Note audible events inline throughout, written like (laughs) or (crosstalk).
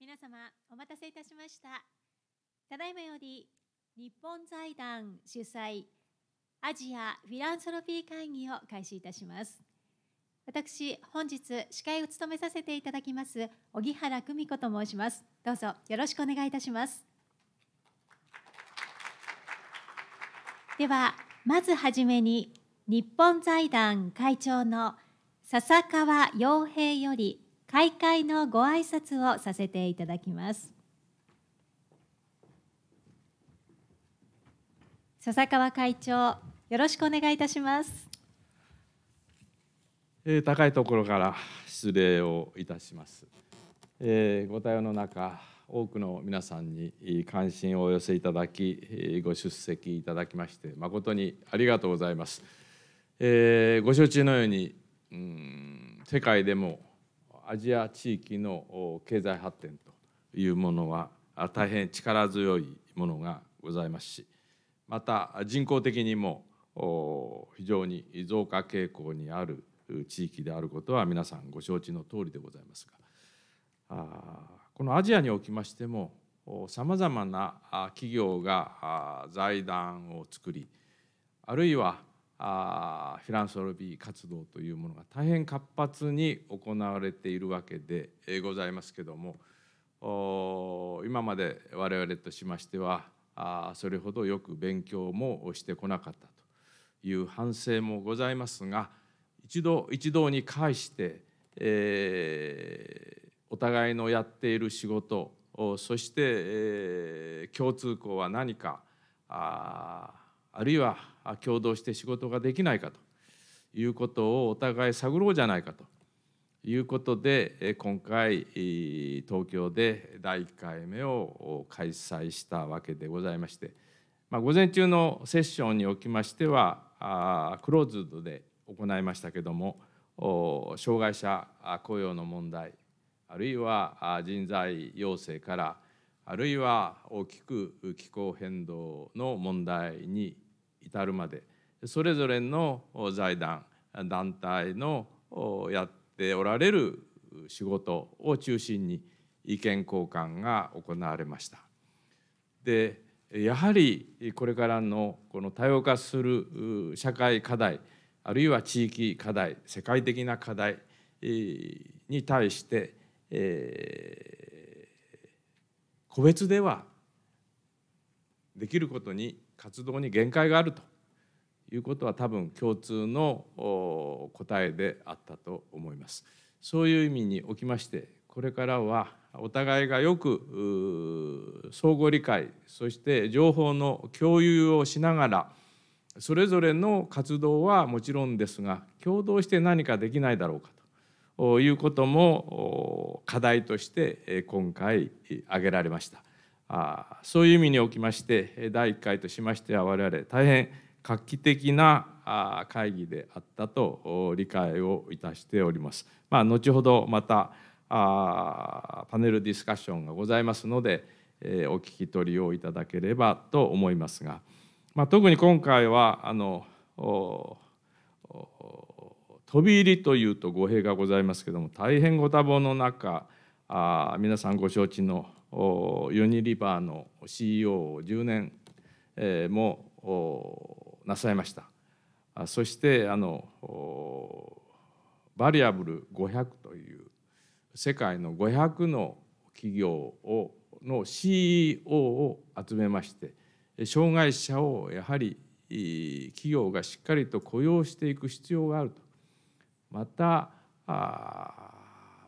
皆様お待たせいたしましたただいまより日本財団主催アジアフィランソロフィー会議を開始いたします私本日司会を務めさせていただきます荻原久美子と申しますどうぞよろしくお願いいたしますではまずはじめに日本財団会長の笹川洋平より開会のご挨拶をさせていただきます笹川会長よろしくお願いいたします、えー、高いところから失礼をいたします、えー、ご対応の中多くの皆さんに関心をお寄せいただきご出席いただきまして誠にありがとうございます、えー、ご承知のように、うん、世界でもアジア地域の経済発展というものは大変力強いものがございますしまた人口的にも非常に増加傾向にある地域であることは皆さんご承知の通りでございますがこのアジアにおきましてもさまざまな企業が財団を作りあるいはあフィランソロビー活動というものが大変活発に行われているわけでございますけども今まで我々としましてはあそれほどよく勉強もしてこなかったという反省もございますが一度一堂に会して、えー、お互いのやっている仕事そして、えー、共通項は何かああるいは共同して仕事ができないかということをお互い探ろうじゃないかということで今回東京で第1回目を開催したわけでございまして、まあ、午前中のセッションにおきましてはクローズドで行いましたけども障害者雇用の問題あるいは人材要請からあるいは大きく気候変動の問題に至るまでそれぞれの財団団体のやっておられる仕事を中心に意見交換が行われました。でやはりこれからのこの多様化する社会課題あるいは地域課題世界的な課題に対して、えー、個別ではできることに活動に限界があるということは多分共通の答えであったと思います。そういう意味におきましてこれからはお互いがよく相互理解そして情報の共有をしながらそれぞれの活動はもちろんですが共同して何かできないだろうかということも課題として今回挙げられました。あそういう意味におきまして第1回としましては我々大変画期的な会議であったと理解をいたしております。まあ、後ほどまたパネルディスカッションがございますので、えお聞き取りをいただければと思いますが、まあ、特に今回はあの飛び入りというと語弊がございますけども大変ご多忙の中あ皆さんご承知のユニリバーの CEO を10年、えもなさいましたそしてあのバリアブル500という世界の500の企業をの CEO を集めまして障害者をやはり企業がしっかりと雇用していく必要があるとまたあ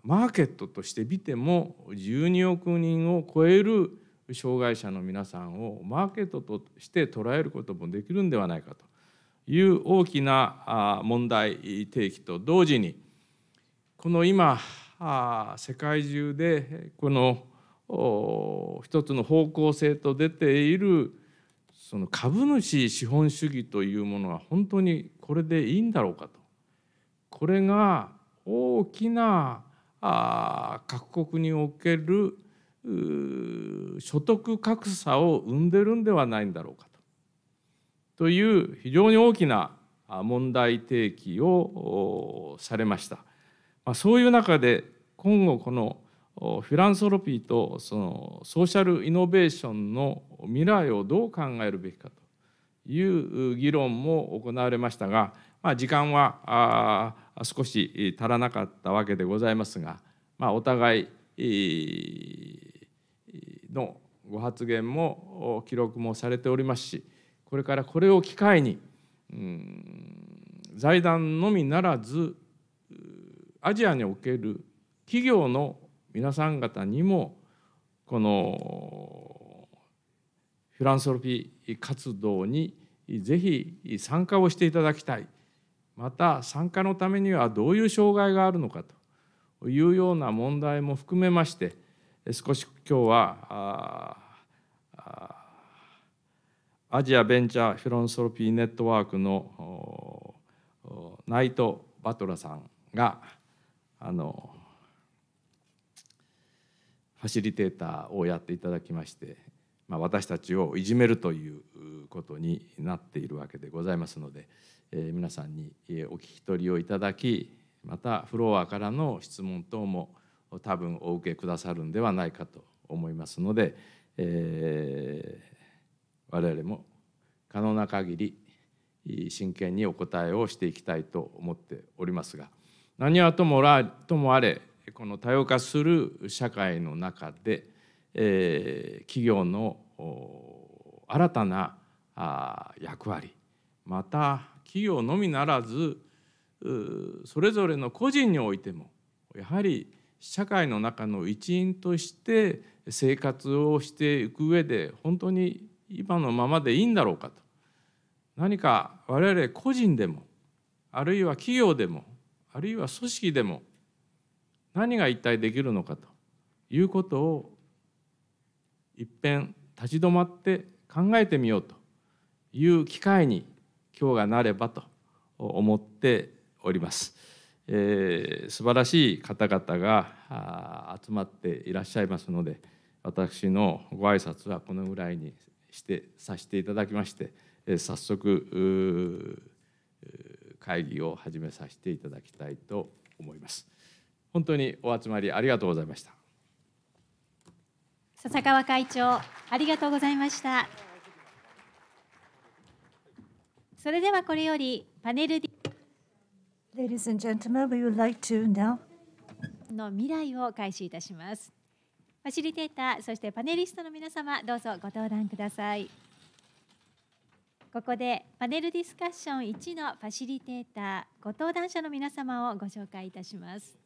マーケットとして見ても12億人を超える障害者の皆さんをマーケットとして捉えることもできるんではないかという大きな問題提起と同時にこの今世界中でこの一つの方向性と出ているその株主資本主義というものは本当にこれでいいんだろうかとこれが大きなあ各国における所得格差を生んでるんではないんだろうかとという非常に大きな問題提起をされました。まあ、そういう中で今後このフィランソロピーとそのソーシャルイノベーションの未来をどう考えるべきかという議論も行われましたが、まあ、時間は少し足らなかったわけでございますが、まあ、お互いのご発言も記録もされておりますしこれからこれを機会に、うん、財団のみならずアジアにおける企業の皆さん方にもこのフランソロピー活動にぜひ参加をしていただきたい。また参加のためにはどういう障害があるのかというような問題も含めまして少し今日はアジアベンチャーフィロンソロピーネットワークのナイト・バトラさんがあのファシリテーターをやっていただきまして、まあ、私たちをいじめるということになっているわけでございますので、皆さんにお聞き取りをいただきまたフロアからの質問等も多分お受けくださるんではないかと思いますので、えー、我々も可能な限り真剣にお答えをしていきたいと思っておりますが何はともともあれこの多様化する社会の中で、えー、企業の新たな役割また企業のみならずそれぞれの個人においてもやはり社会の中の一員として生活をしていく上で本当に今のままでいいんだろうかと何か我々個人でもあるいは企業でもあるいは組織でも何が一体できるのかということを一遍立ち止まって考えてみようという機会に今日がなればと思っております。えー、素晴らしい方々が集まっていらっしゃいますので私のご挨拶はこのぐらいにしてさせていただきまして、え早速会議を始めさせていただきたいと思います。本当にお集まりありがとうございました。笹川会長ありがとうございました。それではこれよりパネル D l i k e の未来を開始いたします。ファシリテーター、そしてパネリストの皆様、どうぞご登壇ください。ここでパネルディスカッション1のファシリテーター、ご登壇者の皆様をご紹介いたします。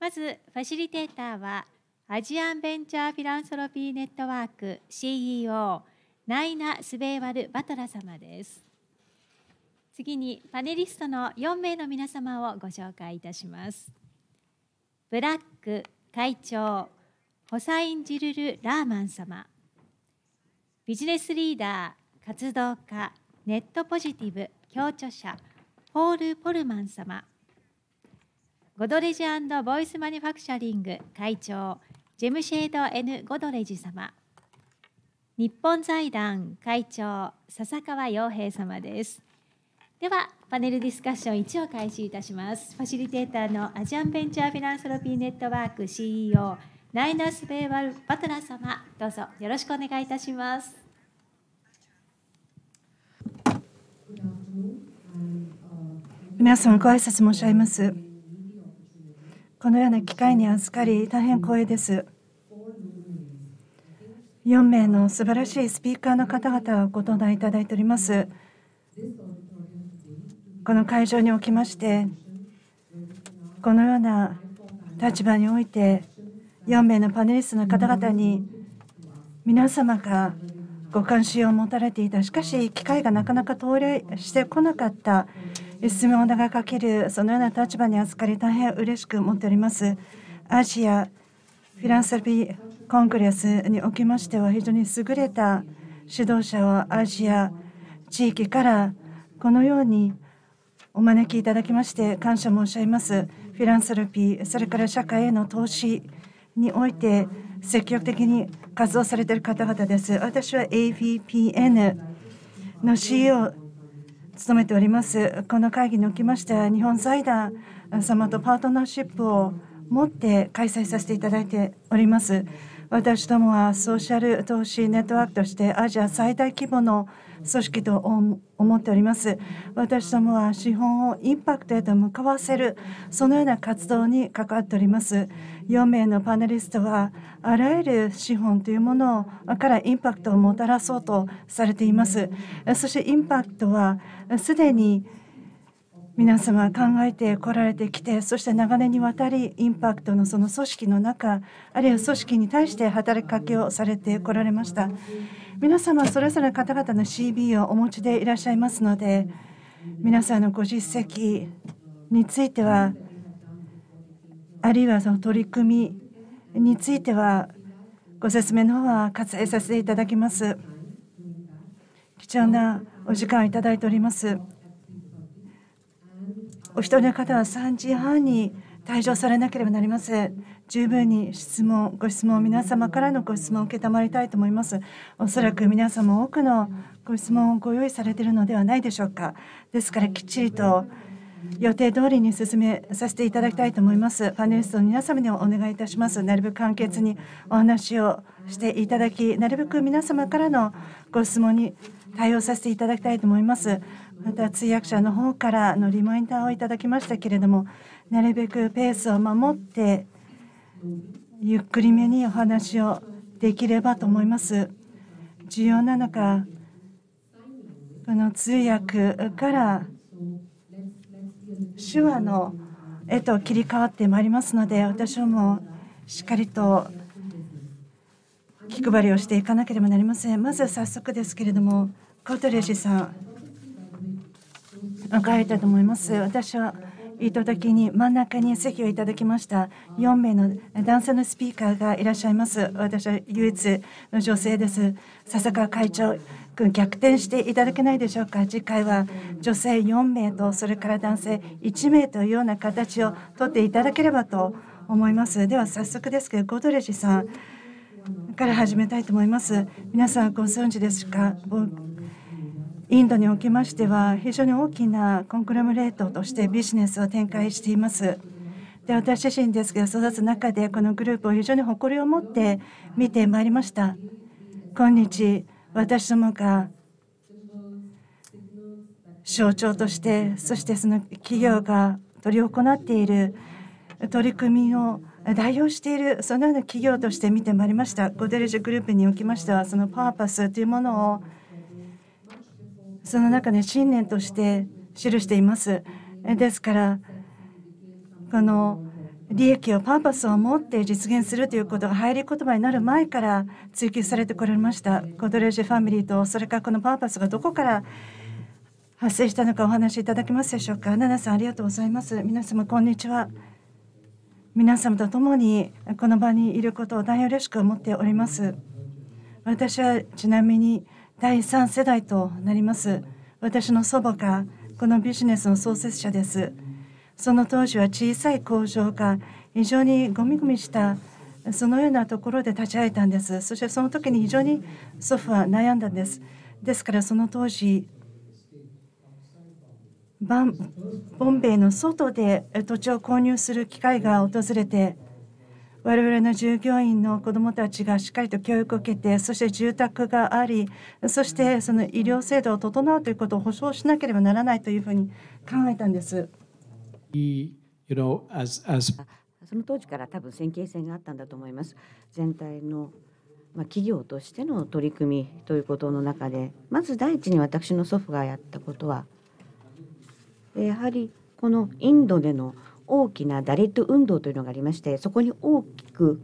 まず、ファシリテーターは、アジアンベンチャーフィランソロピーネットワーク CEO、ナイナ・スベイワル・バトラ様です。次にパネリストの4名の皆様をご紹介いたしますブラック会長ホサイン・ジルル・ラーマン様ビジネスリーダー活動家ネットポジティブ協著者ポール・ポルマン様ゴドレジボイスマニファクチャリング会長ジェムシェード・ N・ ゴドレジ様日本財団会長笹川洋平様ですではパネルディスカッション1を開始いたしますファシリテーターのアジアンベンチャーフィナンスロピーネットワーク CEO ナイナス・ベイワル・バトラー様どうぞよろしくお願いいたします皆さんご挨拶申し上げますこのような機会に預かり大変光栄です4名の素晴らしいスピーカーの方々をご登壇いただいておりますこの会場におきましてこのような立場において4名のパネリストの方々に皆様がご関心を持たれていたしかし機会がなかなか到来してこなかった質問を長かけるそのような立場に預かり大変嬉しく思っておりますアジアフィランサピーコングレスにおきましては非常に優れた指導者をアジア地域からこのようにお招きいただきまして感謝申し上げます。フィランサルピー、それから社会への投資において積極的に活動されている方々です。私は AVPN の CEO を務めております。この会議におきましては日本財団様とパートナーシップを持って開催させていただいております。私どもはソーシャル投資ネットワークとしてアジア最大規模の組織と思っております私どもは資本をインパクトへと向かわせるそのような活動に関わっております4名のパネリストはあらゆる資本というものからインパクトをもたらそうとされていますそしてインパクトはすでに皆様考えてこられてきてそして長年にわたりインパクトのその組織の中あるいは組織に対して働きかけをされてこられました皆様それぞれ方々の CB をお持ちでいらっしゃいますので皆さんのご実績についてはあるいはその取り組みについてはご説明の方は割愛させていただきます貴重なお時間をいただいておりますお一人の方は3時半に退場されなければなりません。十分に質問、ご質問、皆様からのご質問を承りたいと思います。おそらく皆様多くのご質問をご用意されているのではないでしょうか。ですからきっちりと予定通りに進めさせていただきたいと思います。パネリストの皆様にお願いいたします。なるべく簡潔にお話をしていただき、なるべく皆様からのご質問に対応させていただきたいと思います。また通訳者の方からのリマインダーをいただきましたけれどもなるべくペースを守ってゆっくりめにお話をできればと思います。重要なのかこの通訳から手話の絵と切り替わってまいりますので私もしっかりと気配りをしていかなければなりません。まず早速ですけれどもコートレジさん迎えたいと思います。私はいただに真ん中に席をいただきました4名の男性のスピーカーがいらっしゃいます私は唯一の女性です笹川会長逆転していただけないでしょうか次回は女性4名とそれから男性1名というような形をとっていただければと思いますでは早速ですけどゴドレジさんから始めたいと思います皆さんご存知ですかインドにおきましては非常に大きなコンクラムレートとしてビジネスを展開しています。で私自身ですけど育つ中でこのグループを非常に誇りを持って見てまいりました。今日私どもが象徴としてそしてその企業が取り行っている取り組みを代表しているそのような企業として見てまいりましたゴデルジュグループにおきましてはそのパーパスというものをその中で信念として記していますですからこの利益をパーパスを持って実現するということが入り言葉になる前から追求されてこられましたコドレージファミリーとそれからこのパーパスがどこから発生したのかお話しいただけますでしょうか奈々さんありがとうございます皆様こんにちは皆様と共にこの場にいることを大変嬉しく思っております私はちなみに第三世代となります私の祖母がこのビジネスの創設者ですその当時は小さい工場が非常にゴミゴミしたそのようなところで立ち会えたんですそしてその時に非常に祖父は悩んだんですですからその当時ボンベイの外で土地を購入する機会が訪れて我々の従業員の子どもたちがしっかりと教育を受けてそして住宅がありそしてその医療制度を整うということを保障しなければならないというふうに考えたんです。You know, as, as... その当時から多分先見性があったんだと思います。全体のま企業としての取り組みということの中でまず第一に私の祖父がやったことはやはりこのインドでの大きなダレット運動というのがありましてそこに大きく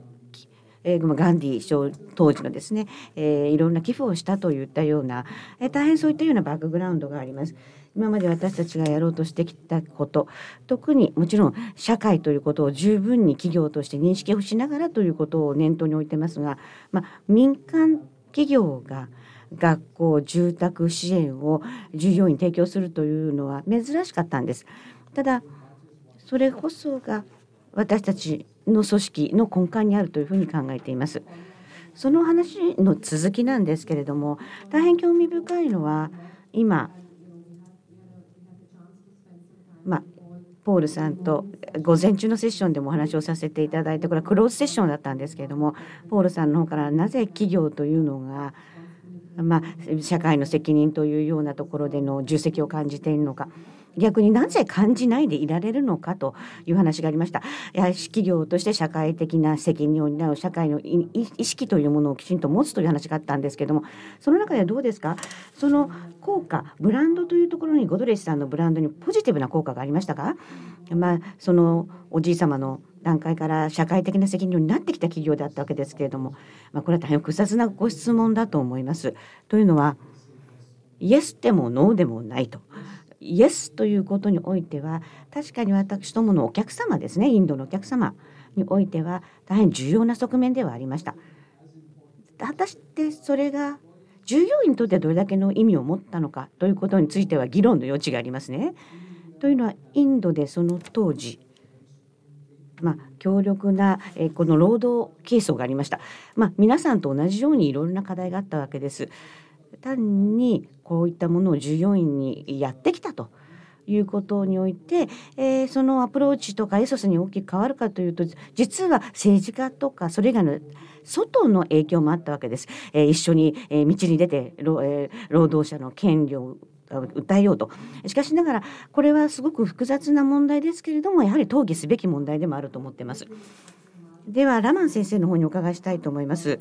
えガンディ賞当時のですね、えー、いろんな寄付をしたといったような、えー、大変そういったようなバックグラウンドがあります。今まで私たちがやろうとしてきたこと特にもちろん社会ということを十分に企業として認識をしながらということを念頭に置いてますが、まあ、民間企業が学校住宅支援を従業員に提供するというのは珍しかったんです。ただそれこそが私たちの組織の根幹にあるというふうに考えています。その話の続きなんですけれども大変興味深いのは今、まあ、ポールさんと午前中のセッションでもお話をさせていただいてこれはクローズセッションだったんですけれどもポールさんの方からなぜ企業というのが、まあ、社会の責任というようなところでの重責を感じているのか。逆になぜ感じないでいられるのかという話がありましたやはり企業として社会的な責任を担う社会の意識というものをきちんと持つという話があったんですけどもその中ではどうですかその効果ブランドというところにゴドレスさんのブランドにポジティブな効果がありましたか、まあ、そのおじい様の段階から社会的な責任になってきた企業であったわけですけれども、まあ、これは大変複雑なご質問だと思います。というのはイエスでもノーでもないとイエスということにおいては確かに私どものお客様ですねインドのお客様においては大変重要な側面ではありました果たしてそれが従業員にとってどれだけの意味を持ったのかということについては議論の余地がありますね。というのはインドでその当時まあ、強力な、えこの労働係争がありました、まあ、皆さんと同じようにいろんな課題があったわけです。単にこういったものを従業員にやってきたと。いうことにおいて、えー、そのアプローチとかエソスに大きく変わるかというと実は政治家とかそれ以外の外の影響もあったわけです。えー、一緒に、え道に出て、えー、労働者の権利を訴えようとしかしながらこれはすごく複雑な問題ですけれどもやはり討議すべき問題でもあると思ってます。ではラマン先生の方にお伺いしたいと思います。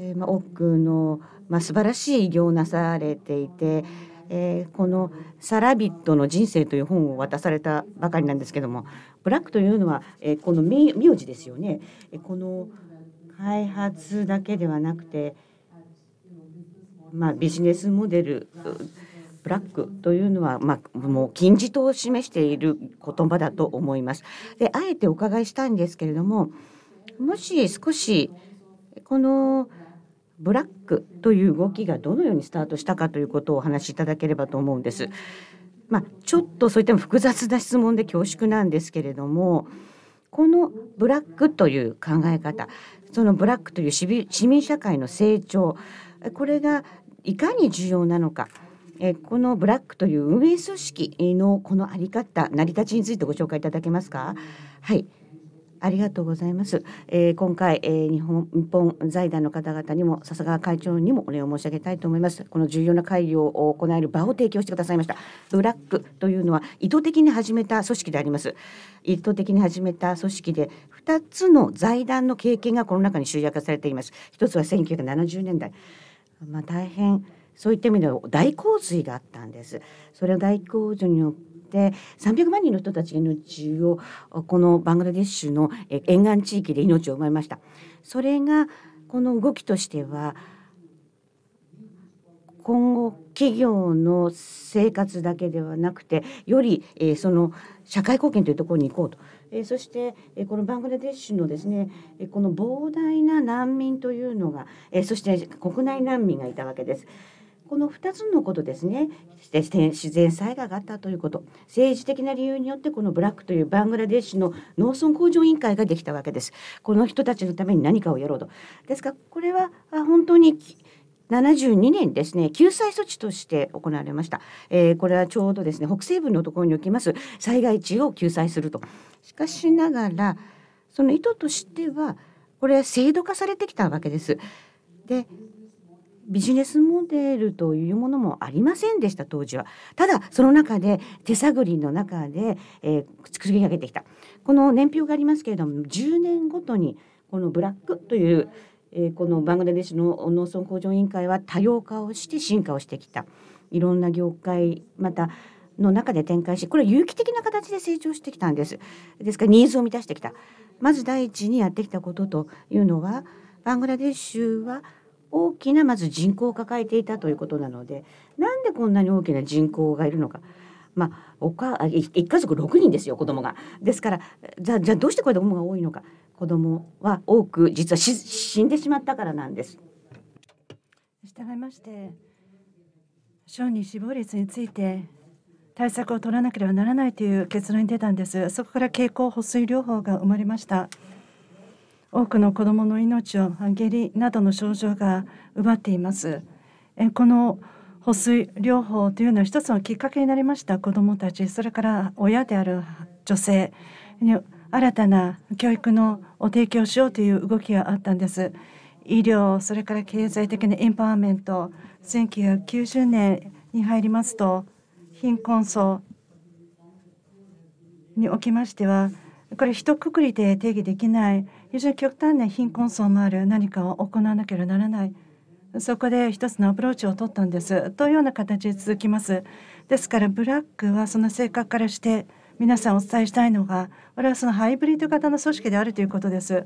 えーまあ、多くのまあ、素晴らしい偉業をなされていて、えー、この「サラビットの人生」という本を渡されたばかりなんですけどもブラックというのは、えー、この名字ですよね、えこの開発だけではなくて、まあ、ビジネスモデルブラックというのは、まあ、もう金字塔を示している言葉だと思います。であえてお伺いしたいんですけれどももし少しこの「ブラックという動きがどのようにスタートしたかということをお話しいただければと思うんです。まあ、ちょっとそういった複雑な質問で恐縮なんですけれどもこのブラックという考え方そのブラックという市民社会の成長これがいかに重要なのかえこのブラックという運営組織のこの在り方成り立ちについてご紹介いただけますか。はいありがとうございます。えー、今回、えー、日本日本財団の方々にも笹川会長にもお礼を申し上げたいと思います。この重要な会議を行える場を提供してくださいました。ブラックというのは意図的に始めた組織であります。意図的に始めた組織で2つの財団の経験がこの中に集約されています。一つは1970年代。まあ大変そういった意味では大洪水があったんです。それは大洪水によってて300万人の人たちの命をこのバングラデシュの沿岸地域で命を奪いました。それがこの動きとしては今後企業の生活だけではなくてより、その社会貢献というところに行こうと、えそして、このバングラデシュのですね、この膨大な難民というのが、そして国内難民がいたわけです。この2つのことですね自然災害があったということ政治的な理由によってこのブラックというバングラデシュの農村向上委員会ができたわけですこの人たちのために何かをやろうとですからこれは本当に72年ですね救済措置として行われました、えー、これはちょうどですね北西部のところにおきます災害地を救済するとしかしながらその意図としてはこれは制度化されてきたわけですでビジネスモデルというものもありませんでした当時は。ただその中で手探りの中で、えー、作り上げてきたこの年表がありますけれども10年ごとにこのブラックという、えー、このバングラデシュの農村向上委員会は多様化をして進化をしてきたいろんな業界またの中で展開しこれは有機的な形で成長してきたんですですからニーズを満たしてきたまず第一にやってきたことというのはバングラデシュは大きなまず人口を抱えていたということなのでなんでこんなに大きな人口がいるのか。まあ、おか一家族6人ですよ子供が。ですからじゃあどうしてこれで子供が多いのか子供は多く実は死んでしまったからなんです。従いまして小児死亡率について対策を取らなければならないという結論に出たんですそこから経口補水療法が生まれました多くの子どもの命を下痢などの症状が奪っています。えこの保水療法というのは一つのきっかけになりました子どもたちそれから親である女性に新たな教育のを提供しようという動きがあったんです。医療それから経済的なエンパワーメント1990年に入りますと貧困層におきましてはこれ一括りで定義できない非常に極端な貧困層のある何かを行わなければならないそこで一つのアプローチを取ったんですというような形で続きますですからブラックはその性格からして皆さんお伝えしたいのが我々はそのハイブリッド型の組織であるということです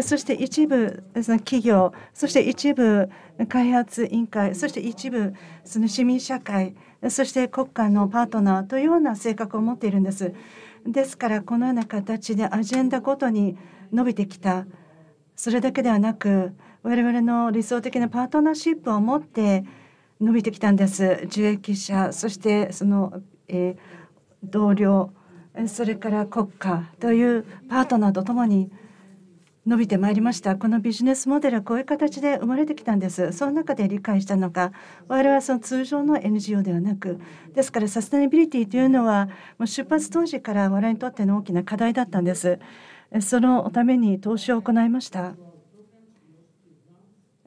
そして一部その企業そして一部開発委員会そして一部その市民社会そして国家のパートナーというような性格を持っているんですですからこのような形でアジェンダごとに伸びてきたそれだけではなく我々の理想的なパートナーシップを持って伸びてきたんです受益者そしてその、えー、同僚それから国家というパートナーとともに伸びてまいりましたこのビジネスモデルはこういう形で生まれてきたんですその中で理解したのか我々はその通常の NGO ではなくですからサステナビリティというのはもう出発当時から我々にとっての大きな課題だったんですそのために投資を行いました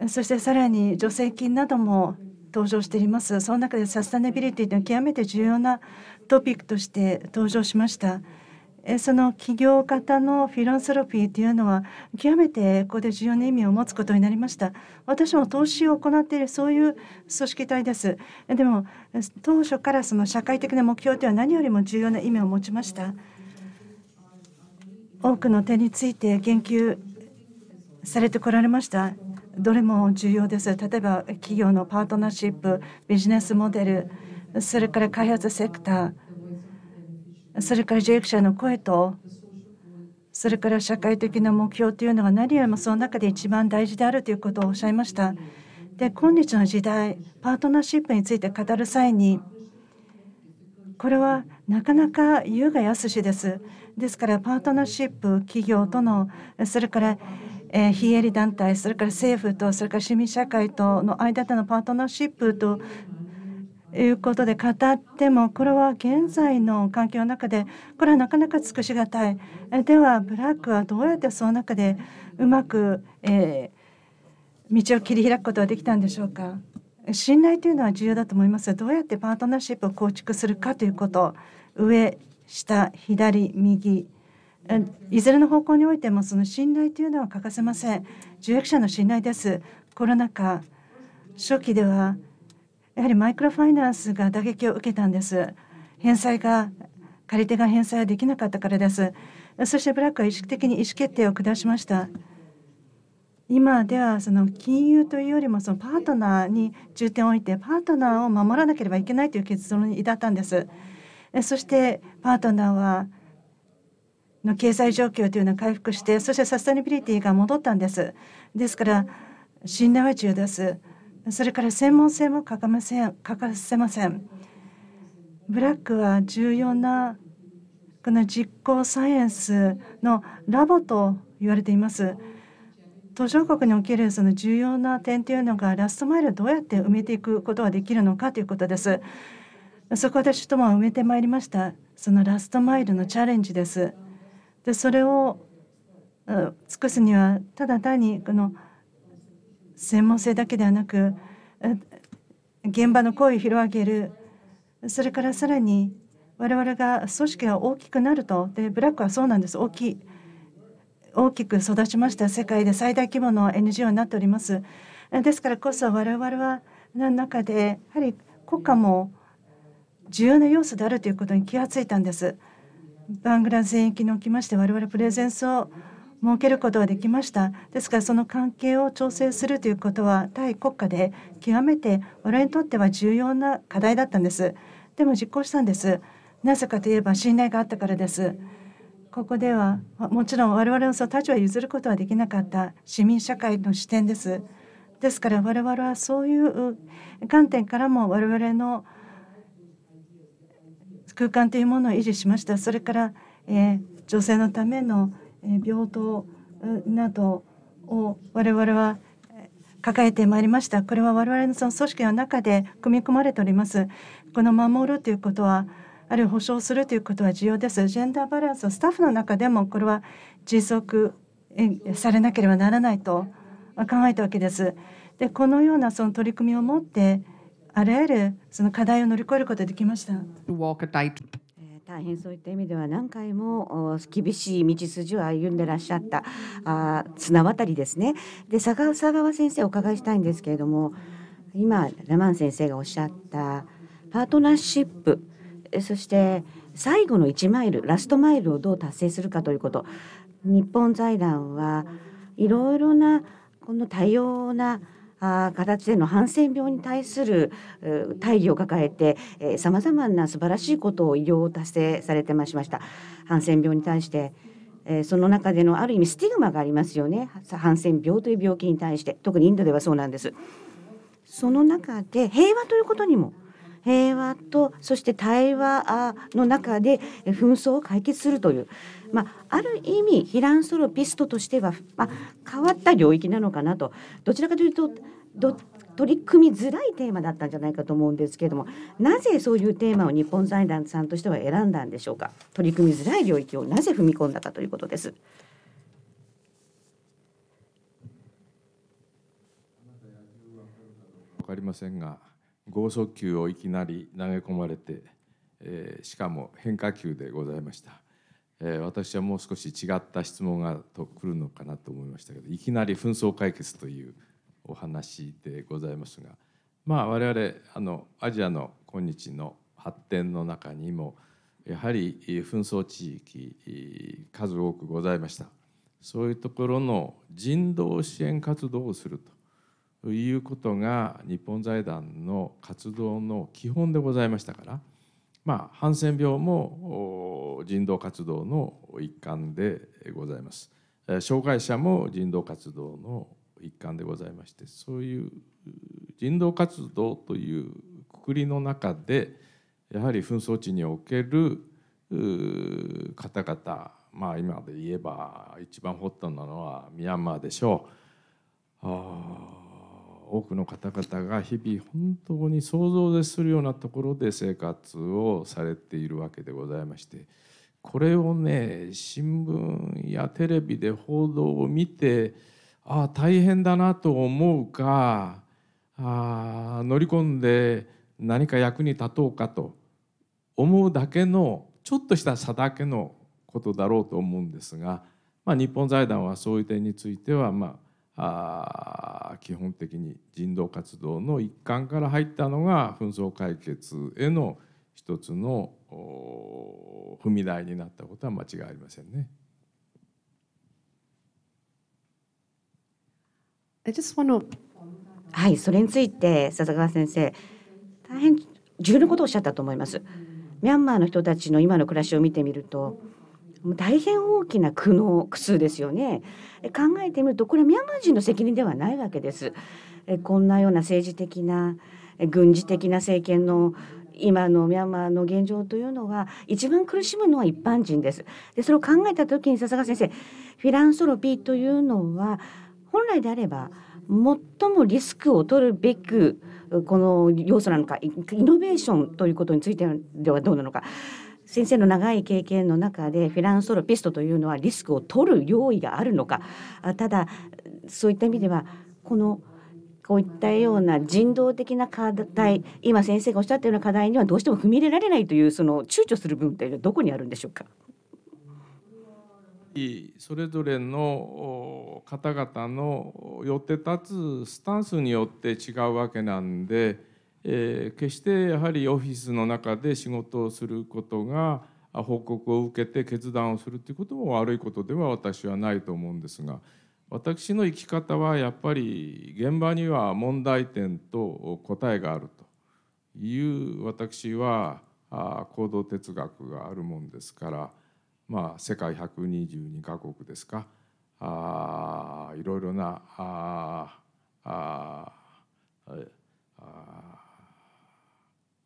そしてさらに助成金なども登場していますその中でサステナビリティというのは極めて重要なトピックとして登場しましたその起業型のフィロンソロピーというのは極めてここで重要な意味を持つことになりました私も投資を行っているそういう組織体ですでも当初からその社会的な目標というのは何よりも重要な意味を持ちました多くの点について言及されてこられましたどれも重要です例えば企業のパートナーシップビジネスモデルそれから開発セクターそれから受益者の声とそれから社会的な目標というのが何よりもその中で一番大事であるということをおっしゃいましたで今日の時代パートナーシップについて語る際にこれはなかなか優雅やすしですですからパートナーシップ企業とのそれからえ非営利団体それから政府とそれから市民社会との間でのパートナーシップということで語ってもこれは現在の環境の中でこれはなかなか尽くしがたいではブラックはどうやってその中でうまく、えー、道を切り開くことができたんでしょうか信頼というのは重要だと思いますがどうやってパートナーシップを構築するかということ上下左右いずれの方向においてもその信頼というのは欠かせません受益者の信頼ですコロナ禍初期ではやはりマイクロファイナンスが打撃を受けたんです返済が借り手が返済できなかったからですそしてブラックは意識的に意思決定を下しました今ではその金融というよりもそのパートナーに重点を置いてパートナーを守らなければいけないという結論に至ったんですそしてパートナーはの経済状況というのは回復してそしてサステナビリティが戻ったんですですから信頼は重要ですそれから専門性も欠かせ欠かせませんブラックは重要なこの実行サイエンスのラボと言われています途上国におけるその重要な点というのがラストマイルをどうやって埋めていくことができるのかということですそこで首都マンを埋めてまいりましたそのラストマイルのチャレンジですでそれを尽くすにはただ単にこの専門性だけではなく現場の声を広げるそれからさらに我々が組織が大きくなるとでブラックはそうなんです大きい大きく育ちました世界で最大規模の NGO になっておりますですからこそ我々は中でやはり国家も重要な要素であるということに気がついたんですバングラ全域におきまして我々プレゼンスを設けることができましたですからその関係を調整するということは対国家で極めて我々にとっては重要な課題だったんですでも実行したんですなぜかといえば信頼があったからですここではもちろん我々のその立場を譲ることはできなかった市民社会の視点ですですから我々はそういう観点からも我々の空間というものを維持しましたそれから、え女性のための、え平等などを我々は抱えてまいりましたこれは我々のその組織の中で組み込まれておりますこの守るということはあるいは保障するということは重要ですジェンダーバランスをスタッフの中でもこれは持続されなければならないと考えたわけですでこのようなその取り組みを持ってあらゆるその課題を乗り越えることができました。大変そういった意味では何回も厳しい道筋を歩んでらっしゃったあ綱渡りですね。で佐川佐川先生お伺いしたいんですけれども今ラマン先生がおっしゃったパートナーシップそして最後の1マイルラストマイルをどう達成するかということ日本財団はいろいろなこの多様なあ形でのハンセン病に対する大義を抱えてさまざまな素晴らしいことを医療を達成されてましましたハンセン病に対して、えその中でのある意味スティグマがありますよねハンセン病という病気に対して特にインドではそうなんですその中で平和ということにも平和とそして対話の中で紛争を解決するというまあ、ある意味ヒランソロピストとしては、まあ、変わった領域なのかなとどちらかというと取り組みづらいテーマだったんじゃないかと思うんですけれどもなぜそういうテーマを日本財団さんとしては選んだんでしょうか取り組みづらい領域をなぜ踏み込んだかということです。分かりませんが剛速球をいきなり投げ込まれて、えー、しかも変化球でございました。えー、私はもう少し違った質問がと来るのかなと思いましたけどいきなり紛争解決というお話でございますが、まあ、我々あのアジアの今日の発展の中にもやはり紛争地域数多くございましたそういうところの人道支援活動をするということが日本財団の活動の基本でございましたから。まあ、ハンセン病も人道活動の一環でございます。障害者も人道活動の一環でございましてそういう人道活動というくくりの中でやはり紛争地における方々まあ今で言えば一番発端なのはミャンマーでしょう。あ多くの方々が日々本当に想像でするようなところで生活をされているわけでございましてこれをね新聞やテレビで報道を見てああ大変だなと思うかあ乗り込んで何か役に立とうかと思うだけのちょっとした差だけのことだろうと思うんですが、まあ、日本財団はそういう点についてはまああ基本的に人道活動の一環から入ったのが紛争解決への一つの踏み台になったことは間違いありませんね。はい、それについて笹川先生大変重要なことをおっしゃったと思います。ミャンマーの人たちの今の暮らしを見てみると大変大きな苦悩苦痛ですよね考えてみるとこれはミャンマー人の責任ではないわけですこんなような政治的な軍事的な政権の今のミャンマーの現状というのは一番苦しむのは一般人ですでそれを考えた時に笹川先生フィランソロピーというのは本来であれば最もリスクを取るべくこの要素なのかイノベーションということについてではどうなのか先生の長い経験の中でフィランソロピストというのはリスクを取る用意があるのかただそういった意味ではこのこういったような人道的な課題今先生がおっしゃったような課題にはどうしても踏み入れられないというその躊躇する部分というのはどこにあるんでしょうかそれぞれの方々の寄って立つスタンスによって違うわけなんでえー、決してやはりオフィスの中で仕事をすることが報告を受けて決断をするということも悪いことでは私はないと思うんですが私の生き方はやっぱり現場には問題点と答えがあるという私は行動哲学があるもんですからまあ世界122カ国ですかあいろいろなああああ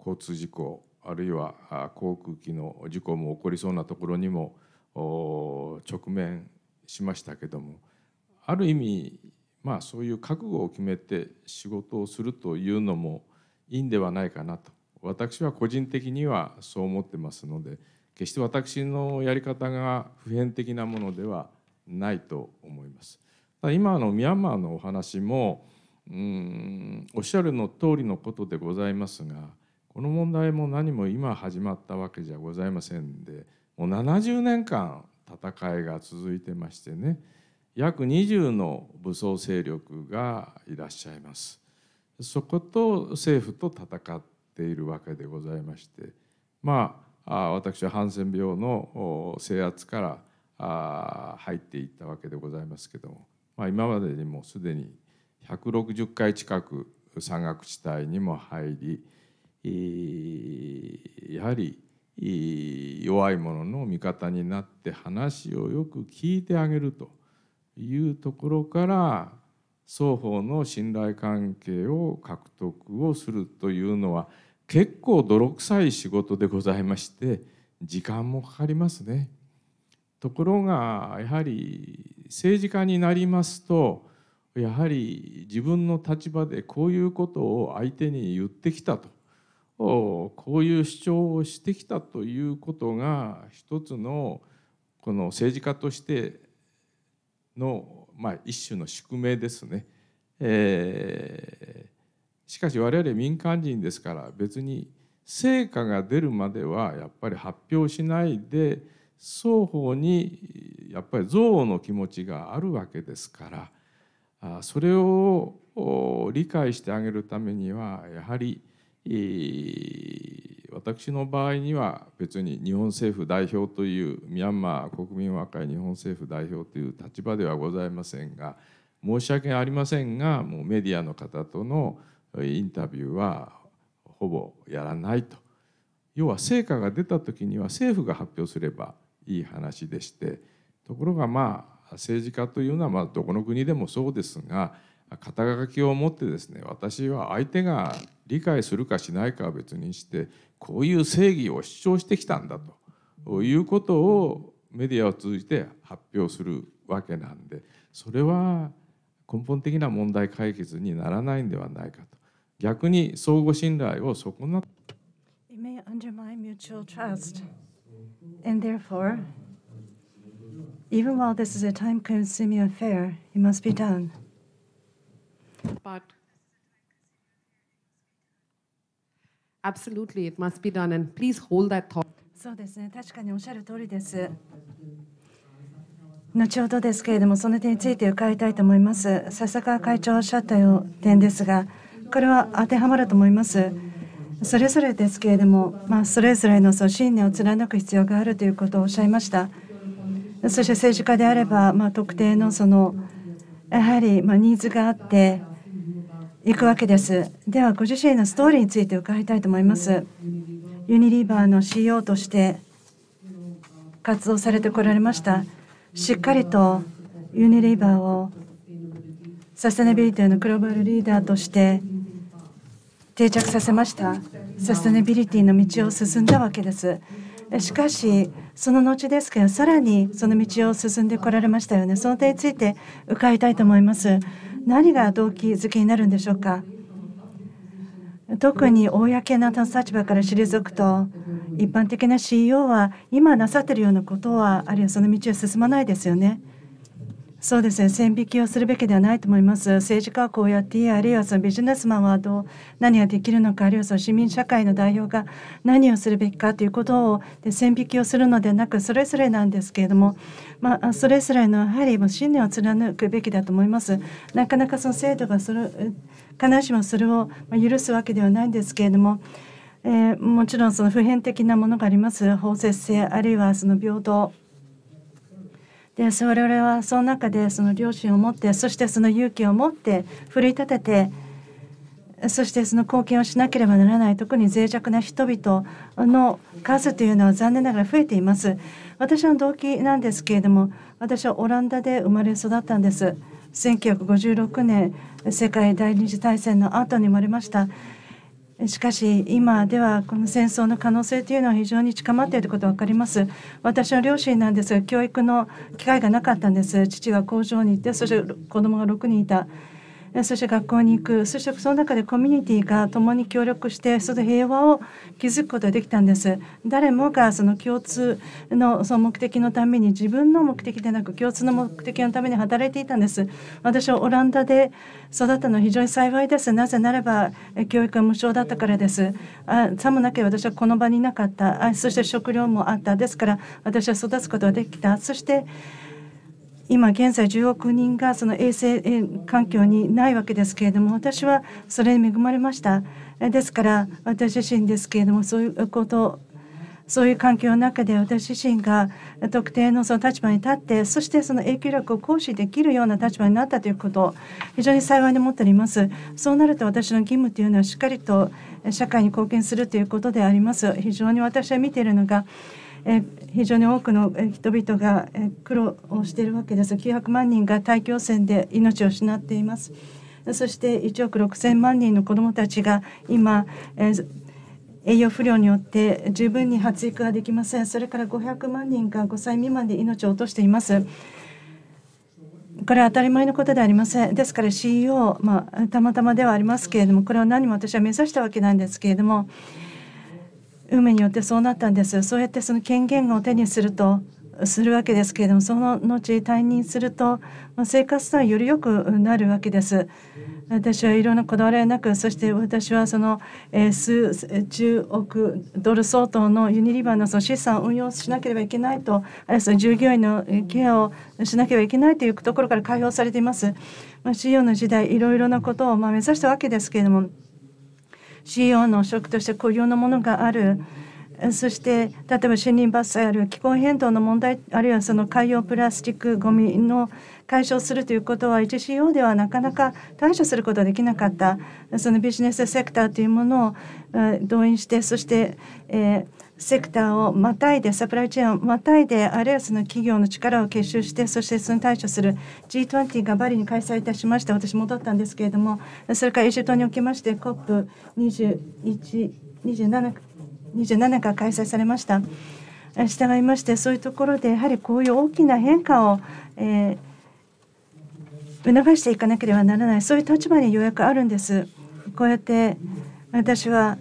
交通事故あるいは航空機の事故も起こりそうなところにも直面しましたけどもある意味まあそういう覚悟を決めて仕事をするというのもいいんではないかなと私は個人的にはそう思ってますので決して私のやり方が普遍的なものではないと思います。ただ今のミャンマーのお話もうんおっしゃるの通りのことでございますがこの問題も何も今始まったわけじゃございませんでもう70年間戦いが続いてましてね約20の武装勢力がいらっしゃいます。そこと政府と戦っているわけでございましてまあ私はハンセン病の制圧から入っていったわけでございますけども、まあ、今までにもすでに160回近く山岳地帯にも入りやはり弱い者の味方になって話をよく聞いてあげるというところから双方の信頼関係を獲得をするというのは結構泥臭い仕事でございまして時間もかかりますね。ところがやはり政治家になりますとやはり自分の立場でこういうことを相手に言ってきたとこういう主張をしてきたということが一つのこの政治家としての、まあ、一種の宿命ですね。えー、しかし我々民間人ですから別に成果が出るまではやっぱり発表しないで双方にやっぱり憎悪の気持ちがあるわけですからそれを理解してあげるためにはやはり私の場合には別に日本政府代表というミャンマー国民和解日本政府代表という立場ではございませんが申し訳ありませんがもうメディアの方とのインタビューはほぼやらないと要は成果が出た時には政府が発表すればいい話でしてところがまあ政治家というのはまどこの国でもそうですが肩書きを持ってですね私は相手が理解するかしないかは別にしてこういう正義を主張してきたんだということをメディアを通じて発表するわけなんでそれは根本的な問題解決にならないんではないかと逆に相互信頼を損なって。Even while this is a time consuming affair, it must be done. Absolutely, it must be done, and please hold that thought. そうですね、確かにおっしゃる通りです。後ほどですけれども、その点について伺いたいと思います。笹川会長おっしゃった点ですが、これは当てはまると思います。それぞれですけれども、まあ、それぞれのその信念を貫く必要があるということをおっしゃいました。そして政治家であれば、まあ、特定のそのやはりまニーズがあって行くわけです。ではご自身のストーリーについて伺いたいと思います。ユニリーバーの CEO として活動されてこられました。しっかりとユニリーバーをサステナビリティのグローバルリーダーとして定着させました。サステナビリティの道を進んだわけです。しかしその後ですけどさらにその道を進んでこられましたよね。その点について伺いたいと思います。何が動機づけになるんでしょうか特に公の立場から退くと一般的な CEO は今なさってるようなことはあるいはその道は進まないですよね。そうですね線引きをするべきではないと思います政治家はこうやっていいあるいはそのビジネスマンはどう何ができるのかあるいはその市民社会の代表が何をするべきかということをで線引きをするのではなくそれぞれなんですけれどもまあ、それぞれのやはりもう信念を貫くべきだと思います。なかなかその制度がそれ必ずしもそれを許すわけではないんですけれども、えー、もちろんその普遍的なものがあります包摂性あるいはその平等で我々はその中でその良心を持ってそしてその勇気を持って奮い立ててそしてその貢献をしなければならない特に脆弱な人々の数というのは残念ながら増えています。私の動機なんですけれども私はオランダで生まれ育ったんです1956年世界第二次大戦の後に生まれましたしかし今ではこの戦争の可能性というのは非常に近まっていること分かります私の両親なんですが教育の機会がなかったんです父が工場に行ってそして子供が6人いたそして学校に行くそしてその中でコミュニティが共に協力してその平和を築くことができたんです誰もがその共通のその目的のために自分の目的でなく共通の目的のために働いていたんです私はオランダで育ったの非常に幸いですなぜならば教育は無償だったからですあさもなければ私はこの場にいなかったあそして食料もあったですから私は育つことができたそして今現在10億人がその衛生環境にないわけですけれども私はそれに恵まれましたですから私自身ですけれどもそういうことそういう環境の中で私自身が特定のその立場に立ってそしてその影響力を行使できるような立場になったということ非常に幸いに思っておりますそうなると私の義務というのはしっかりと社会に貢献するということであります非常に私は見ているのがえ非常に多くの人々が苦労をしているわけです900万人が大気汚染で命を失っていますそして1億6000万人の子どもたちが今、えー、栄養不良によって十分に発育ができませんそれから500万人が5歳未満で命を落としていますこれは当たり前のことではありませんですから CEO、まあ、たまたまではありますけれどもこれは何も私は目指したわけなんですけれども運命によってそうなったんですそうやってその権限を手にするとするわけですけれどもその後退任すると生活はより良くなるわけです。私はいろんなこだわりなくそして私はその、え数10億ドル相当のユニリバーのその資産を運用しなければいけないとあるいはその従業員のケアをしなければいけないというところから解放されています。ま CEO の時代いろいろなことをま目指したわけですけれども。CO の食として固有のものがある。そして例えば森林伐採あるいは気候変動の問題あるいはその海洋プラスチックごみの解消するということは 1CO ではなかなか対処することができなかったそのビジネスセクターというものを動員してそして、えー、セクターをまたいでサプライチェーンをまたいであるいはその企業の力を結集してそしてその対処する G20 がバリに開催いたしまして私戻ったんですけれどもそれからエジプトにおきまして COP27 27が開催されました従いましてそういうところでやはりこういう大きな変化を、えー、促していかなければならないそういう立場にようやくあるんです。こうやって私は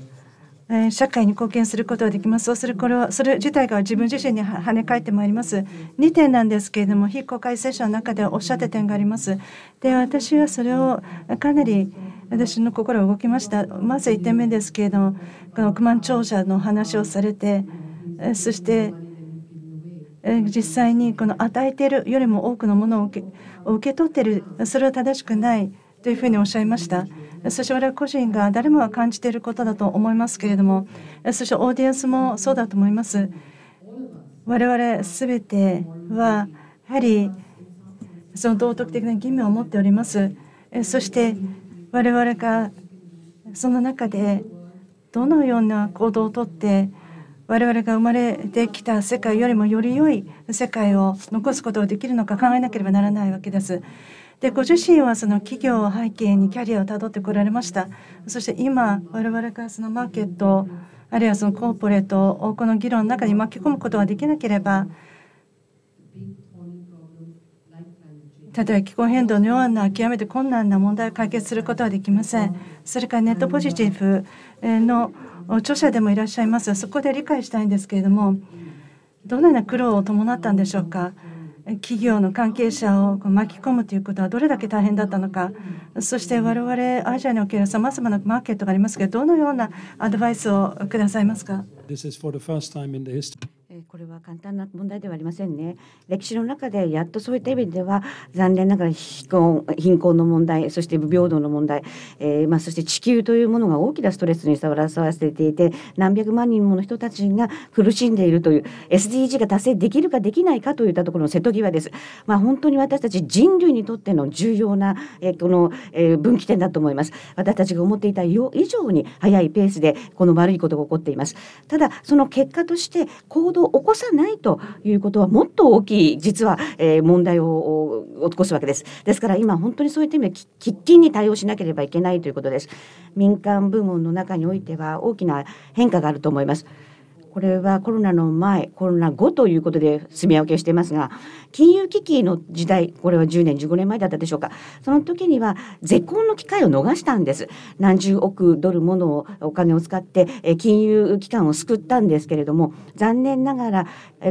え社会に貢献することができますそうするこれはそれ自体が自分自身に跳ね返ってまいります2点なんですけれども非公開セッションの中でおっしゃった点がありますで私はそれをかなり私の心を動きましたまず1点目ですけれどもこの億万長者の話をされてそして実際にこの与えているよりも多くのものを受け取っているそれは正しくないというふうにおっしゃいました。そして我々個人が誰もが感じていることだと思いますけれども、そしてオーディエンスもそうだと思います。我々すべてはやはりその道徳的な義務を持っております。そして我々がその中でどのような行動をとって我々が生まれてきた世界よりもより良い世界を残すことができるのか考えなければならないわけです。でご自身はその企業を背景にキャリアをたどってこられましたそして今我々からそのマーケットあるいはそのコーポレートをこの議論の中に巻き込むことができなければ例えば気候変動のような極めて困難な問題を解決することはできませんそれからネットポジティブの著者でもいらっしゃいますそこで理解したいんですけれどもどのような苦労を伴ったんでしょうか企業の関係者を巻き込むということはどれだけ大変だったのかそして我々アジアにおけるさまざまなマーケットがありますがどのようなアドバイスをくださいますかえこれは簡単な問題ではありませんね。歴史の中でやっとそういった意味では残念ながら貧困 (laughs) 貧困の問題そして不平等の問題、えー、まあ、そして地球というものが大きなストレスにさらさせていて何百万人もの人たちが苦しんでいるという SDG が達成できるかできないかといったところの瀬戸際です。まあ、本当に私たち人類にとっての重要な、えー、この、えー、分岐点だと思います。私たちが思っていた以上に早いペースでこの悪いことが起こっています。ただその結果として行動を起こさないということはもっと大きい実は、えー、問題を起こすわけです。ですから今本当にそういった意味で喫緊に対応しなければいけないということです。民間部門の中においては大きな変化があると思います。これはコロナの前コロナ後ということで住み分けしていますが金融危機の時代これは10年15年前だったでしょうかその時には絶好の機会を逃したんです何十億ドルものお金を使って金融機関を救ったんですけれども残念ながら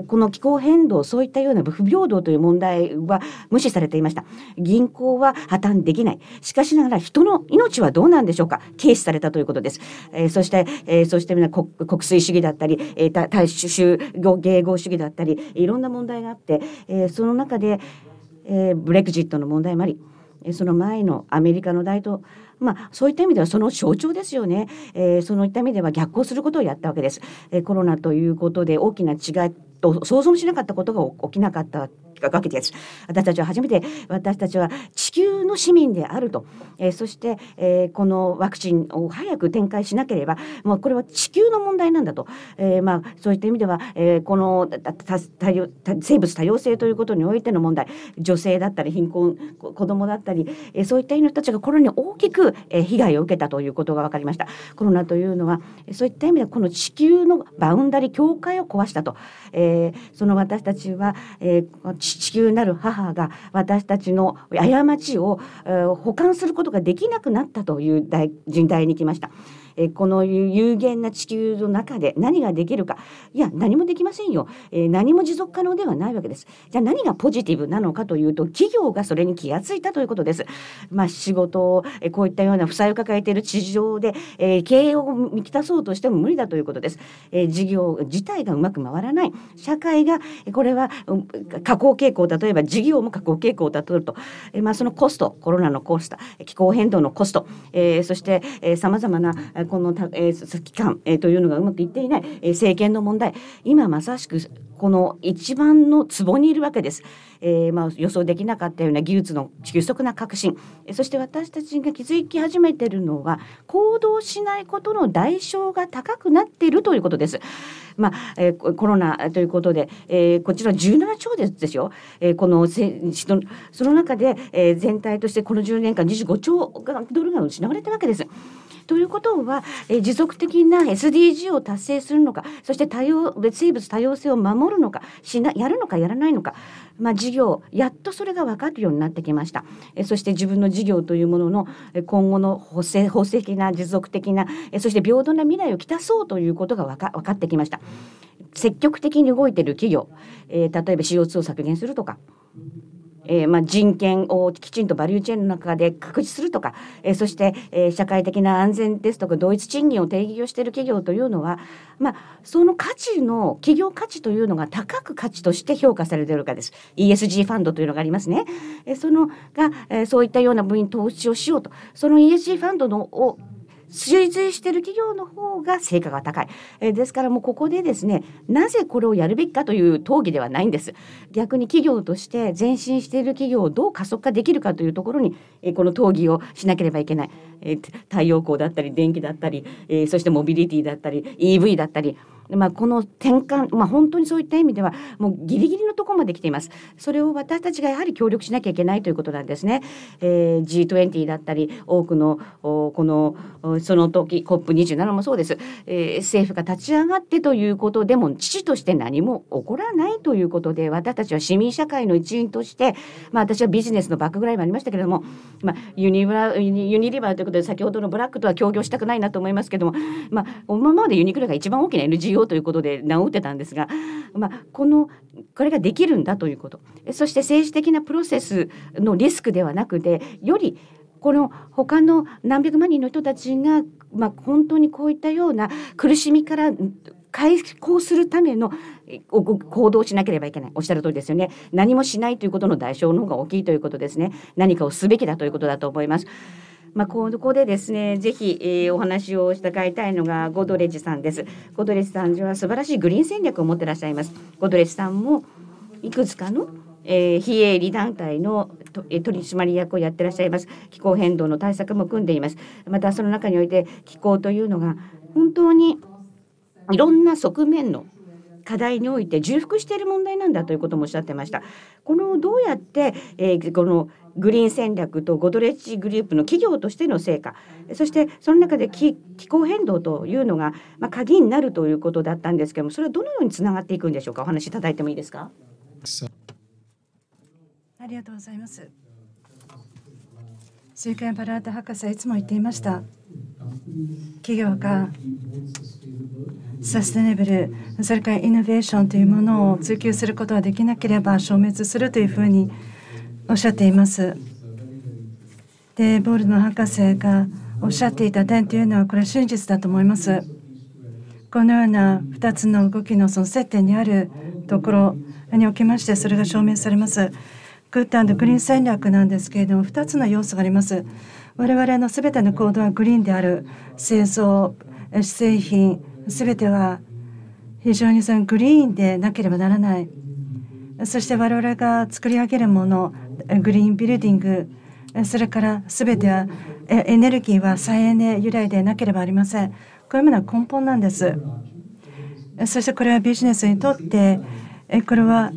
この気候変動そういったような不平等という問題は無視されていました銀行は破綻できないしかしながら人の命はどうなんでしょうか軽視されたということです、えー、そして、えー、そして国国粋主義だったり、えー、大衆芸合主義だったりいろんな問題があって、えーその中で、えー、ブレクジットの問題もありその前のアメリカの大統まあ、そういった意味ではその象徴ですよね、えー、そのいった意味では逆行することをやったわけです、えー、コロナということで大きな違いと想像もしなかったことが起きなかったとかガキてやつ私たちは初めて私たちは地球の市民であると、えー、そして、えー、このワクチンを早く展開しなければもうこれは地球の問題なんだと、えー、まあ、そういった意味では、えー、この生物多様性ということにおいての問題女性だったり貧困子どもだったり、えー、そういった人たちがこれに大きく、えー、被害を受けたということが分かりました。コロナというのはそういった意味でこの地球のバウンダリ境界を壊したと、えー、その私たちは、えー、地地球なる母が私たちの過ちを、えー、保管することができなくなったという人材に来ました。えこの有限な地球の中で何ができるかいや何もできませんよ、え何も持続可能ではないわけですじゃあ何がポジティブなのかというと企業がそれに気がついたということです、まあ、仕事を、えこういったような負債を抱えている地上で、え経営を満たそうとしても無理だということです、え事業自体がうまく回らない社会がこれは下降傾向例えば事業も下降傾向をたどると、えまあ、そのコストコロナのコスト気候変動のコスト、えそしてさまざまなこの、えー、期間、えー、というのがうまくいっていない、えー、政権の問題今まさしくこの一番のツボにいるわけです、えーまあ、予想できなかったような技術の急速な革新そして私たちが気づき始めているのは行動しないことの代償が高くなっているということです。まあえー、コロナということで、えー、こちら17兆ですでしょ、えー、このせその中で、えー、全体としてこの10年間25兆ドルが失われたわけです。ということは、えー、持続的な SDG を達成するのかそして多様生物多様性を守るのかしなやるのかやらないのか、まあ、事業やっとそれが分かるようになってきました、えー、そして自分の事業というものの今後の補正法的な持続的な、えー、そして平等な未来をきたそうということが分か分かってきました積極的に動いている企業、えー、例えば CO2 を削減するとか。えー、まあ、人権をきちんとバリューチェーンの中で確立するとか、えー、そして、えー、社会的な安全ですとか同一賃金を定義をしている企業というのは、まあ、その価値の企業価値というのが高く価値として評価されているかです ESG ファンドというのがありますね、えそのが、えそういったような分野に投資をしようとその ESG ファンドのを追随している企業の方が成果が高い、えー、ですからもうここでですねなぜこれをやるべきかという討議ではないんです逆に企業として前進している企業をどう加速化できるかというところに、えー、この討議をしなければいけないえー、太陽光だったり電気だったり、えー、そしてモビリティだったり EV だったり。まあ、この転換、まあ、本当にそういった意味ではもうギリギリのところまで来ていますそれを私たちがやはり協力しなきゃいけないということなんですね、えー、G20 だったり多くのこのその時 COP27 もそうです、えー、政府が立ち上がってということでも父として何も起こらないということで私たちは市民社会の一員として、まあ、私はビジネスのバックグラウンもありましたけれども、まあ、ユニバユニリバーということで先ほどのブラックとは協業したくないなと思いますけども、まあ、今までユニクロが一番大きな NGO ということで名を打ってたんですが、まあ、このこれができるんだということそして政治的なプロセスのリスクではなくてよりこの他の何百万人の人たちが、まあ、本当にこういったような苦しみから解放するための行動しなければいけないおっしゃる通りですよね何もしないということの代償の方が大きいということですね何かをすべきだということだと思います。まあ、ここでですねぜひ、えー、お話を伺いたいのがゴドレジさんですゴドレジさんは素晴らしいグリーン戦略を持ってらっしゃいますゴドレジさんもいくつかのえー、非営利団体のと、えー、取締役をやってらっしゃいます気候変動の対策も組んでいますまたその中において気候というのが本当にいろんな側面の課題において重複している問題なんだということもおっしゃってましたこのどうやって、えー、このグリーン戦略とゴドレッジグループの企業としての成果そしてその中で気気候変動というのが、まあ、鍵になるということだったんですけどもそれはどのようにつながっていくんでしょうかお話しいただいてもいいですかありがとうございます週刊バラータ博士いつも言っていました企業がサステナブルそれからイノベーションというものを追求することはできなければ消滅するというふうにおっしゃっています。でボールの博士がおっしゃっていた点というのはこれは真実だと思います。このような2つの動きのその接点にあるところにおきましてそれが証明されます。グッドグリーン戦略なんですけれども2つの要素があります。我々の全ての行動はグリーンである製造、製製品全ては非常にそのグリーンでなければならないそして我々が作り上げるものグリーンビルディングそれから全てはエネルギーは再エネ由来でなければありません。こういうものは根本なんです。そしてこれはビジネスにとってこれは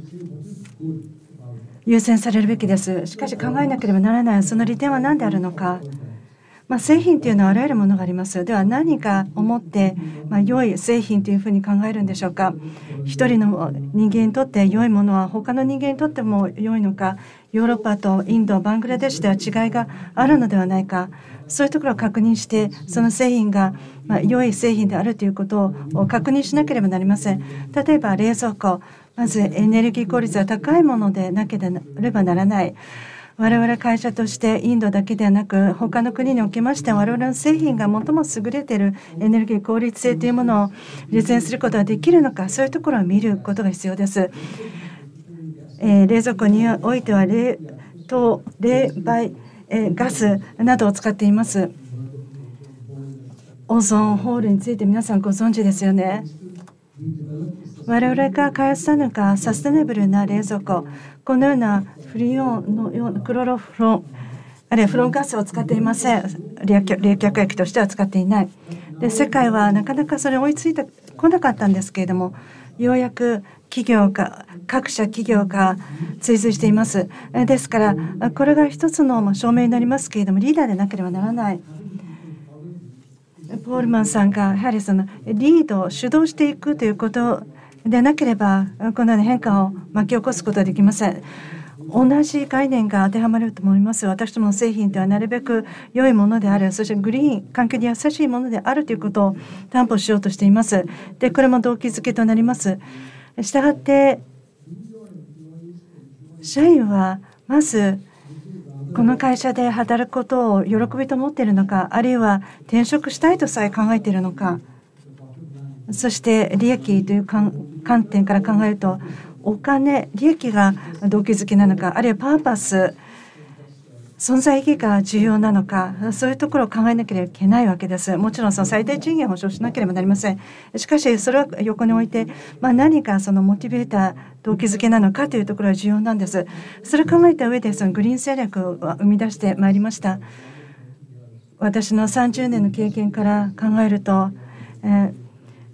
優先されるべきです。しかし考えなければならないその利点は何であるのか。まあ、製品というのはあらゆるものがあります。では何か思って、まあ、良い製品というふうに考えるんでしょうか。一人の人間にとって良いものは他の人間にとっても良いのか。ヨーロッパとインド、バングラデシュでは違いがあるのではないか、そういうところを確認して、その製品が、まあ、良い製品であるということを確認しなければなりません。例えば冷蔵庫、まずエネルギー効率が高いものでなければならない。我々会社としてインドだけではなく他の国におきまして我々の製品が最も優れているエネルギー効率性というものを実現することができるのかそういうところを見ることが必要です。えー、冷蔵庫においては冷凍冷媒、えー、ガスなどを使っていますオゾンホールについて皆さんご存知ですよね我々が開発したのがサステナブルな冷蔵庫このようなフリオンのようなクロロフロンあるいはフロンガスを使っていません冷却液としては使っていないで世界はなかなかそれ追いついてこなかったんですけれどもようやく企業家各社企業が追随していますですからこれが一つの証明になりますけれどもリーダーでなければならないポールマンさんがやはりそのリードを主導していくということでなければこのような変化を巻き起こすことはできません。同じ概念が当てはまると思います私どもの製品ではなるべく良いものであるそしてグリーン環境に優しいものであるということを担保しようとしていますでこれも動機づけとなりますしたがって社員はまずこの会社で働くことを喜びと思っているのかあるいは転職したいとさえ考えているのかそして利益という観点から考えるとお金利益が動機づけなのかあるいはパーパス存在意義が重要なのかそういうところを考えなければいけないわけですもちろんその最低賃金を保障しなければなりませんしかしそれは横に置いて、まあ、何かそのモチベーター動機づけなのかというところは重要なんですそれを考えた上でそのグリーン戦略を生み出してまいりました私の30年の経験から考えると、えー、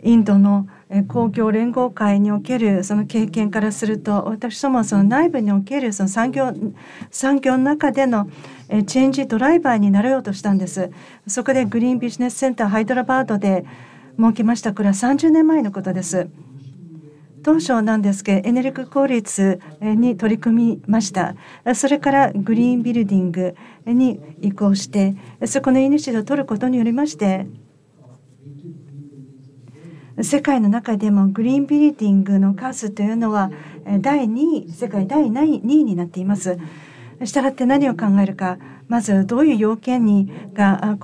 インドの「公共連合会におけるその経験からすると私どもはその内部におけるその産業産業の中でのチェンジドライバーになろうとしたんですそこでグリーンビジネスセンターハイドラバードで設けましたこれは30年前のことです当初なんですけどエネルギー効率に取り組みましたそれからグリーンビルディングに移行してそこのイニシアを取ることによりまして世界の中でもグリーンビルディングの数というのは第2位世界第2位になっています。したがって何を考えるかまずどういう要件にが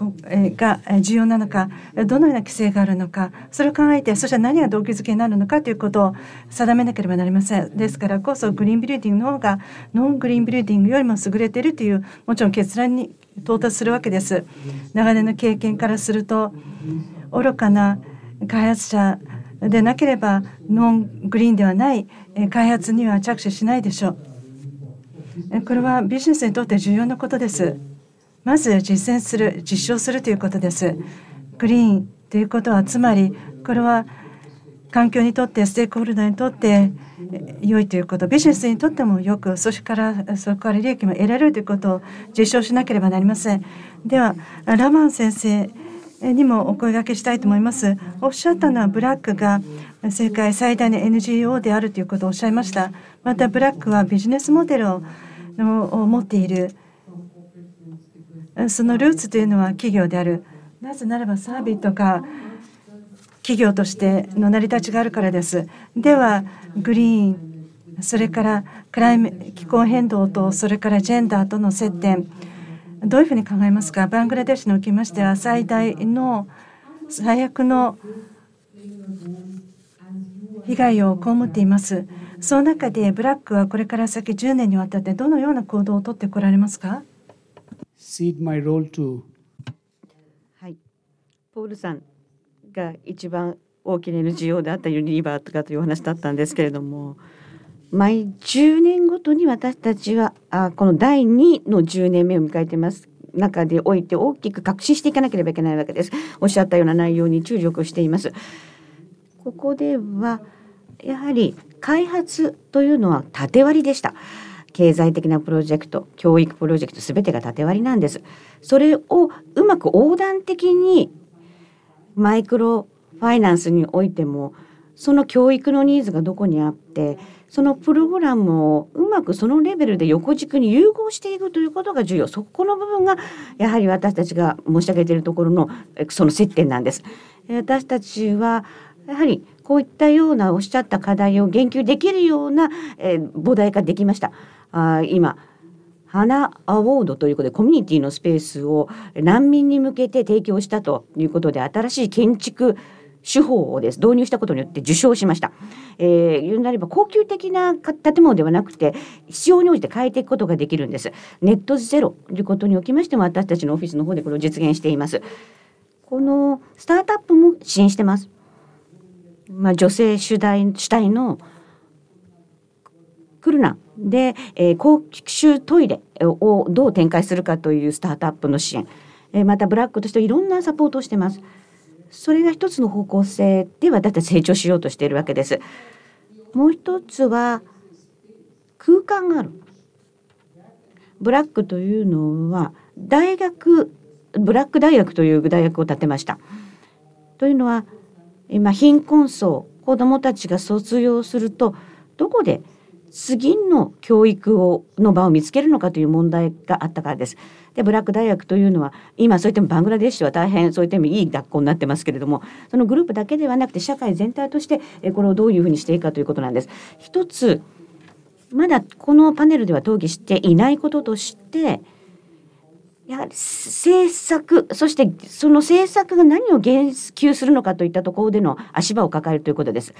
が重要なのかどのような規制があるのかそれを考えてそして何が動機づけになるのかということを定めなければなりませんですからこそグリーンビルディングの方がノングリーンビルディングよりも優れているというもちろん結論に到達するわけです長年の経験からすると愚かな開発者でなければノングリーンではない開発には着手しないでしょう。これはビジネスにとって重要なことです。まず実践する、実証するということです。グリーンということはつまりこれは環境にとってステークホルダーにとって良いということビジネスにとってもよくそしからそこから利益も得られるということを実証しなければなりませんではラマン先生にもお声がけしたいと思います。おっしゃったのはブラックが世界最大の NGO であるということをおっしゃいました。またブラックはビジネスモデルを持っている。そのルーツというのは企業である。なぜならばサービスとか企業としての成り立ちがあるからです。ではグリーンそれからクライム気候変動とそれからジェンダーとの接点どういうふうに考えますかバングラデシュにおきましては最大の最悪の被害を被っています。その中でブラックはこれから先10年にわたってどのような行動を取ってこられますかはい、ポールさんが一番大きな NGO であったユニバーとかというお話だったんですけれども。毎10年ごとに私たちはあこの第2の10年目を迎えてます中でおいて大きく革新していかなければいけないわけです。おっしゃったような内容に注力しています。ここではやはり開発というのは縦割りでした。経済的なプロジェクト、教育プロジェクト全てが縦割りなんです。それをうまく横断的にマイクロファイナンスにおいてもその教育のニーズがどこにあってそのプログラムをうまくそのレベルで横軸に融合していくということが重要そこの部分がやはり私たちが申し上げているところのその接点なんです。私たちはやはりこういったようなおっしゃった課題を言及できるような、え膨大化できました。あ今花アォードということでコミュニティのスペースを難民に向けて提供したということで新しい建築手法をです、導入したことによって受賞しました。えー、言うなれば高級的な建物ではなくて、必要に応じて変えていくことができるんです。ネットゼロということにおきましても、私たちのオフィスの方でこれを実現しています。このスタートアップも支援してます。まあ、女性主体主体のクルナで、えー、公衆トイレをどう展開するかというスタートアップの支援、えー、またブラックとしていろんなサポートをしてます。それが一つの方向性ではだって成長しようとしているわけです。もう一つは空間がある。ブラックというのは大学ブラック大学という大学を建てました。というのは今貧困層子どもたちが卒業するとどこで次の教育をの場を見つけるのかという問題があったからです。でブラック大学というのは今そういったバングラデシュは大変そういった意味いい学校になってますけれどもそのグループだけではなくて社会全体としてこれをどういうふうにしていくかということなんです。一つまだこのパネルでは討議していないこととしてやはり政策そしてその政策が何を言及するのかといったところでの足場を抱えるということです。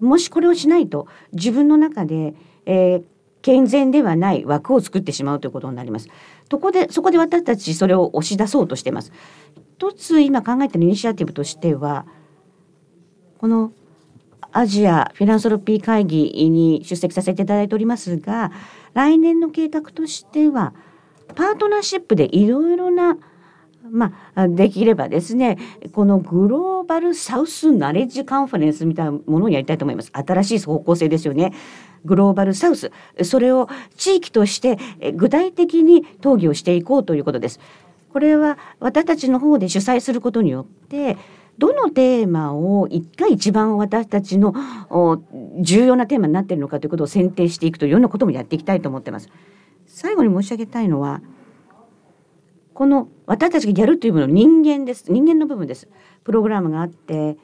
もしこれをしないと自分の中で、えー健全ではない枠を作ってしまうということになります。そこでそこで私たちそれを押し出そうとしてます。一つ今考えてるイニシアティブとしてはこのアジアフィナンソロピー会議に出席させていただいておりますが来年の計画としてはパートナーシップでいろいろなまあ、できればですねこのグローバルサウスナレッジカンファレンスみたいなものをやりたいと思います新しい方向性ですよねグローバルサウスそれを地域として具体的に討議をしていこうということです。これは私たちの方で主催することによってどのテーマを一回一番私たちの重要なテーマになっているのかということを選定していくというようなこともやっていきたいと思ってます。最後に申し上げたいのはこの私たちがやるというもの人間です人間の部分です。プログラムがあって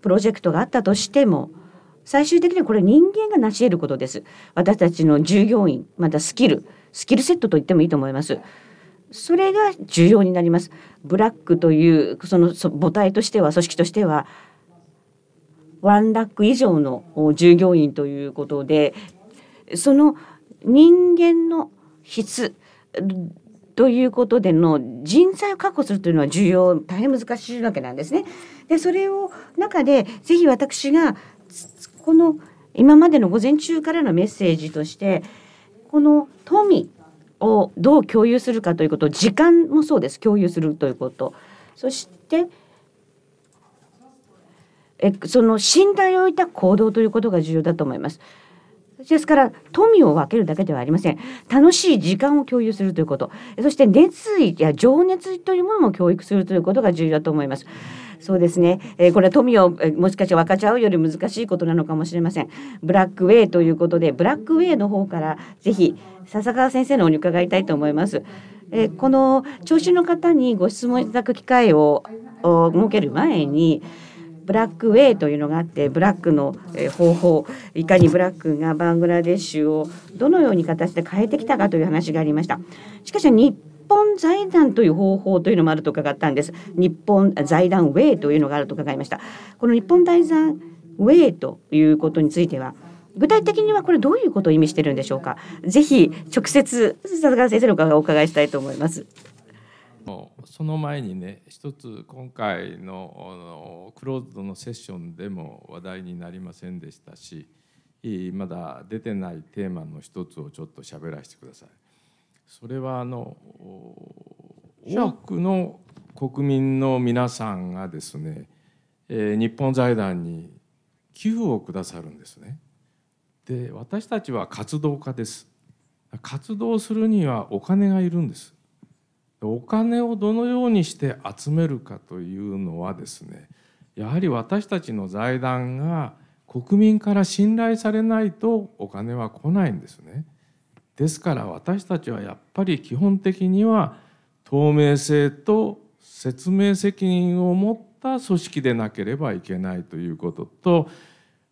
プロジェクトがあったとしても最終的にはこれ人間が成し得ることです私たちの従業員またスキルスキルセットと言ってもいいと思いますそれが重要になりますブラックというその母体としては組織としてはワンラック以上の従業員ということでその人間の質ということでの人材を確保するというのは重要大変難しいわけなんですね。でそれを中でぜひ私がこの今までの午前中からのメッセージとしてこの富をどう共有するかということ時間もそうです共有するということそしてえその信頼を置いた行動ということが重要だと思います。ですから富を分けるだけではありません楽しい時間を共有するということそして熱意や情熱というものも教育するということが重要だと思います。そうですね、えー、これは富を、えー、もしかして分かち合うより難しいことなのかもしれませんブラックウェイということでブラックウェイの方からぜひ笹川先生の方に伺いたいと思います。えこの聴衆の方にご質問いただく機会を設ける前にブラックウェイというのがあってブラックの方法いかにブラックがバングラデシュをどのように形で変えてきたかという話がありました。しかし本財団という方法というのもあると伺ったんです日本財団ウェイというのがあると伺いましたこの日本財団ウェイということについては具体的にはこれどういうことを意味してるんでしょうかぜひ直接佐川先生のお伺いしたいと思いますその前にね一つ今回のクローズドのセッションでも話題になりませんでしたしまだ出てないテーマの一つをちょっと喋らせてください。それはあの多くの国民の皆さんがですね、えー、日本財団に寄付をくださるんですね。で私たちは活動家です。活動するにはお金がいるんです。お金をどのようにして集めるかというのはですねやはり私たちの財団が国民から信頼されないとお金は来ないんですね。ですから私たちはやっぱり基本的には透明性と説明責任を持った組織でなければいけないということと、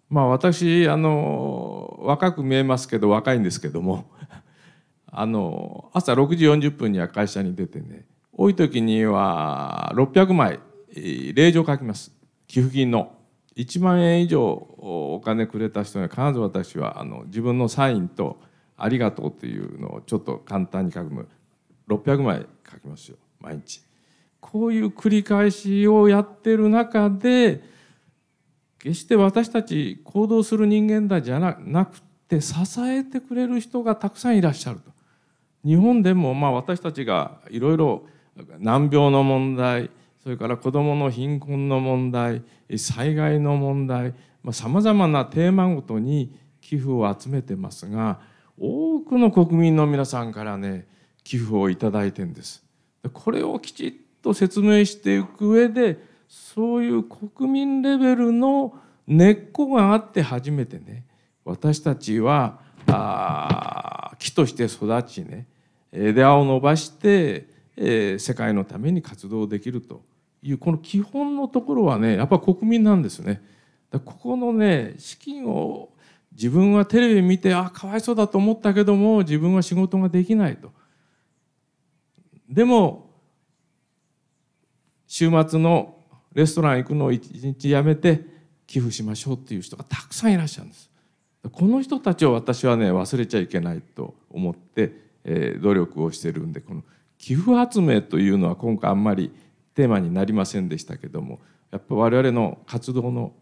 まあ、私あの若く見えますけど若いんですけども (laughs) あの朝6時40分には会社に出てね多い時には600枚令状書きます寄付金の1万円以上お金くれた人には必ず私はあの自分のサインとありがとう」っていうのをちょっと簡単に書く600枚書きますよ毎日。こういう繰り返しをやってる中で決して私たち行動する人間だじゃなくて支えてくれる人がたくさんいらっしゃると。日本でもまあ私たちがいろいろ難病の問題それから子どもの貧困の問題災害の問題さまざ、まなテーマごとに寄付を集めてますが多くの国民の皆さんからね寄付をいただいてんですこれをきちっと説明していく上でそういう国民レベルの根っこがあって初めてね私たちはあ木として育ちね枝を伸ばして、えー、世界のために活動できるというこの基本のところはねやっぱ国民なんですね。ここのね資金を自分はテレビ見てあかわいそうだと思ったけども自分は仕事ができないと。でも週末のレストラン行くのを一日やめて寄付しましょうっていう人がたくさんいらっしゃるんです。この人たちを私はね忘れちゃいけないと思って、えー、努力をしてるんでこの寄付集めというのは今回あんまりテーマになりませんでしたけどもやっぱ我々の活動の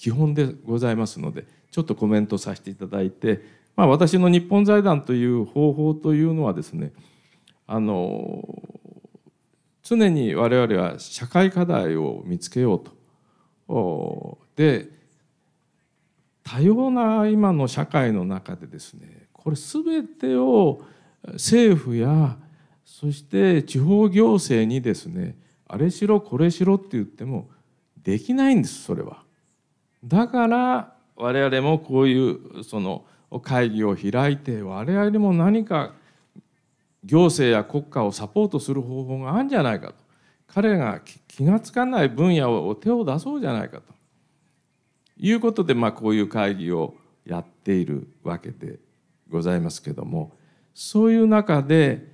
基本でございますのでちょっとコメントさせていただいて、まあ、私の日本財団という方法というのはですねあの常に我々は社会課題を見つけようと。で多様な今の社会の中でですねこれ全てを政府やそして地方行政にですねあれしろこれしろって言ってもできないんですそれは。だから我々もこういうその会議を開いて我々も何か行政や国家をサポートする方法があるんじゃないかと彼が気が付かない分野を手を出そうじゃないかということで、まあ、こういう会議をやっているわけでございますけどもそういう中で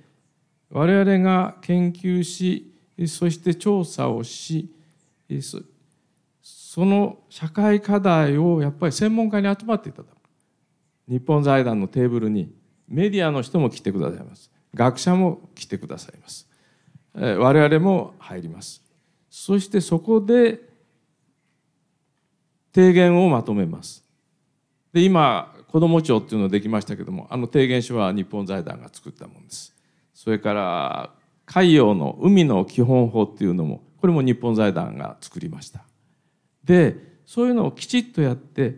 我々が研究しそして調査をしその社会課題をやっぱり専門家に集まっていただく日本財団のテーブルにメディアの人も来てくださいます学者も来てくださいます我々も入りますそしてそこで提言をまとめますで今子ども庁っていうのができましたけどもあの提言書は日本財団が作ったものですそれから海洋の海の基本法っていうのもこれも日本財団が作りましたでそういうのをきちっとやって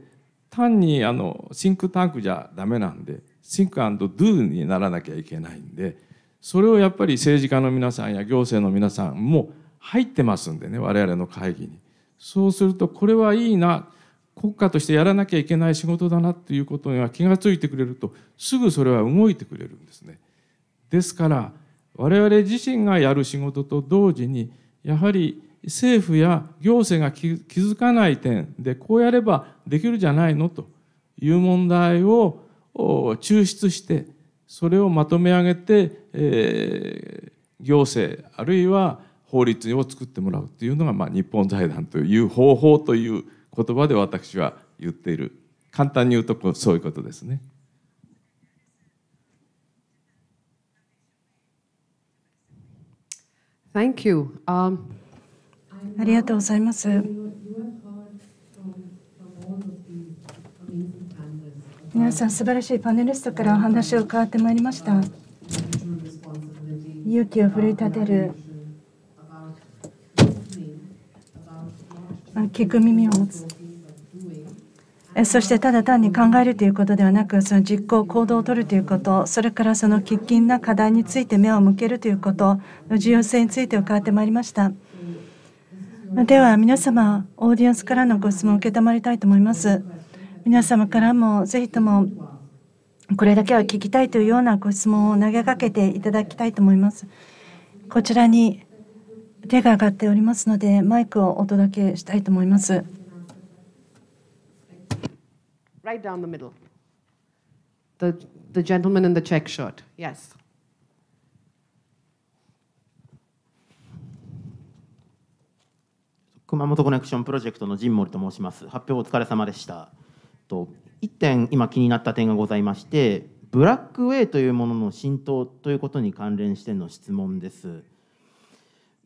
単にあのシンクタンクじゃダメなんでシンクドゥにならなきゃいけないんでそれをやっぱり政治家の皆さんや行政の皆さんも入ってますんでね我々の会議に。そうするとこれはいいな国家としてやらなきゃいけない仕事だなっていうことには気が付いてくれるとすぐそれは動いてくれるんですね。ですから我々自身がやる仕事と同時にやはり政府や行政が気づかない点でこうやればできるじゃないのという問題を抽出してそれをまとめ上げて、えー、行政あるいは法律を作ってもらうというのが、まあ、日本財団という方法という言葉で私は言っている簡単に言うとそういうことですね。Thank you.、Um... ありがとうございます。皆さん素晴らしいパネリストからお話を伺ってまいりました。勇気を奮い立てる聞く耳を持つそしてただ単に考えるということではなくその実行行動をとるということそれからその喫緊な課題について目を向けるということの重要性について伺ってまいりました。では皆様オーディエンスからのご質問を受け止まりたいと思います皆様からもぜひともこれだけは聞きたいというようなご質問を投げかけていただきたいと思いますこちらに手が挙がっておりますのでマイクをお届けしたいと思います right down the middle the, gentleman in the check s h o t yes 熊本コネクションプロジェクトの陣森と申します。発表お疲れ様でした。と1点今気になった点がございまして、ブラックウェイというものの浸透ということに関連しての質問です。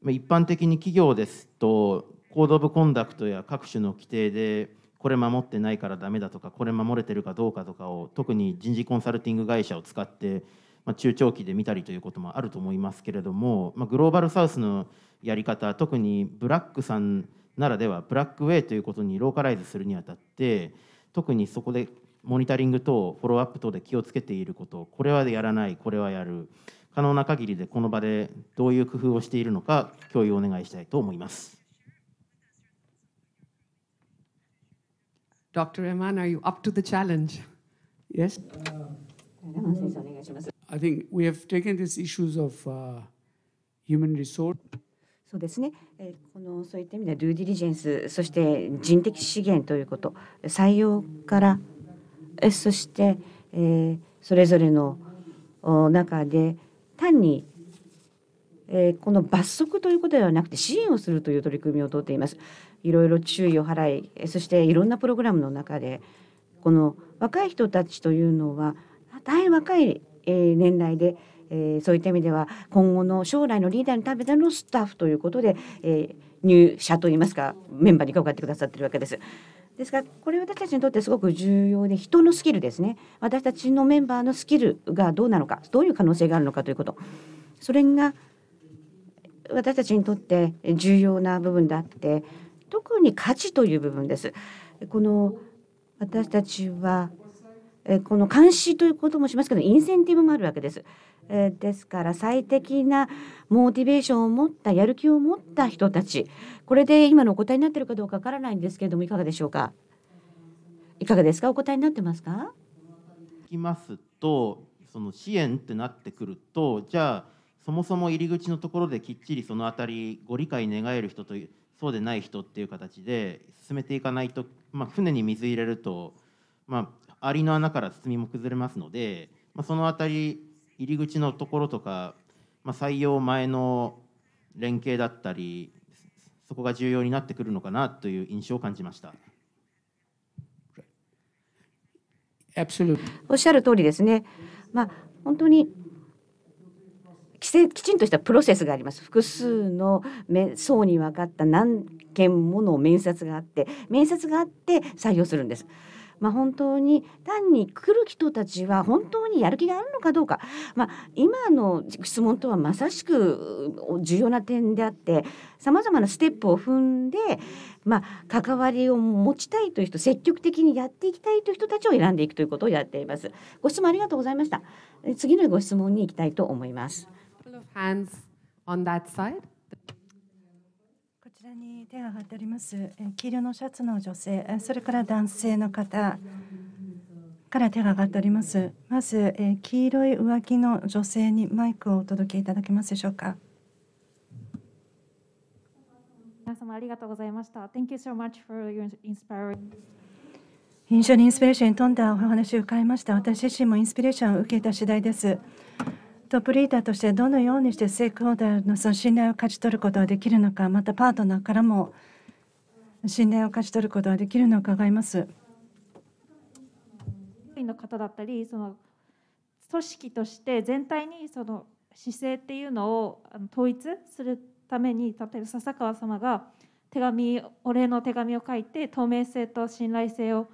ま一般的に企業ですと、コード・オブ・コンダクトや各種の規定で、これ守ってないからダメだとか、これ守れてるかどうかとかを、特に人事コンサルティング会社を使って、ま中長期で見たりということもあると思いますけれども、まグローバルサウスのやり方特にブラックさんならではブラックウェイということにローカライズするにあたって特にそこでモニタリング等フォローアップ等で気をつけていることこれはやらないこれはやる可能な限りでこの場でどういう工夫をしているのか共有お願いしたいと思います。Dr. Eman, are you up to the challenge? Yes? I think we have taken these issues of uh, human resource. そうですね、えー、このそういった意味ではルーディリジェンスそして人的資源ということ採用からえそして、えー、それぞれの中で単に、えー、この罰則ということではなくて支援をするという取り組みをとっています。いろいろ注意を払いそしていろんなプログラムの中でこの若い人たちというのは大変若い年代でえー、そういった意味では今後の将来のリーダーのためのスタッフということで、えー、入社といいますかメンバーに伺ってくださってるわけです。ですからこれ私たちにとってすごく重要で人のスキルですね私たちのメンバーのスキルがどうなのかどういう可能性があるのかということそれが私たちにとって重要な部分であって特に価値という部分です。この私たちはこの監視ということもしますけどインセンティブもあるわけです。えー、ですから最適なモチベーションを持ったやる気を持った人たちこれで今のお答えになってるかどうかわからないんですけれどもいかがでしょうかいかがですかお答えになってますかいきますとその支援ってなってくるとじゃあそもそも入り口のところできっちりそのあたりご理解願える人というそうでない人っていう形で進めていかないと、まあ、船に水入れると、まあ、ありの穴から包みも崩れますので、まあ、そのあたり入り口のところとか、まあ、採用前の連携だったりそこが重要になってくるのかなという印象を感じました。おっしゃる通りですね。まあ、本当にきちんとしたプロセスがあります複数の層に分かった何件もの面接があって面接があって採用するんです。まあ、本当に単に来る人たちは本当にやる気があるのかどうか、まあ、今の質問とはまさしく重要な点であってさまざまなステップを踏んで、まあ、関わりを持ちたいという人積極的にやっていきたいという人たちを選んでいくということをやっています。ご質問ありがとうございました。次のご質問に行きたいと思います。に手が張っております黄色のシャツの女性それから男性の方から手が上がっておりますまず、え黄色い上着の女性にマイクをお届けいただけますでしょうか皆様ありがとうございました Thank you so much for your inspiring 印象にインスピレーションに富んだお話を伺いました私自身もインスピレーションを受けた次第ですトップリーダーとしてどのようにしてステークホルダーのその信頼を勝ち取ることができるのかまたパートナーからも信頼を勝ち取ることができるのを伺います。の方だったりその組織として全体にその姿勢っていうのを統一するために例えば笹川様が手紙お礼の手紙を書いて透明性と信頼性を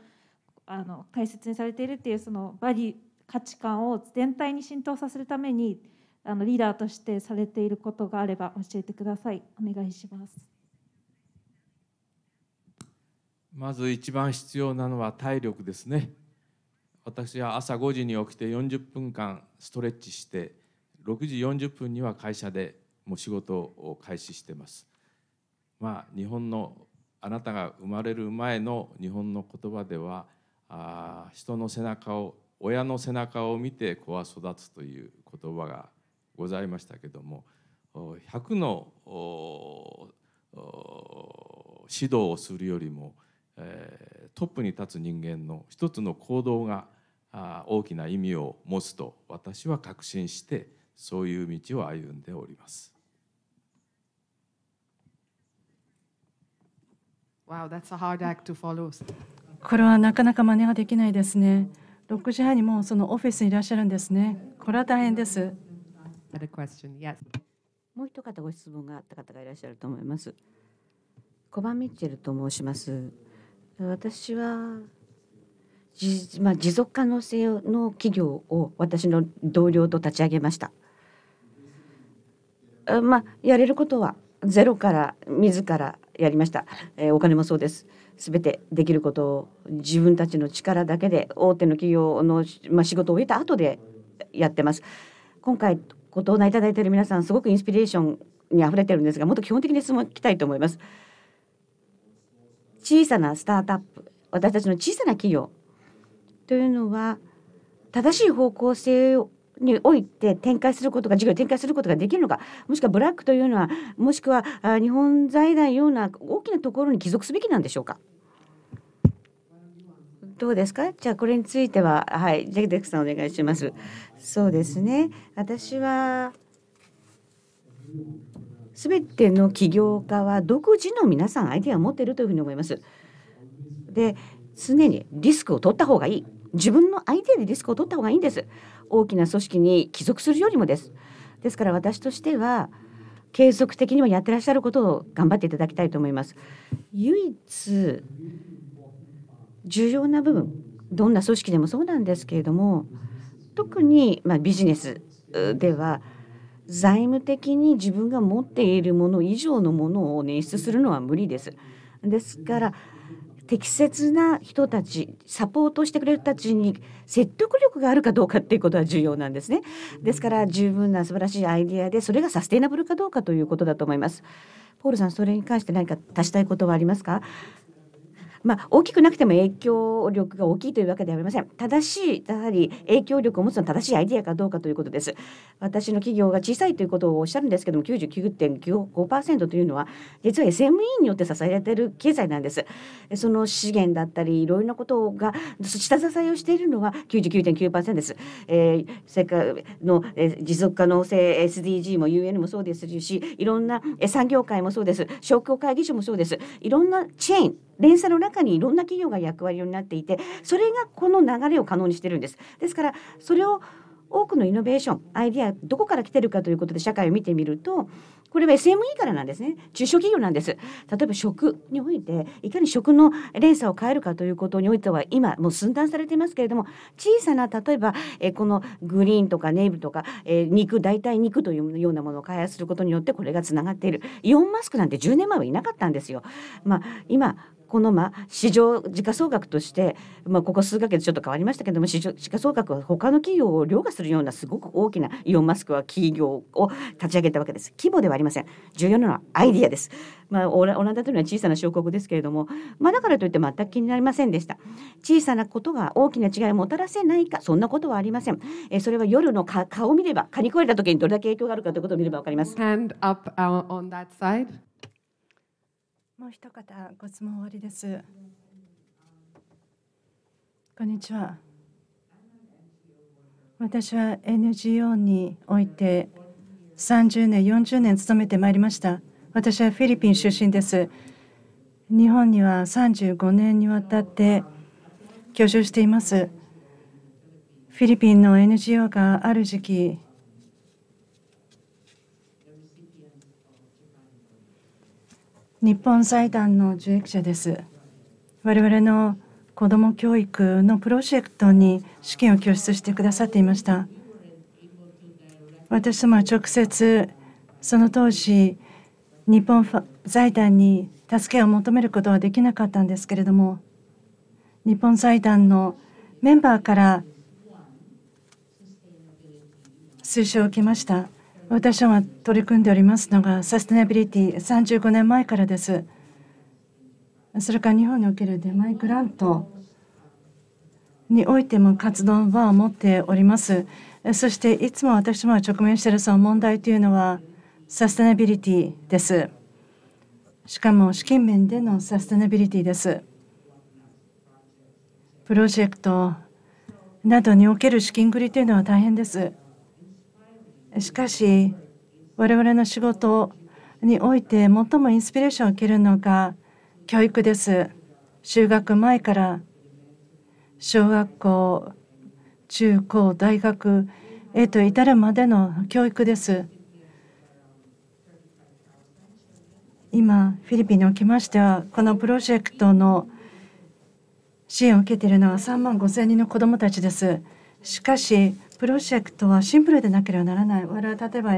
あの大切にされているっていうそのバリ価値観を全体に浸透させるためにあのリーダーとしてされていることがあれば教えてくださいお願いしますまず一番必要なのは体力ですね私は朝5時に起きて40分間ストレッチして6時40分には会社でもう仕事を開始してますまあ日本のあなたが生まれる前の日本の言葉ではあ人の背中を親の背中を見て子は育つという言葉がございましたけども100の指導をするよりも、トップに立つ人間の一つの行動が大きな意味を持つと私は確信してそういう道を歩んでおります。これはなかなか真似ができないですね。6時半にもそのオフィスにいらっしゃるんですね。これは大変です。もう一方ご質問があった方がいらっしゃると思います。コバミッチェルと申します。私はじ、まあ、持続可能性の企業を私の同僚と立ち上げました。まあ、やれることはゼロから自らやりました、えー、お金もそうです、全てできることを自分たちの力だけで大手の企業の、ま仕事を終えた後でやってます。今回ご登壇いただいている皆さんすごくインスピレーションにあふれてるんですがもっと基本的に質問いきたいと思います。小さなスタートアップ私たちの小さな企業というのは正しい方向性において展開することが事業展開することができるのかもしくはブラックというのはもしくは日本財団ような大きなところに帰属すべきなんでしょうかどうですかじゃあこれについてははいジェクデクさんお願いしますそうですね私は全ての起業家は独自の皆さんアイデアを持っているというふうに思いますで常にリスクを取った方がいい自分のアイデアでリスクを取った方がいいんです大きな組織に帰属するよりもです。ですから私としては継続的にもやってらっしゃることを頑張っていただきたいと思います。唯一重要な部分どんな組織でもそうなんですけれども特にまビジネスでは財務的に自分が持っているもの以上のものを捻出するのは無理です。ですから適切な人たちサポートしてくれる人たちに説得力があるかどうかっていうことは重要なんですねですから十分な素晴らしいアイデアでそれがサステイナブルかどうかということだと思いますポールさんそれに関して何か足したいことはありますかまあ、大きくなくても影響力が大きいというわけではありません正しいやはり影響力を持つのは正しいアイデアかどうかということです私の企業が小さいということをおっしゃるんですけども99.5%というのは実は SME によって支えられている経済なんですその資源だったりいろいろなことが下支えをしているのは99.9%です、えー、世界の、えー、持続可能性 SDG も UN もそうですしいろんな産業界もそうです商工会議所もそうですいろんなチェーン連鎖の中にいろんな企業が役割を担っていてそれがこの流れを可能にしてるんです。ですからそれを多くのイノベーションアイデアどこから来てるかということで社会を見てみるとこれは SME からなんですね中小企業なんです例えば食においていかに食の連鎖を変えるかということにおいては今もう寸断されていますけれども小さな例えば、えこのグリーンとかネイブとか、え肉代替肉というようなものを開発することによってこれがつながっているイオンマスクなんて10年前はいなかったんですよ。まあ、今このまあ市場時価総額として、まあ、ここ数ヶ月ちょっと変わりましたけども市場時価総額は他の企業を凌駕するようなすごく大きなイオン・マスクは企業を立ち上げたわけです規模ではありません重要なのはアイディアです、まあ、オランダというのは小さな小国ですけれども、まあ、だからといって全く気になりませんでした小さなことが大きな違いをもたらせないかそんなことはありません、えそれは夜の顔を見れば蚊に食えた時にどれだけ影響があるかということを見れば分かりますもう一方ご質問終わりです。こんにちは。私は NGO において30年、40年勤めてまいりました。私はフィリピン出身です。日本には35年にわたって居住しています。フィリピンの NGO がある時期日本財団の受益者です我々の子ども教育のプロジェクトに資金を拠出してくださっていました私どもは直接その当時日本財団に助けを求めることはできなかったんですけれども日本財団のメンバーから推奨を受けました私は取り組んでおりますのがサステナビリティ35年前からですそれから日本におけるデマイグラントにおいても活動は持っておりますそしていつも私も直面しているその問題というのはサステナビリティですしかも資金面でのサステナビリティですプロジェクトなどにおける資金繰りというのは大変ですしかし我々の仕事において最もインスピレーションを受けるのが教育です。就学前から小学校中高大学へと至るまでの教育です。今フィリピンにおきましてはこのプロジェクトの支援を受けているのは3万5,000人の子どもたちです。しかしプロジェクトはシンプルでなければならない我々例えば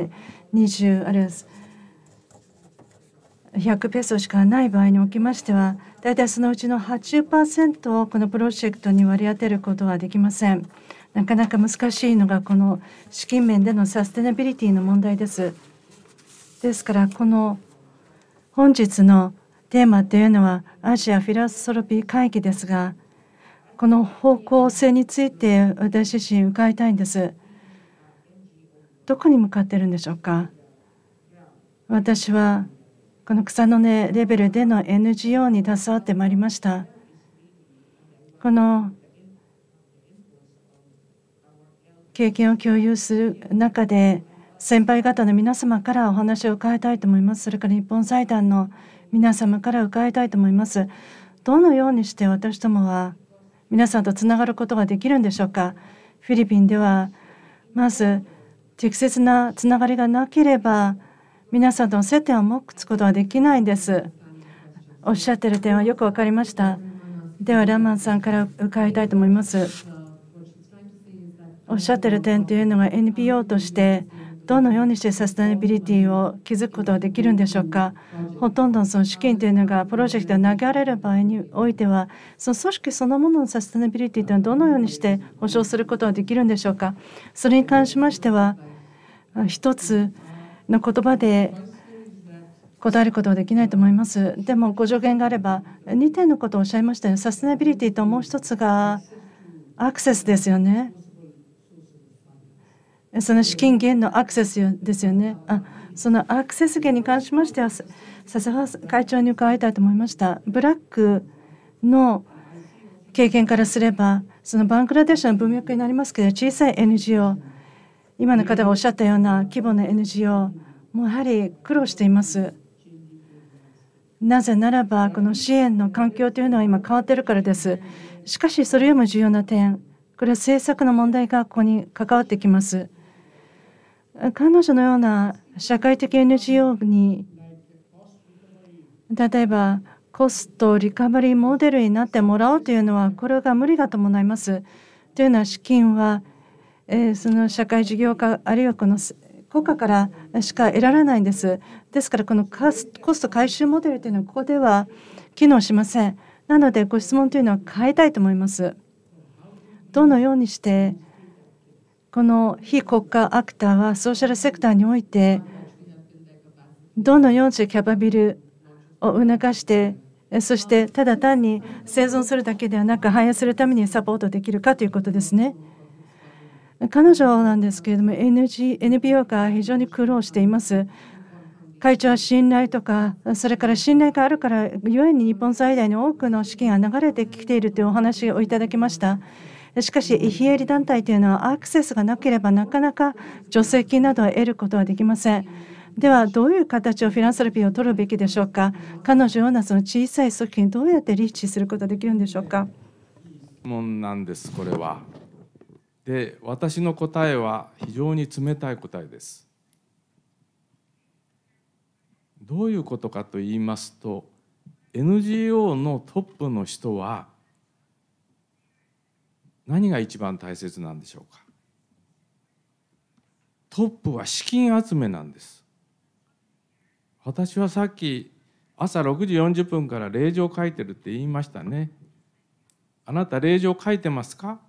20あるいは100ペソしかない場合におきましては大体そのうちの80%をこのプロジェクトに割り当てることはできませんなかなか難しいのがこの資金面でのサステナビリティの問題ですですからこの本日のテーマというのはアジアフィロソロピー会議ですがこの方向性について私自身伺いたいんですどこに向かってるんでしょうか私はこの草の根レベルでの NGO に携わってまいりましたこの経験を共有する中で先輩方の皆様からお話を伺いたいと思いますそれから日本財団の皆様から伺いたいと思いますどのようにして私どもは皆さんとつながることができるんでしょうかフィリピンではまず適切なつながりがなければ皆さんとの接点を持つことはできないんですおっしゃってる点はよく分かりましたではラマンさんから伺いたいと思いますおっしゃってる点というのが NPO としてどのようにしてサステナビリティを築くことができるんでしょうかほとんどのその資金というのがプロジェクトに流れる場合においてはその組織そのもののサステナビリティというのはどのようにして保証することができるんでしょうかそれに関しましては一つの言葉で答えることはできないと思います。でもご助言があれば2点のことをおっしゃいましたよ。サステナビリティともう一つがアクセスですよね。その資金源のアクセスですよね。あそのアクセス源に関しましては笹川会長に伺いたいと思いました。ブラックの経験からすればそのバングラデシュの文脈になりますけど小さい NGO 今の方がおっしゃったような規模の NGO もやはり苦労しています。なぜならばこの支援の環境というのは今変わってるからです。しかしそれよりも重要な点これは政策の問題がここに関わってきます。彼女のような社会的 NGO に例えばコストリカバリーモデルになってもらおうというのはこれが無理が伴います。というのは資金は、えー、その社会事業化あるいはこの国家からしか得られないんです。ですからこのコスト回収モデルというのはここでは機能しません。なのでご質問というのは変えたいと思います。どのようにしてこの非国家アクターはソーシャルセクターにおいてどの4種キャパビルを促してそしてただ単に生存するだけではなく反映するためにサポートできるかということですね。彼女なんですけれども NG NPO が非常に苦労しています。会長は信頼とかそれから信頼があるからゆえに日本最大の多くの資金が流れてきているというお話をいただきました。しかし非営利団体というのはアクセスがなければなかなか助成金などを得ることはできません。ではどういう形をフィランソルピーを取るべきでしょうか彼女はその小さい組織にどうやってリーチすることができるんでしょうか質問なんですこれは。で私の答えは非常に冷たい答えです。どういうことかと言いますと NGO のトップの人は何が一番大切なんでしょうかトップは資金集めなんです私はさっき朝6時40分から令状書いてるって言いましたねあなた令状書いてますか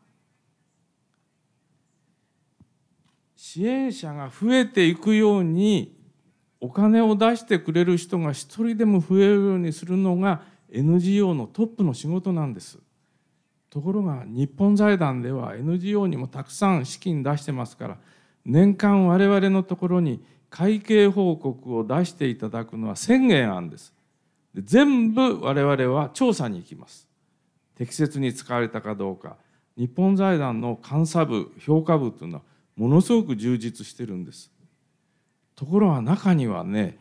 支援者が増えていくようにお金を出してくれる人が一人でも増えるようにするのが NGO のトップの仕事なんですところが日本財団では NGO にもたくさん資金出してますから年間我々のところに会計報告を出していただくのは宣言案です。で全部我々は調査に行きます。適切に使われたかどうか日本財団の監査部評価部というのはものすごく充実してるんです。ところが中にはね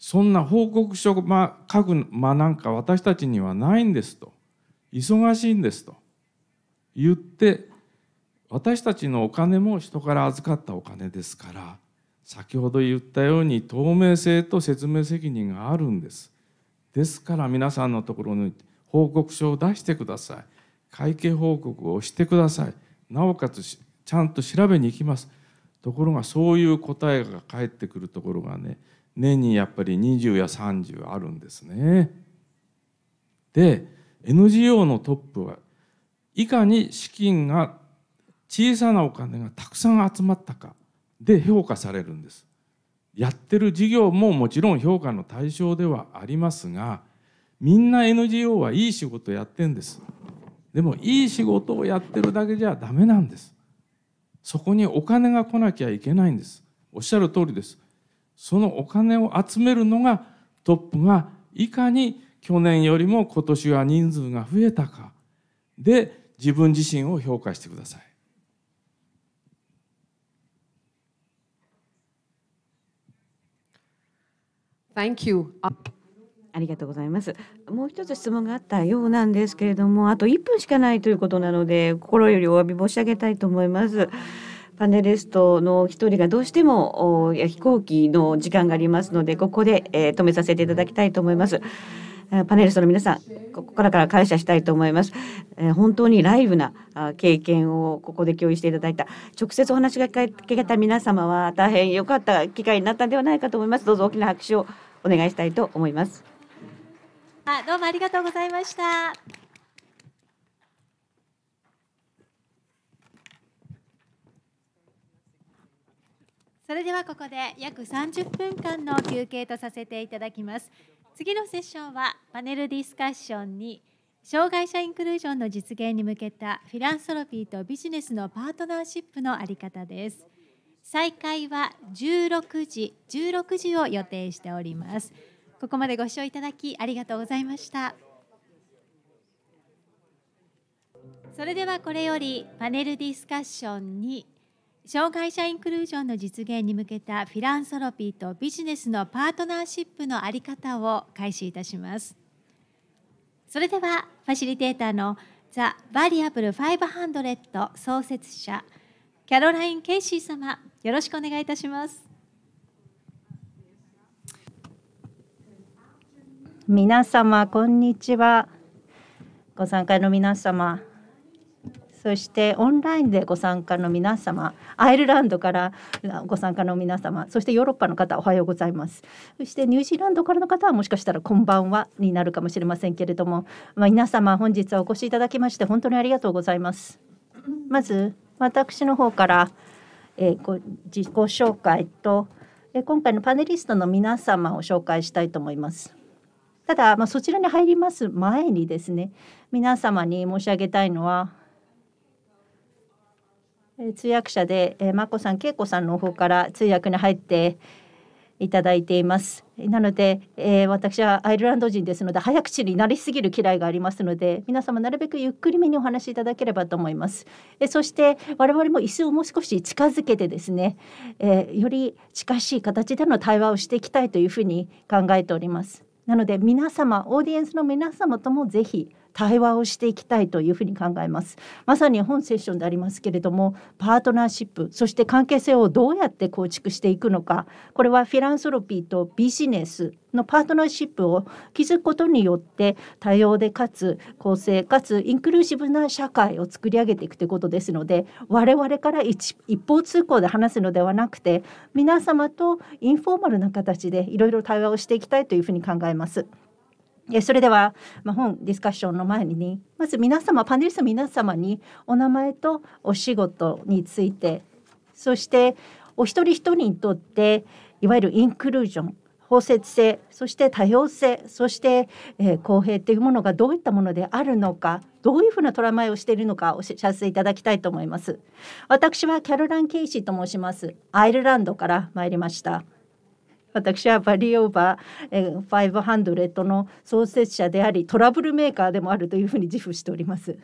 そんな報告書まあ書くまなんか私たちにはないんですと。忙しいんですと言って私たちのお金も人から預かったお金ですから先ほど言ったように透明性と説明責任があるんですですから皆さんのところに報告書を出してください会計報告をしてくださいなおかつちゃんと調べに行きますところがそういう答えが返ってくるところがね年にやっぱり20や30あるんですねで NGO のトップはいかに資金が小さなお金がたくさん集まったかで評価されるんですやってる事業ももちろん評価の対象ではありますがみんな NGO はいい仕事やってんですでもいい仕事をやってるだけじゃダメなんですそこにお金が来なきゃいけないんですおっしゃる通りですそのお金を集めるのがトップがいかに去年よりも今年は人数が増えたかで自分自身を評価してください。Thank you. ありがとうございます。もう一つ質問があったようなんですけれども、あと1分しかないということなので、心よりお詫び申し上げたいと思います。パネリストの一人がどうしても飛行機の時間がありますので、ここで、えー、止めさせていただきたいと思います。パネリストの皆さんここから感謝したいと思います。え本当にライブな経験をここで共有していただいた直接お話が聞けた皆様は大変良かった機会になったんではないかと思います。どうぞ大きな拍手をお願いしたいと思います。あどうもありがとうございました。それではここで約30分間の休憩とさせていただきます。次のセッションはパネルディスカッションに障害者インクルージョンの実現に向けたフィランソロピーとビジネスのパートナーシップのあり方です再開は16時16時を予定しておりますここまでご視聴いただきありがとうございましたそれではこれよりパネルディスカッションに障害者インクルージョンの実現に向けたフィランソロピーとビジネスのパートナーシップの在り方を開始いたします。それではファシリテーターのザ・バリアブル500創設者キャロライン・ケイシー様よろしくお願いいたします。皆様こんにちは。ご参加の皆様そしてオンラインでご参加の皆様アイルランドからご参加の皆様そしてヨーロッパの方おはようございますそしてニュージーランドからの方はもしかしたらこんばんはになるかもしれませんけれども、まあ、皆様本日はお越しいただきまして本当にありがとうございますまず私の方から、えー、ご自己紹介と、えー、今回のパネリストの皆様を紹介したいと思いますただ、まあ、そちらに入ります前にですね皆様に申し上げたいのは通訳者で、えー、眞さんいこさんの方から通訳に入っていただいていますなので、えー、私はアイルランド人ですので早口になりすぎる嫌いがありますので皆様なるべくゆっくりめにお話しいただければと思いますえそして我々も椅子をもう少し近づけてですね、えー、より近しい形での対話をしていきたいというふうに考えておりますなので皆様オーディエンスの皆様ともぜひ対話をしていきたいというふうに考えますまさに本セッションでありますけれどもパートナーシップそして関係性をどうやって構築していくのかこれはフィランソロピーとビジネスのパートナーシップを築くことによって多様でかつ公正かつインクルーシブな社会を作り上げていくということですので我々から一方通行で話すのではなくて皆様とインフォーマルな形でいろいろ対話をしていきたいというふうに考えます。それでは、まあ、本ディスカッションの前にまず皆様パネリスト皆様にお名前とお仕事についてそしてお一人一人にとっていわゆるインクルージョン包摂性そして多様性そして、えー、公平というものがどういったものであるのかどういうふうな捉えをしているのかお知らせいただきたいと思います私はキャロラン・ケイシーと申しますアイルランドから参りました私はバリーオーバー500の創設者でありトラブルメーカーでもあるというふうに自負しております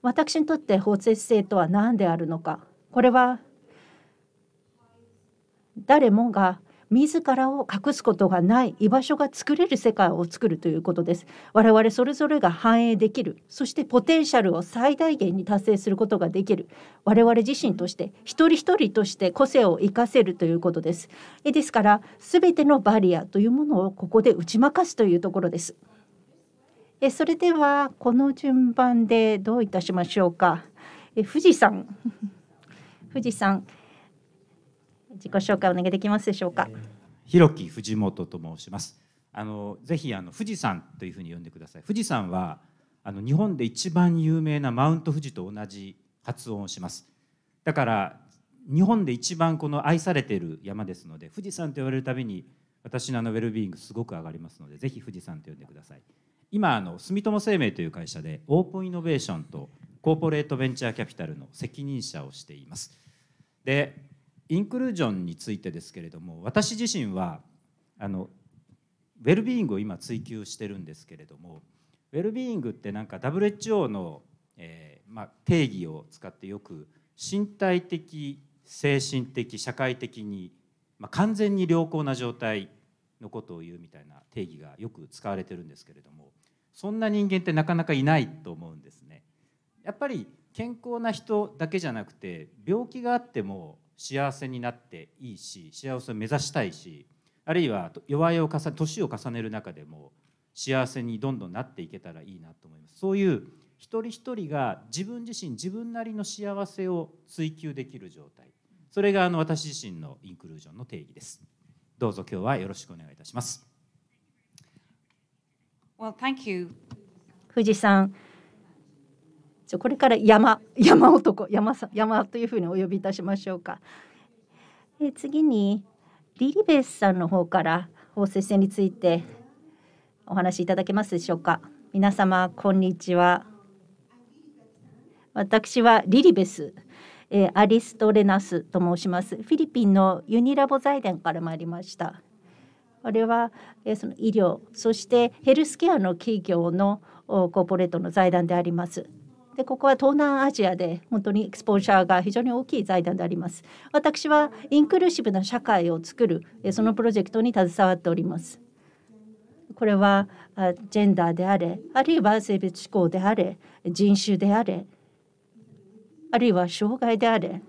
私にとって法制性とは何であるのかこれは誰もが自らを隠すことがない居場所が作れる世界を作るということです我々それぞれが反映できるそしてポテンシャルを最大限に達成することができる我々自身として一人一人として個性を活かせるということですですから全てのバリアというものをここで打ち負かすというところですそれではこの順番でどういたしましょうか富士山富士山自己紹介お願いできますでしょうか。広木藤本と申します。あのぜひあの富士山というふうに呼んでください。富士山はあの日本で一番有名なマウント富士と同じ発音をします。だから日本で一番この愛されている山ですので、富士山と言われるたびに私のあのウェルビーイングすごく上がりますので、ぜひ富士山と呼んでください。今あの住友生命という会社でオープンイノベーションとコーポレートベンチャーキャピタルの責任者をしています。でインクルージョンについてですけれども私自身はあのウェルビーイングを今追求してるんですけれどもウェルビーイングってなんか WHO の、えー、まあ、定義を使ってよく身体的精神的社会的に、まあ、完全に良好な状態のことを言うみたいな定義がよく使われてるんですけれどもそんな人間ってなかなかいないと思うんですね。やっぱり健康な人だけじゃなくて病気があっても幸せになっていいし幸せを目指したいしあるいは弱いを重ね年を重ねる中でも幸せにどんどんなっていけたらいいなと思いますそういう一人一人が自分自身自分なりの幸せを追求できる状態それがあの私自身のインクルージョンの定義ですどうぞ今日はよろしくお願いいたします Well, thank you. 富士山じゃこれから山山男山さ山というふうにお呼びいたしましょうか。え次にリリベスさんの方から法制戦についてお話しいただけますでしょうか。皆様こんにちは。私はリリベス、えー、アリストレナスと申します。フィリピンのユニラボ財団から参りました。あれは、えー、その医療そしてヘルスケアの企業のコーポレートの財団であります。でここは東南アジアで本当にスポンサーが非常に大きい財団であります私はインクルーシブな社会を作るそのプロジェクトに携わっておりますこれはジェンダーであれあるいは性別指向であれ人種であれあるいは障害であれ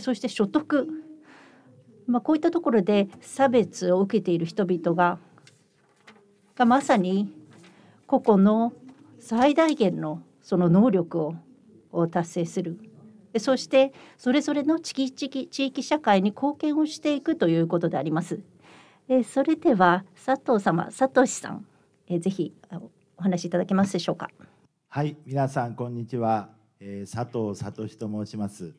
そして所得、まあ、こういったところで差別を受けている人々ががまさに個々の最大限のその能力を達成するそしてそれぞれの地域地域地域社会に貢献をしていくということであります。えそれでは佐藤様、佐藤さん、えぜひお話しいただけますでしょうか。はい、皆さんこんにちは、えー、佐藤聡と申します。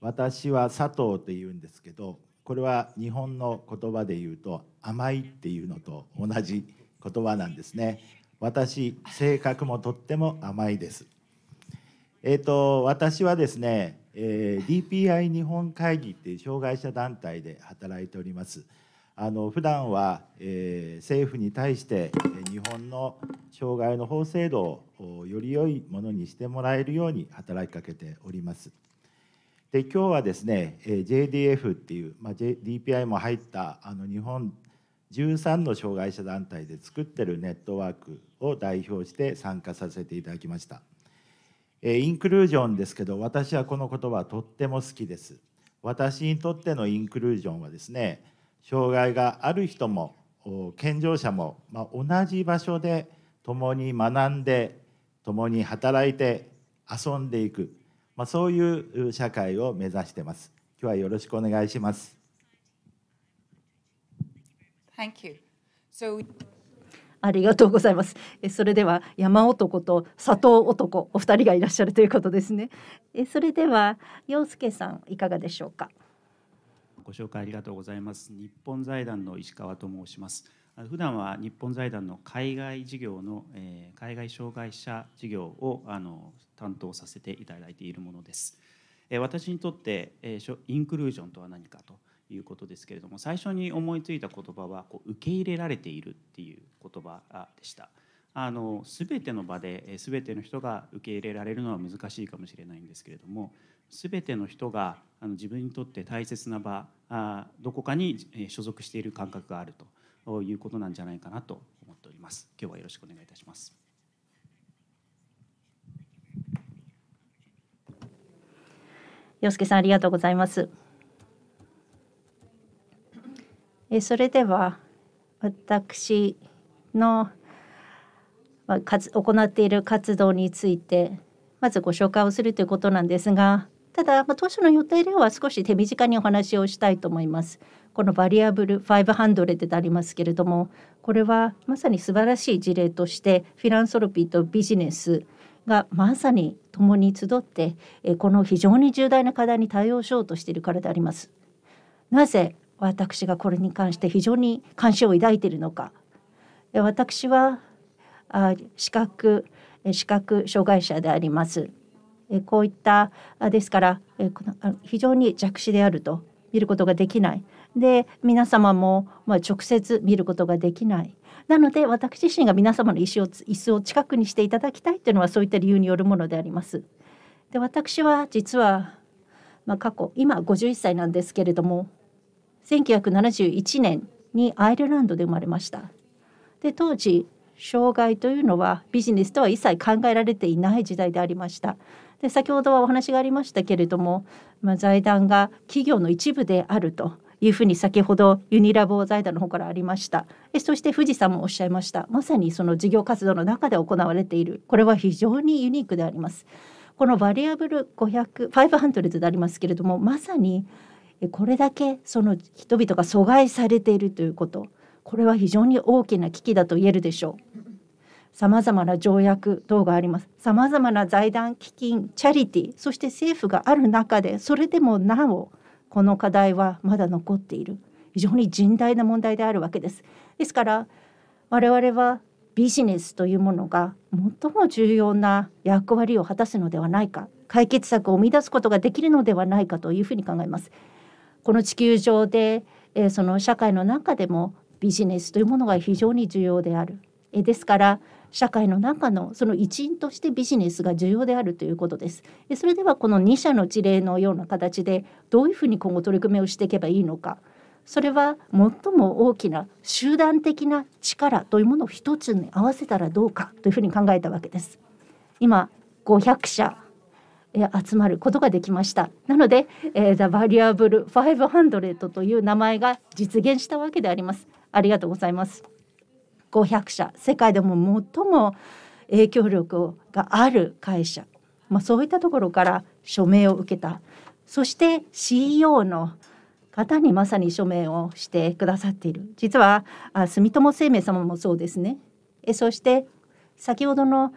私は佐藤と言うんですけど、これは日本の言葉で言うと甘いっていうのと同じ言葉なんですね。私性格もとっても甘いです。えっ、ー、と私はですね、えー、DPI 日本会議っていう障害者団体で働いております。あの普段は、えー、政府に対して日本の障害の法制度をより良いものにしてもらえるように働きかけております。で今日はですね、え JDF っていう、まあ、J、DPI も入ったあの日本13の障害者団体で作ってるネットワークを代表して参加させていただきました。インクルージョンですけど私はこの言葉とっても好きです。私にとってのインクルージョンはですね障害がある人も健常者も、ま同じ場所で共に学んで共に働いて遊んでいく、まそういう社会を目指してます。今日はよろしくお願いします。Thank you. So ありがとうございます。それでは山男と佐藤男お二人がいらっしゃるということですね。それでは陽介さんいかがでしょうか。ご紹介ありがとうございます。日本財団の石川と申します。普段は日本財団の海外事業の、えー、海外障害者事業をあの担当させていただいているものです。えー、私にとって、えー、インクルージョンとは何かと。いうことですけれども最初に思いついた言葉はこう受け入れられているっていう言葉でした。あの全ての場で全ての人が受け入れられるのは難しいかもしれないんですけれども全ての人があの自分にとって大切な場あどこかに所属している感覚があるということなんじゃないかなと思っております今日はよろしくお願いいたします洋介さんありがとうございますそれでは私の行っている活動についてまずご紹介をするということなんですがただ、まあ、当初の予定では少し手短にお話をしたいと思います。このバリアブル500でありますけれどもこれはまさに素晴らしい事例としてフィランソロピーとビジネスがまさに共に集ってこの非常に重大な課題に対応しようとしているからであります。なぜ私がこれに関して非常に関心を抱いているのか私は視覚視覚障害者でありますこういったですから非常に弱視であると見ることができないで皆様もま直接見ることができないなので私自身が皆様の椅子を椅子を近くにしていただきたいというのはそういった理由によるものであります。で私は実は、まあ、過去今51歳なんですけれども1971年にアイルランドで生まれました。で当時障害というのはビジネスとは一切考えられていない時代でありました。で先ほどはお話がありましたけれども、まあ、財団が企業の一部であるというふうに先ほどユニラボ財団の方からありましたそして富士山もおっしゃいましたまさにその事業活動の中で行われているこれは非常にユニークでありますこのバリアブル500 500でありますけれどもまさにこれだけその人々が阻害されているということこれは非常に大きな危機だと言えるでしょう。さまざまな条約等がありますさまざまな財団基金チャリティそして政府がある中でそれでもなおこの課題はまだ残っている非常に甚大な問題であるわけです。ですから我々はビジネスというものが最も重要な役割を果たすのではないか解決策を生み出すことができるのではないかというふうに考えます。この地球上で、えー、その社会の中でもビジネスというものが非常に重要である。えー、ですから社会の中のその一員としてビジネスが重要であるということです。でそれではこの2社の事例のような形でどういうふうに今後取り組みをしていけばいいのか。それは最も大きな集団的な力というものを一つに合わせたらどうかというふうに考えたわけです。今500社集まることができましたなので、えー、The Variable 500という名前が実現したわけでありますありがとうございます500社世界でも最も影響力がある会社、まあ、そういったところから署名を受けたそして CEO の方にまさに署名をしてくださっている実は住友生命様もそうですねえそして先ほどの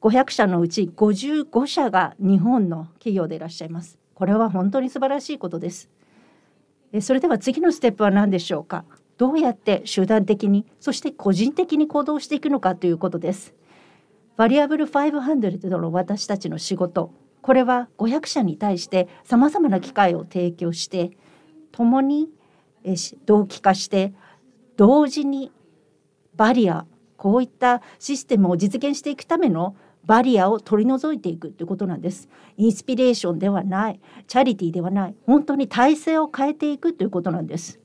500社のうち55社が日本の企業でいらっしゃいます。これは本当に素晴らしいことです。それでは次のステップは何でしょうか。どうやって集団的にそして個人的に行動していくのかということです。バリアブル500の私たちの仕事これは500社に対してさまざまな機会を提供して共に同期化して同時にバリアこういったシステムを実現していくためのバリアを取り除いていくということなんですインスピレーションではないチャリティーではない本当に体制を変えていくということなんです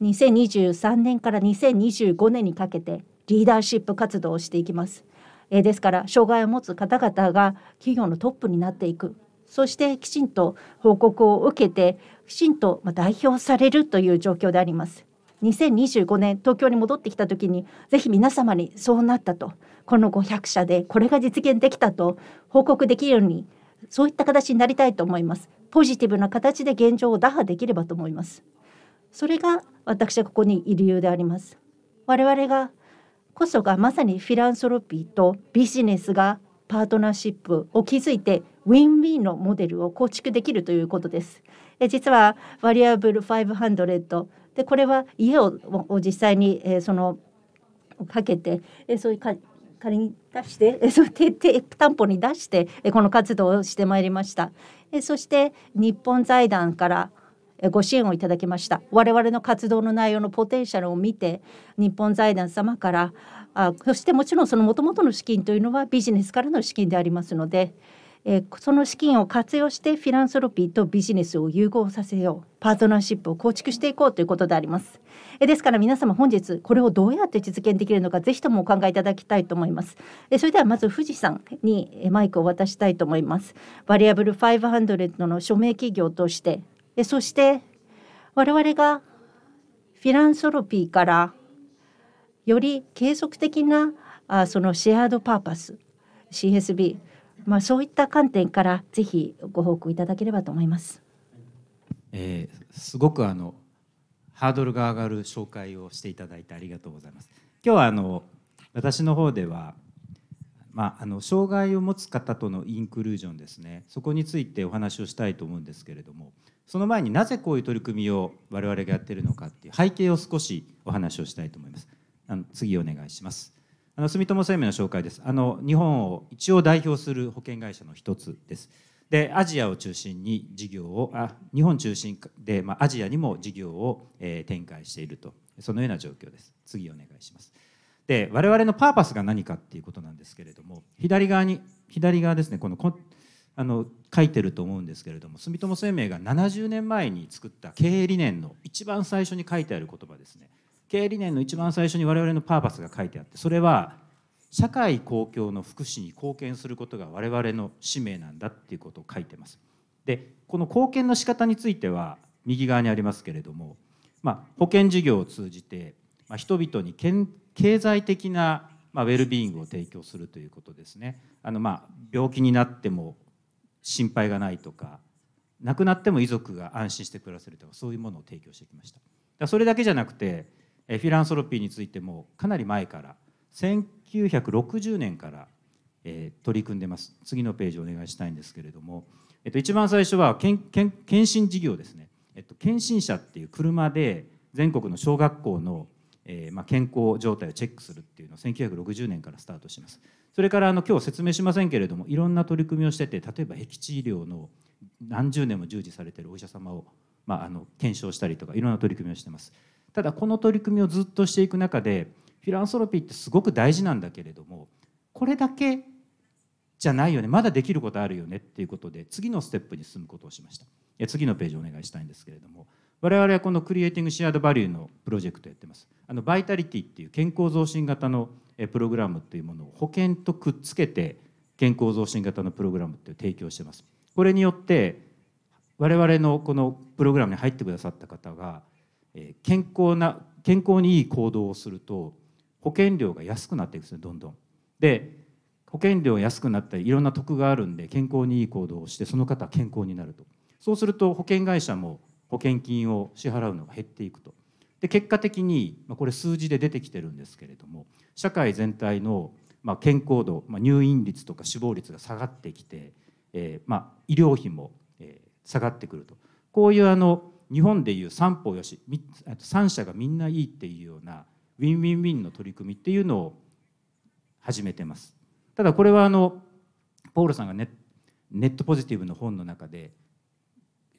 2023年から2025年にかけてリーダーシップ活動をしていきますえですから障害を持つ方々が企業のトップになっていくそしてきちんと報告を受けてきちんと代表されるという状況であります2025年東京に戻ってきた時にぜひ皆様にそうなったとこの500社でこれが実現できたと報告できるようにそういった形になりたいと思いますポジティブな形で現状を打破できればと思いますそれが私はここにいる理由であります我々がこそがまさにフィランソロピーとビジネスがパートナーシップを築いてウィンウィンのモデルを構築できるということです実はバリアブル500でこれは家を実際にそのかけてそういう仮に出してえ (laughs) そ手担保に出してえこの活動をしてまいりましたえそして日本財団からご支援をいただきました我々の活動の内容のポテンシャルを見て日本財団様からあそしてもちろんそのもともとの資金というのはビジネスからの資金でありますので、えその資金を活用してフィランソロピーとビジネスを融合させようパートナーシップを構築していこうということであります。えですから皆様本日これをどうやって実現できるのかぜひともお考えいただきたいと思いますえそれではまず富士山にマイクを渡したいと思いますバリアブル500の署名企業としてえそして我々がフィランソロピーからより継続的なあそのシェアードパーパス CSB まあ、そういった観点からぜひご報告いただければと思います。えー、すごくあのハードルが上がる紹介をしていただいてありがとうございます。今日はあの私の方では、まあ、あの障害を持つ方とのインクルージョンですねそこについてお話をしたいと思うんですけれどもその前になぜこういう取り組みを我々がやってるのかっていう背景を少しお話をしたいと思います。あの次お願いします。あの住友生命の紹介です。あの日本を一応代表する保険会社の一つです。でアジアを中心に事業をあ日本中心で、まあ、アジアにも事業を、えー、展開しているとそのような状況です次お願いしますで我々のパーパスが何かっていうことなんですけれども左側に左側ですねこのこあの書いてると思うんですけれども住友生命が70年前に作った経営理念の一番最初に書いてある言葉ですね経営理念の一番最初に我々のパーパスが書いてあってそれは社会公共の福祉に貢献することが我々の使命なんだっていうことを書いてます。でこの貢献の仕方については右側にありますけれども、まあ、保険事業を通じて、まあ、人々に経済的な、まあ、ウェルビーイングを提供するということですね。あのまあ病気になっても心配がないとか亡くなっても遺族が安心して暮らせるとかそういうものを提供してきました。それだけじゃなくてフィランソロピーについてもかなり前から1960年から、えー、取り組んでます次のページお願いしたいんですけれども、えっと、一番最初は検診事業ですね、えっと、検診車っていう車で全国の小学校のえー、まあ、健康状態をチェックするっていうのを1960年からスタートしますそれからあの今日説明しませんけれどもいろんな取り組みをしてて例えば僻地医療の何十年も従事されてるお医者様を、まあ、あの検証したりとかいろんな取り組みをしてますただこの取り組みをずっとしていく中でフィランソロピーってすごく大事なんだけれどもこれだけじゃないよねまだできることあるよねっていうことで次のステップに進むことをしました次のページお願いしたいんですけれども我々はこのクリエイティングシェアードバリューのプロジェクトやってますあのバイタリティっていう健康増進型のプログラムっていうものを保険とくっつけて健康増進型のプログラムっていう提供してますこれによって我々のこのプログラムに入ってくださった方が健康な健康にいい行動をすると保険料が安くなっていくんですよどんどん。で保険料安くなったりいろんな得があるんで健康にいい行動をしてその方は健康になるとそうすると保険会社も保険金を支払うのが減っていくとで結果的に、まこれ数字で出てきてるんですけれども社会全体の、ま健康度、ま入院率とか死亡率が下がってきて、えま医療費も、え下がってくるとこういうあの日本でいう三方よし三者がみんないいっていうようなウィンウィンウィンの取り組みっていうのを始めてます。ただこれはあのポールさんがネネットポジティブの本の中で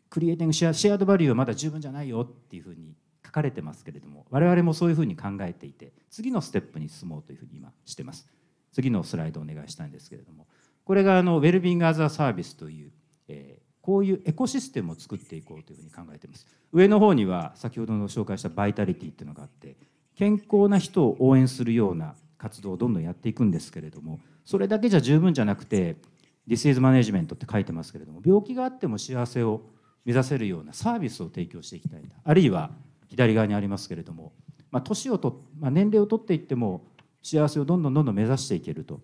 クリエイティングシェアシェアードバリューはまだ十分じゃないよっていうふうに書かれてますけれども我々もそういうふうに考えていて次のステップに進もうというふうに今してます。次のスライドお願いしたいんですけれどもこれがあのウェルビング・アザ・サービスという、えー、こういうエコシステムを作っていこうというふうに考えています上の方には先ほどの紹介したバイタリティっていうのがあって健康な人を応援するような活動をどんどんやっていくんですけれどもそれだけじゃ十分じゃなくて「ディスイズマネジメントって書いてますけれども病気があっても幸せを目指せるようなサービスを提供していきたいあるいは左側にありますけれども、まあ、年をと、まあ、年齢を取っていっても幸せをどんどんどんどん目指していけると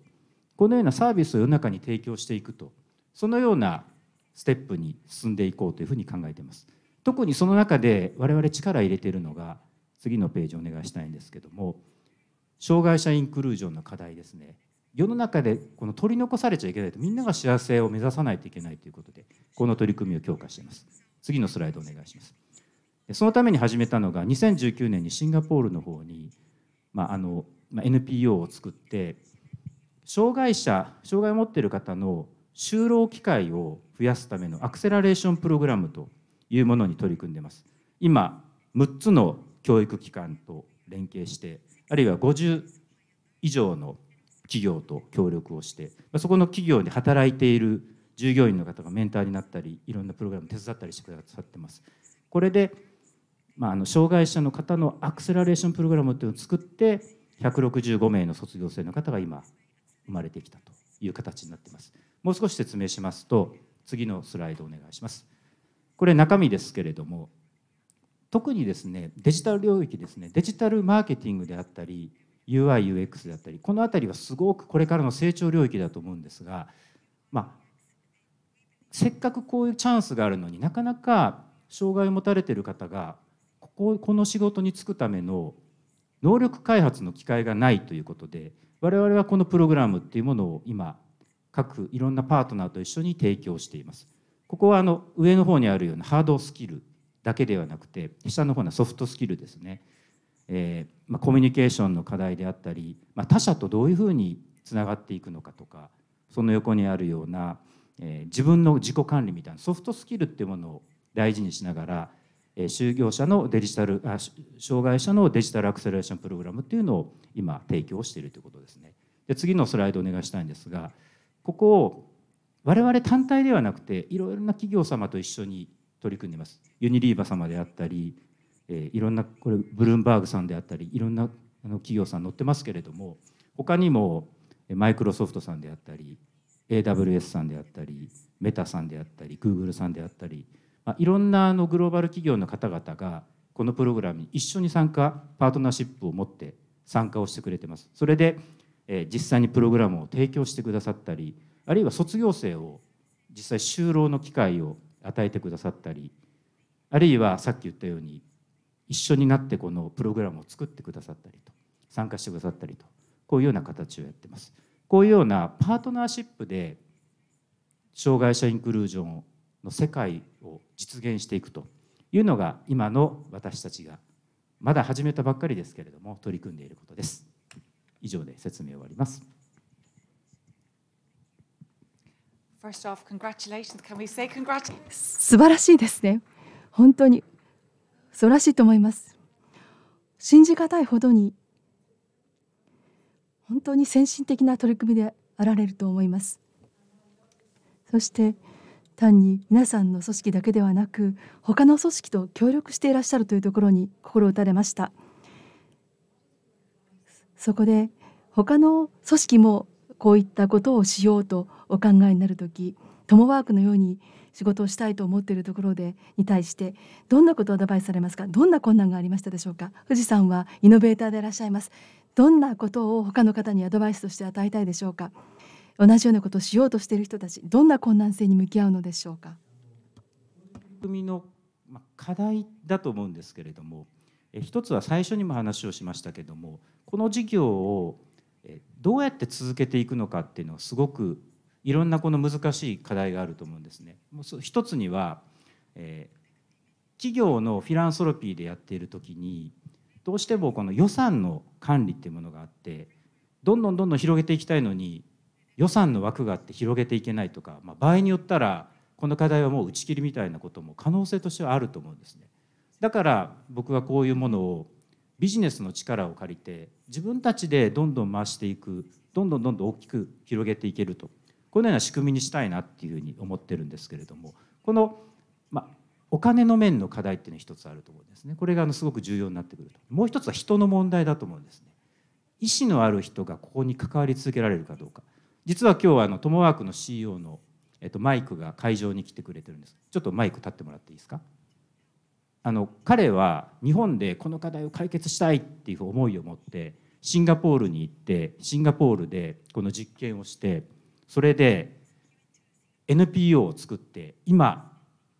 このようなサービスを世の中に提供していくとそのようなステップに進んでいこうというふうに考えています。特にその中で我々力入れているのが次のページお願いしたいんですけども障害者インクルージョンの課題ですね世の中でこの取り残されちゃいけないとみんなが幸せを目指さないといけないということでこの取り組みを強化しています次のスライドお願いしますそのために始めたのが2019年にシンガポールの方に、まあ、あの NPO を作って障害者障害を持っている方の就労機会を増やすためのアクセラレーションプログラムというものに取り組んでます今6つの教育機関と連携してあるいは50以上の企業と協力をしてそこの企業で働いている従業員の方がメンターになったりいろんなプログラム手伝ったりしてくださってます。これで、まあ、あの障害者の方のアクセラレーションプログラムというのを作って165名の卒業生の方が今生まれてきたという形になっています。もう少し説明しますと次のスライドお願いします。これ中身ですけれども特にですねデジタル領域ですねデジタルマーケティングであったり UIUX であったりこの辺りはすごくこれからの成長領域だと思うんですが、まあ、せっかくこういうチャンスがあるのになかなか障害を持たれてる方がこここの仕事に就くための能力開発の機会がないということで我々はこのプログラムっていうものを今各いろんなパートナーと一緒に提供しています。ここはあの上の方にあるようなハードスキルだけではなくて下の方のソフトスキルですね、えー、まあ、コミュニケーションの課題であったり、まあ、他者とどういうふうにつながっていくのかとかその横にあるような、えー、自分の自己管理みたいなソフトスキルっていうものを大事にしながら、えー、就業者のデジタルあ障害者のデジタルアクセレーションプログラムっていうのを今提供しているということですね。で次のスライドお願いしたいんですがここを我々単体ではなくていろいろな企業様と一緒に取り組んでますユニリーバ様であったり、えー、いろんなこれブルームバーグさんであったりいろんなあの企業さん載ってますけれども他にもマイクロソフトさんであったり AWS さんであったりメタさんであったり Google さんであったり、まあ、いろんなあのグローバル企業の方々がこのプログラムに一緒に参加パートナーシップを持って参加をしてくれてます。それで、えー、実際にプログラムを提供してくださったりあるいは卒業生を実際就労の機会を与えてくださったりあるいはさっき言ったように一緒になってこのプログラムを作ってくださったりと参加してくださったりとこういうような形をやってます。こういうようなパートナーシップで障害者インクルージョンの世界を実現していくというのが今の私たちがまだ始めたばっかりですけれども取り組んでいることです。以上で説明を終わります。素晴らしいですね。本当に素晴らしいと思います。信じがたいほどに本当に先進的な取り組みであられると思います。そして単に皆さんの組織だけではなく他の組織と協力していらっしゃるというところに心打たれました。そこで他の組織もこういったことをしようとお考えになる時トモワークのように仕事をしたいと思っているところでに対してどんなことをアドバイスされますかどんな困難がありましたでしょうか富士山はイノベーターでいらっしゃいますどんなことを他の方にアドバイスとして与えたいでしょうか同じようなことをしようとしている人たちどんな困難性に向き合うのでしょうか組の課題だと思うんですけれども一つは最初にも話をしましたけれどもこの事業をどうやって続けていくのかっていうのはすごくいろんなこの難しい課題があると思うんですね。一つには、えー、企業のフィランソロピーでやっている時にどうしてもこの予算の管理っていうものがあってどんどんどんどん広げていきたいのに予算の枠があって広げていけないとか、まあ、場合によったらこの課題はもう打ち切りみたいなことも可能性としてはあると思うんですね。だから僕はこういうものをビジネスの力を借りて自分たちでどんどん回していくどんどんどんどん大きく広げていけるとこのような仕組みにしたいなっていうふうに思ってるんですけれどもこの、まあ、お金の面の課題っていうのは一つあると思うんですねこれがあのすごく重要になってくるともう一つは人の問題だと思うんですね意思のある人がここに関わり続けられるかどうか実は今日あのトモワークの CEO の、えっと、マイクが会場に来てくれてるんですちょっとマイク立ってもらっていいですかあの彼は日本でこの課題を解決したいっていう思いを持ってシンガポールに行ってシンガポールでこの実験をしてそれで NPO を作って今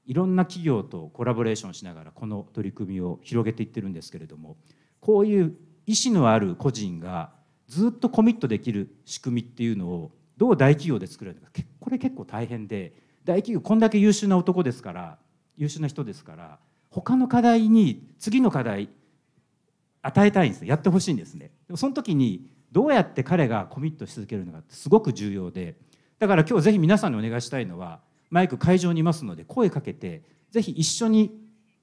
いろんな企業とコラボレーションしながらこの取り組みを広げていってるんですけれどもこういう意思のある個人がずっとコミットできる仕組みっていうのをどう大企業で作れるのかこれ結構大変で大企業こんだけ優秀な男ですから優秀な人ですから。他の課題に次の課題与えたいんですやってほしいんですねでもその時にどうやって彼がコミットし続けるのかってすごく重要でだから今日ぜひ皆さんにお願いしたいのはマイク会場にいますので声かけてぜひ一緒に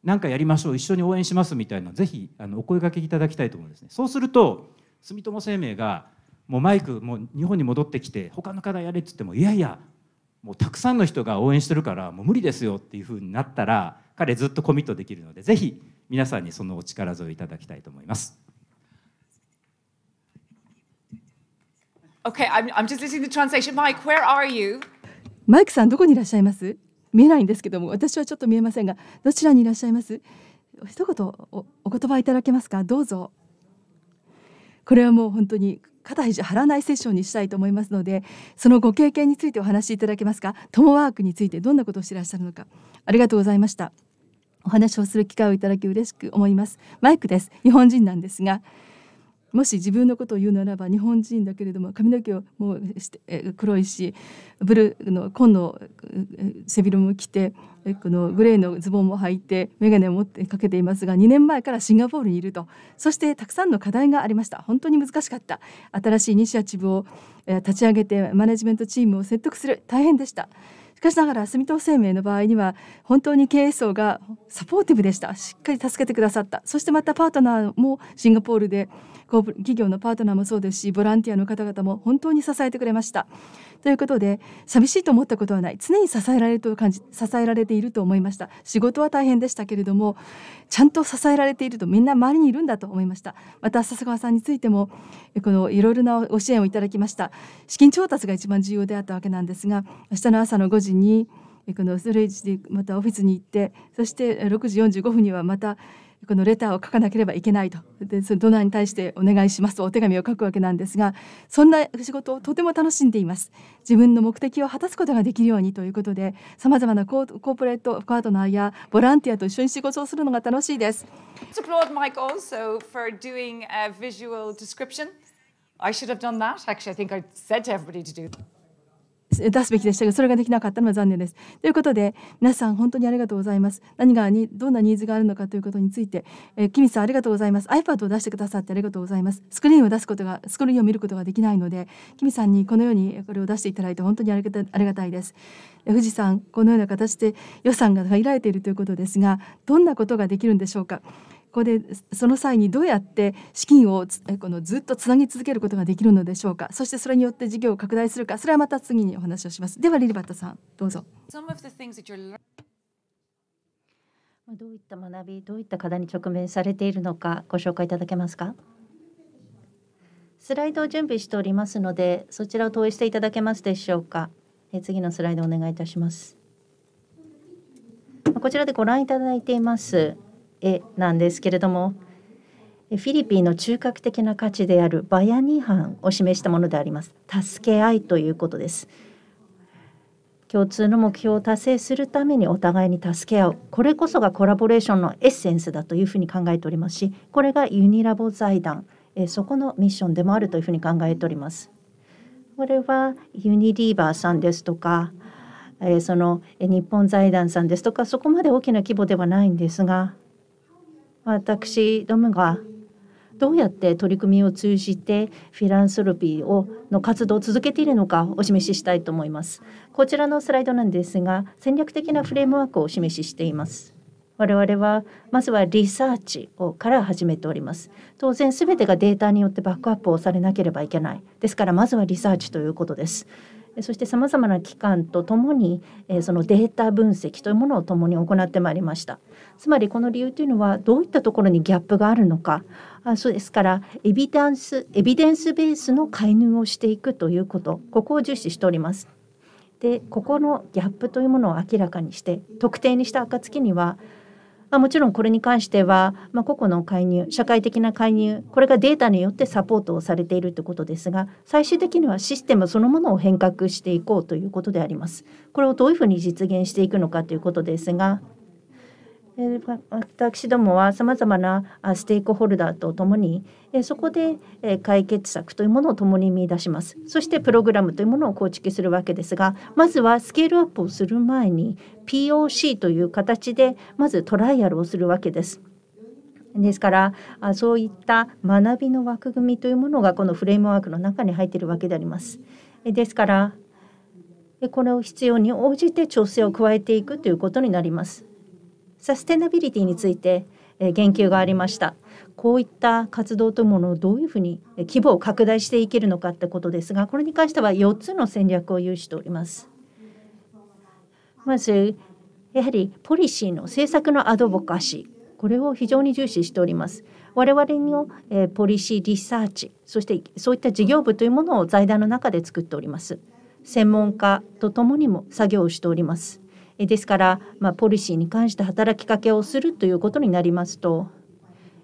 何かやりましょう一緒に応援しますみたいなぜひあのお声がけいただきたいと思うんですねそうすると住友生命がもうマイクもう日本に戻ってきて他の課題やれって言ってもいやいやもうたくさんの人が応援してるからもう無理ですよっていうふうになったら彼ずっとコミットできるのでぜひ皆さんにそのお力添えいただきたいと思います。Okay, I'm, just listening to translation. Mike, where are you? マイクさんどこにいらっしゃいます見えないんですけども私はちょっと見えませんがどちらにいらっしゃいます一言おお言葉いただけますかどうぞこれはもう本当に肩肘張らないセッションにしたいと思いますのでそのご経験についてお話しいただけますかトモワークについてどんなことをしてらっしゃるのかありがとうございましたお話をする機会をいただき嬉しく思いますマイクです日本人なんですがもし自分のことを言うならば日本人だけれども髪の毛をもして黒いしブルーの紺の背広も着てこのグレーのズボンも履いて眼鏡を持ってかけていますが2年前からシンガポールにいるとそしてたくさんの課題がありました本当に難しかった新しいイニシアチブを立ち上げてマネジメントチームを説得する大変でした。しかしながら住友生命の場合には本当に経営層がサポーティブでしたしっかり助けてくださったそしてまたパートナーもシンガポールで企業のパートナーもそうですしボランティアの方々も本当に支えてくれました。ということで寂しいと思ったことはない常に支えられると感じ支えられていると思いました仕事は大変でしたけれどもちゃんと支えられているとみんな周りにいるんだと思いましたまた笹川さんについてもこのいろいろなご支援をいただきました資金調達が一番重要であったわけなんですが明日の朝の5時にこのストレージでまたオフィスに行ってそして6時45分にはまたこのレターを書かなければいけないとでそのドナーに対してお願いしますとお手紙を書くわけなんですがそんな仕事をとても楽しんでいます自分の目的を果たすことができるようにということでさまざまなコーポレートパートナーやボランティアと一緒に仕事をするのが楽しいです。i s h o u l d have done that. Actually, I think I said to everybody to do. 出すべきでしたがそれができなかったのは残念です。ということで皆さん本当にありがとうございます。何がにどんなニーズがあるのかということについて、えー、キミさんありがとうございます。iPad を出してくださってありがとうございます。スクリーンを出すことがスクリーンを見ることができないのでキミさんにこのようにこれを出していただいて本当にありがたありがたいです。富士山このような形で予算が限られているということですがどんなことができるんでしょうか。ここでその際にどうやって資金をこのずっとつなぎ続けることができるのでしょうかそしてそれによって事業を拡大するかそれはまた次にお話をしますではリリバットさんどうぞどういった学びどういった課題に直面されているのかご紹介いただけますかスライドを準備しておりますのでそちらを投影していただけますでしょうかえ次のスライドお願いいたしますこちらでご覧いただいています絵なんですけれどもフィリピンの中核的な価値であるバヤニハンを示したものであります助け合いということです共通の目標を達成するためにお互いに助け合うこれこそがコラボレーションのエッセンスだというふうに考えておりますしこれがユニラボ財団えそこのミッションでもあるというふうに考えておりますこれはユニリーバーさんですとか、えその日本財団さんですとかそこまで大きな規模ではないんですが私どもがどうやって取り組みを通じてフィランソロピーをの活動を続けているのかお示ししたいと思います。こちらのスライドなんですが戦略的なフレームワークをお示ししています。我々はまずはリサーチをから始めております。当然全てがデータによってバックアップをされなければいけない。ですからまずはリサーチということです。そしてさまざまな機関とともにえそのデータ分析というものをともに行ってまいりました。つまりこの理由というのはどういったところにギャップがあるのかあそうですからエビデンスエビデンスベースの介入をしていくということここを重視しております。でここのギャップというものを明らかにして特定にした暁にはまあ、もちろんこれに関しては、まあ、個々の介入社会的な介入これがデータによってサポートをされているということですが最終的にはシステムそのものを変革していこうということであります。これをどういうふうに実現していくのかということですが私どもはさまざまなステークホルダーとともにそこで解決策というものを共に見出しますそしてプログラムというものを構築するわけですがまずはスケールアップをする前に POC という形でまずトライアルをするわけです。ですからそういった学びの枠組みというものがこのフレームワークの中に入っているわけであります。ですからこれを必要に応じて調整を加えていくということになります。サステナビリティについて言及がありましたこういった活動というものをどういうふうに規模を拡大していけるのかってことですがこれに関しては4つの戦略を有しておりますまずやはりポリシーの政策のアドボカシーこれを非常に重視しております我々の、えポリシーリサーチそしてそういった事業部というものを財団の中で作っております専門家とともにも作業をしておりますですから、まあ、ポリシーに関して働きかけをするということになりますと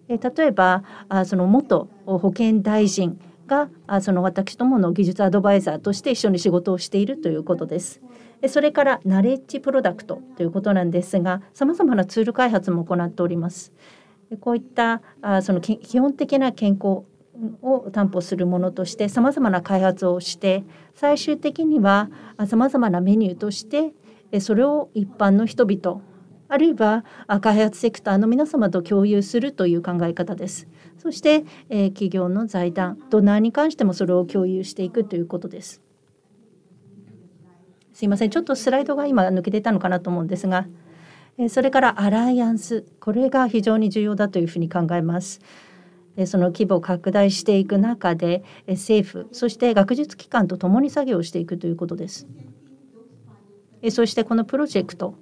例えばその元保健大臣がその私どもの技術アドバイザーとして一緒に仕事をしているということです。それからナレッジプロダクトということなんですがさまざまなツール開発も行っております。こういったその基本的な健康を担保するものとしてさまざまな開発をして最終的にはさまざまなメニューとしてそれを一般の人々あるいは開発セクターの皆様と共有するという考え方です。そして、え企業の財団ドナーに関してもそれを共有していくということです。すいませんちょっとスライドが今抜けてたのかなと思うんですが、えそれからアライアンスこれが非常に重要だというふうに考えます。その規模を拡大していく中で政府そして学術機関とともに作業をしていくということです。そしてこのプロジェクト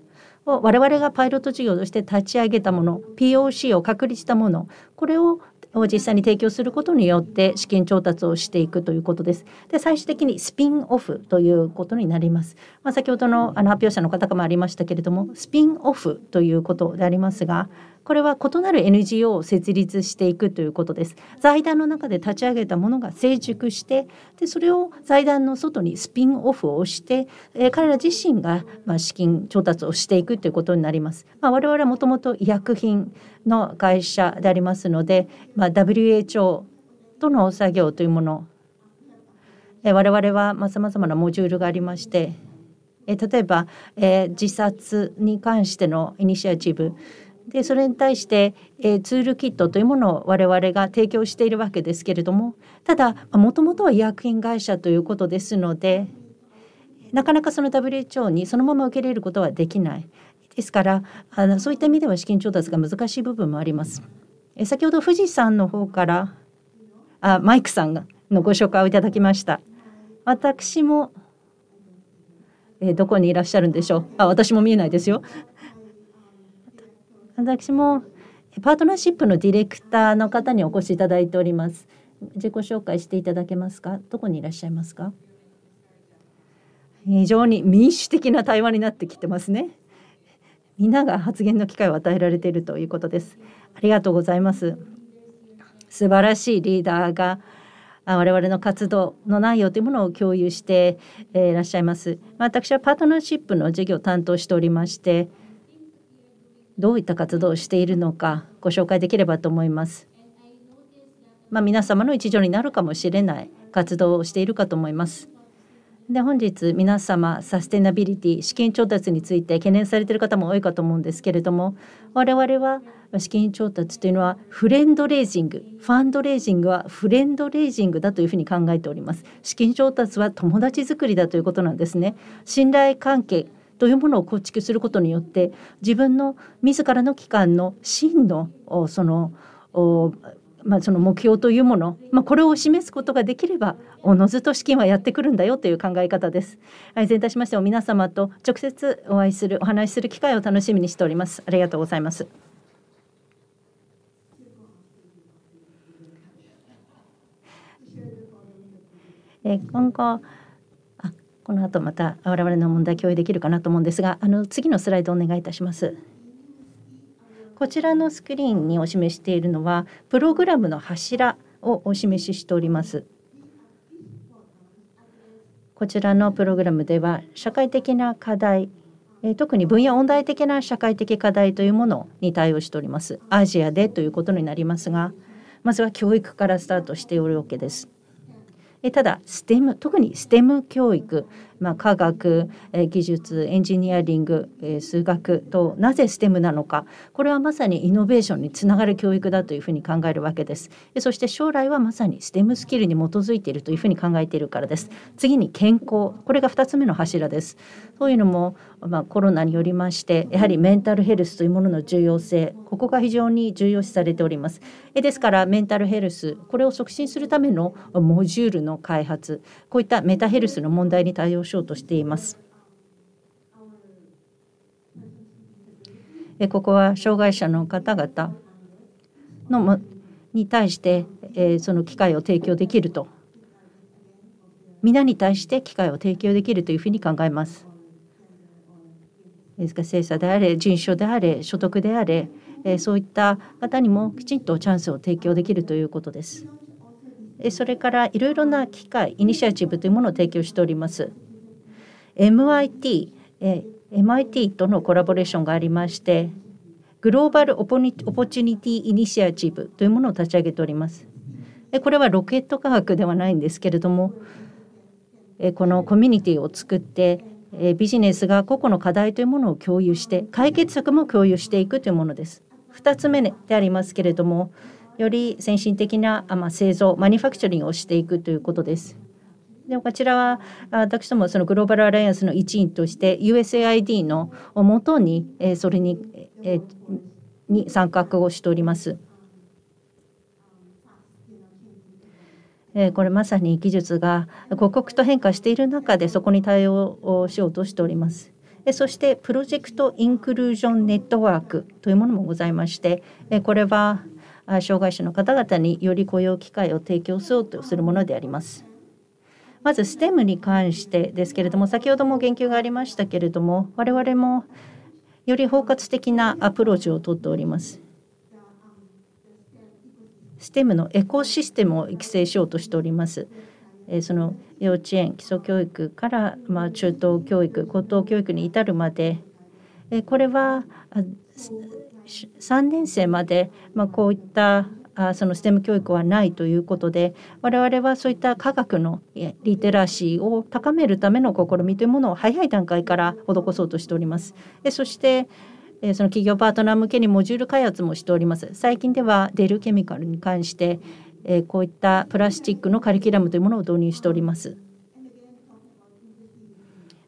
を我々がパイロット事業として立ち上げたもの POC を確立したものこれを実際に提供することによって資金調達をしていくということです。で最終的にスピンオフということになります。まあ、先ほどのあの発表者の方からもありましたけれどもスピンオフということでありますがこれは異なる NGO を設立していくということです財団の中で立ち上げたものが成熟してでそれを財団の外にスピンオフをして、えー、彼ら自身がまあ資金調達をしていくということになります、まあ、我々はもともと医薬品の会社でありますので、まあ、WHO との作業というもの我々はさまざまなモジュールがありまして例えば自殺に関してのイニシアチブでそれに対して、えー、ツールキットというものを我々が提供しているわけですけれどもただもともとは医薬品会社ということですのでなかなかその WHO にそのまま受け入れることはできないですからあのそういった意味では資金調達が難しい部分もあります。え先ほど富士山の方からあマイクさんのご紹介をいただきました。私もえどこにいらっしゃるんでしょうあ私も見えないですよ私もパートナーシップのディレクターの方にお越しいただいております。自己紹介していただけますか。どこにいらっしゃいますか。非常に民主的な対話になってきてますね。みんなが発言の機会を与えられているということです。ありがとうございます。素晴らしいリーダーが我々の活動の内容というものを共有していらっしゃいます。私はパートナーシップの事業を担当しておりまして、どういった活動をしているのかご紹介できればと思います。まあ、皆様の一助になるかもしれない活動をしているかと思います。で本日皆様サステナビリティ資金調達について懸念されている方も多いかと思うんですけれども我々は資金調達というのはフレンドレイジングファンドレイジングはフレンドレイジングだというふうに考えております資金調達は友達作りだということなんですね信頼関係というものを構築することによって自分の自らの機関の真のそのまあ、その目標というもの、まあ、これを示すことができればおのずと資金はやってくるんだよという考え方です。はい、全体しましても皆様と直接お会いするお話しする機会を楽しみにしております。ありがとうございます。え今後この後また我々の問題共有できるかなと思うんですがあの次のスライドお願いいたします。こちらのスクリーンにお示しているのはプログラムの柱をお示ししております。こちらのプログラムでは社会的な課題特に分野問題的な社会的課題というものに対応しております。アジアでということになりますがまずは教育からスタートしておるわけです。えただ STEM 特に STEM 教育、まあ、科学、え技術エンジニアリング、え数学となぜ STEM なのかこれはまさにイノベーションにつながる教育だというふうに考えるわけですそして将来はまさに STEM スキルに基づいているというふうに考えているからです次に健康これが2つ目の柱ですそういうのも、まあ、コロナによりましてやはりメンタルヘルスというものの重要性ここが非常に重要視されております。えですからメンタルヘルスこれを促進するためのモジュールの開発こういったメタヘルスの問題に対応しようとしています。えここは障害者の方々のに対して、えその機会を提供できると皆に対して機会を提供できるというふうに考えます。ですか精査であれ人種であれ所得であれそういった方にもきちんとチャンスを提供できるということです。それからいろいろな機会イニシアチブというものを提供しております。MIT MIT とのコラボレーションがありましてグローバルオポチュニティイニシアチブというものを立ち上げております。これはロケット科学ではないんですけれどもこのコミュニティを作ってえビジネスが個々の課題というものを共有して解決策も共有していくというものです。2つ目でありますけれどもより先進的な、あ、まあ、製造マニファクチャリングをしていくということです。でこちらは私どもそのグローバルアライアンスの一員として USAID のもとにえそれにえに参画をしております。えこれまさに技術が刻々と変化している中でそこに対応をしようとしております。そしてプロジェクトインクルージョンネットワークというものもございましてこれは障害者の方々により雇用機会を提供しようとするものであります。まず STEM に関してですけれども先ほども言及がありましたけれども我々もより包括的なアプローチをとっております。ステムのエコシステムを育成しようとしております。えー、その幼稚園基礎教育から、まあ、中等教育高等教育に至るまで、えー、これは3年生まで、まあ、こういったあそのステム教育はないということで我々はそういった科学のリテラシーを高めるための試みというものを早い段階から施そうとしております。えそしてえその企業パートナー向けにモジュール開発もしております最近ではデルケミカルに関して、えこういったプラスチックのカリキュラムというものを導入しております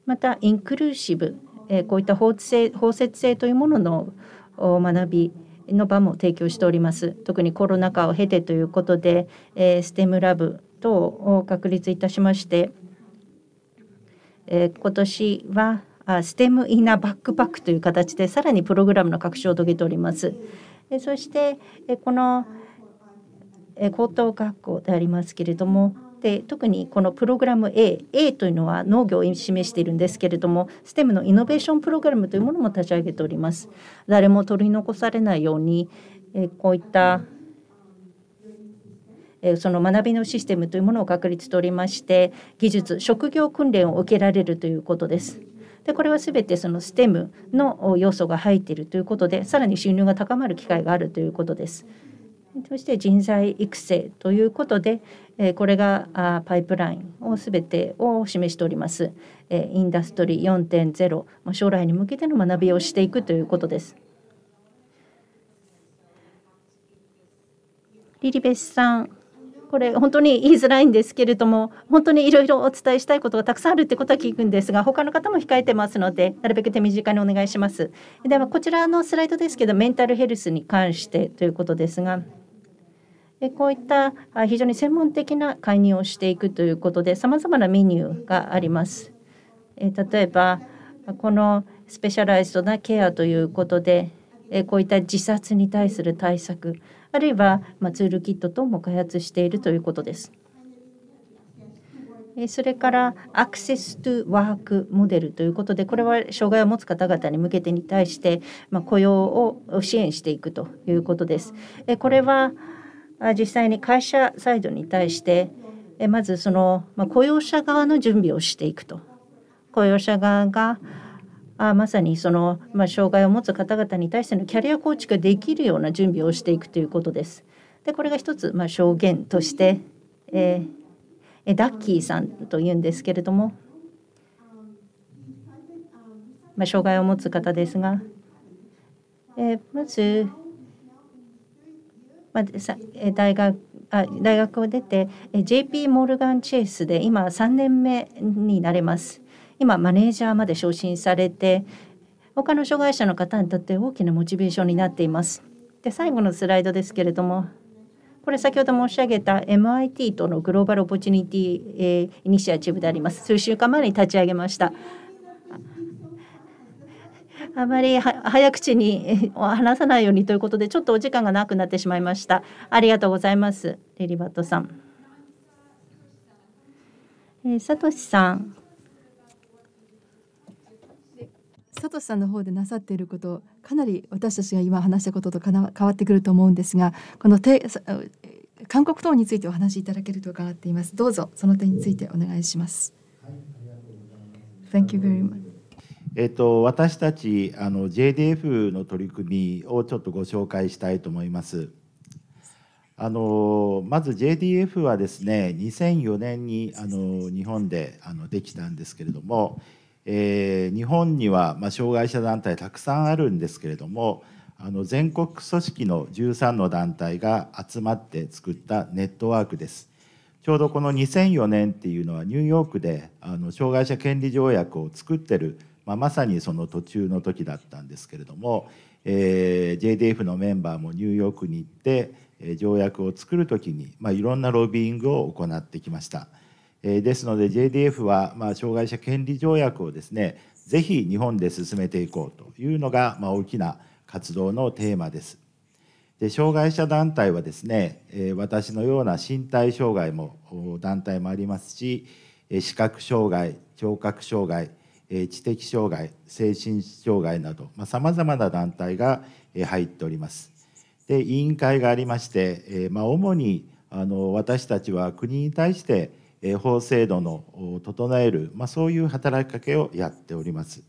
またインクルーシブ、えこういった包摂性というものの学びの場も提供しております特にコロナ禍を経てということで、えステムラブ等を確立いたしまして、え今年はあステムイナバックパックという形でさらにプログラムの拡張を遂げております。えそしてえこのえ高等学校でありますけれどもで特にこのプログラム A, A というのは農業を示しているんですけれどもステムのイノベーションプログラムというものも立ち上げております誰も取り残されないようにえこういったえその学びのシステムというものを確立しておりまして技術職業訓練を受けられるということですでこれは全てそのステムの要素が入っているということでさらに収入が高まる機会があるということです。そして人材育成ということでこれがパイプラインを全てを示しておりますインダストリー4.0将来に向けての学びをしていくということです。リリベスさんこれ本当に言いづらいんですけれども本当にいろいろお伝えしたいことがたくさんあるってことは聞くんですが他の方も控えてますのでなるべく手短にお願いします。ではこちらのスライドですけどメンタルヘルスに関してということですが。こういった非常に専門的な介入をしていくということでさまざまなメニューがあります。例えばこのスペシャライズドなケアということでこういった自殺に対する対策あるいは、まツールキット等も開発しているということです。それからアクセス・トゥ・ワークモデルということでこれは障害を持つ方々に向けてに対して、ま雇用を支援していくということです。これは実際に会社サイドに対してまずその雇用者側の準備をしていくと雇用者側があまさにその、まあ、障害を持つ方々に対してのキャリア構築ができるような準備をしていくということです。でこれが一つ、まあ、証言として、えー、ダッキーさんというんですけれども、まあ、障害を持つ方ですが、えー、まず、まあ、さ大学あ大学を出て JP モルガン・チェイスで今3年目になれます。今マネージャーまで昇進されて他の障害者の方にとって大きなモチベーションになっています。で最後のスライドですけれどもこれ先ほど申し上げた MIT とのグローバルオポチュニティ、えー、イニシアチブであります数週間前に立ち上げました。あまり早口に話さないようにということでちょっとお時間がなくなってしまいましたありがとうございますリリバットさん、えー、さとしさん佐藤さんの方でなさっていることかなり私たちが今話したこととかな変わってくると思うんですがこのて韓国等についてお話しいただけると伺っていますどうぞその点についてお願いします。Thank you very much. えっと、私たちあの JDF の取り組みをちょっとご紹介したいと思います。あのまず JDF はですね2004年にあの日本であのできたんですけれども、えー、日本には、まあ、障害者団体たくさんあるんですけれどもあの全国組織の13の団体が集まって作ったネットワークです。ちょうどこの2004年っていうのはニューヨークであの障害者権利条約を作ってる、まあ、まさにその途中の時だったんですけれども、えー、JDF のメンバーもニューヨークに行って条約を作る時に、まあ、いろんなロビーイングを行ってきました。えー、ですので JDF は、まあ、障害者権利条約をですねぜひ日本で進めていこうというのが、まあ、大きな活動のテーマです。で障害者団体はですね、えー、私のような身体障害も団体もありますし、え視覚障害聴覚障害、え知的障害精神障害などさまざ、あ、まな団体が、え入っております。で委員会がありまして、えまあ、主にあの私たちは国に対してえ法制度の整える、まあ、そういう働きかけをやっております。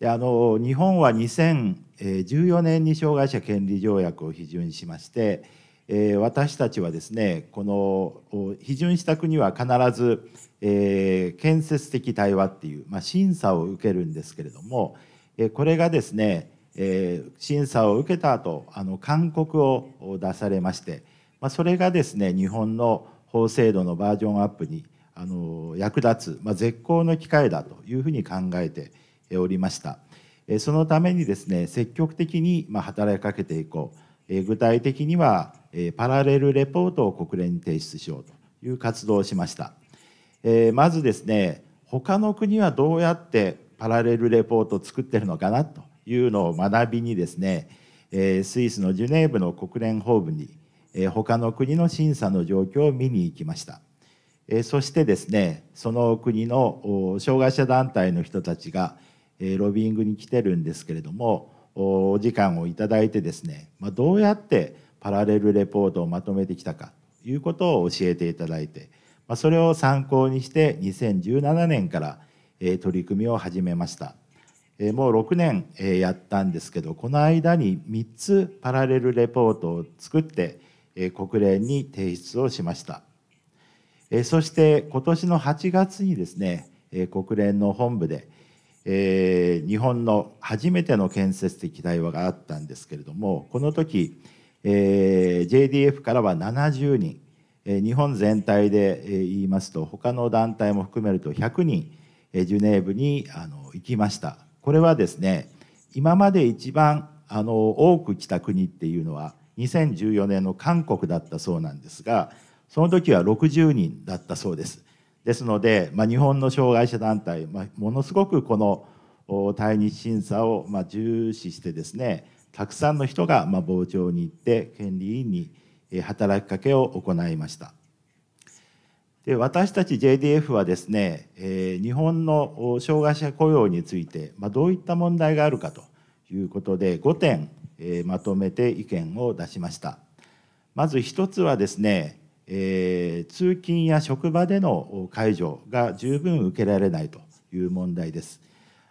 であの日本は2014年に障害者権利条約を批准しまして、え私たちはですねこの批准した国は必ず、え建設的対話っていう、まあ、審査を受けるんですけれども、えこれがですね、え審査を受けた後あの勧告を出されまして、まあ、それがですね日本の法制度のバージョンアップにあの役立つ、まあ、絶好の機会だというふうに考えておりましたそのためにですね積極的に働きかけていこう具体的にはパラレルレポートを国連に提出しようという活動をしましたまずですね他の国はどうやってパラレルレポートを作ってるのかなというのを学びにですねスイスのジュネーブの国連本部にえ他の国の審査の状況を見に行きました。えそしてですね、その国の障害者団体の人たちが、えロビングに来てるんですけれども、お時間をいただいてですね、まあ、どうやってパラレルレポートをまとめてきたかということを教えていただいて、まあ、それを参考にして2017年から、え取り組みを始めました。えもう6年、えやったんですけど、この間に3つパラレルレポートを作って、国連に提出をしました。そして今年の8月にですね、国連の本部で、えー、日本の初めての建設的対話があったんですけれどもこの時、えー、JDF からは70人、えー、日本全体で、えー、言いますと他の団体も含めると100人、えー、ジュネーブにあの行きましたこれはですね今まで一番あの多く来た国っていうのは2014年の韓国だったそうなんですがその時は60人だったそうです。ですので、まあ、日本の障害者団体、まあ、ものすごくこの対日審査をまあ重視してですねたくさんの人がまあ傍聴に行って権利委員に働きかけを行いました。で私たち JDF はですね、えー、日本の障害者雇用について、まあ、どういった問題があるかということで5点えまとめて意見を出しましたまず一つはですね、えー、通勤や職場での解除が十分受けられないという問題です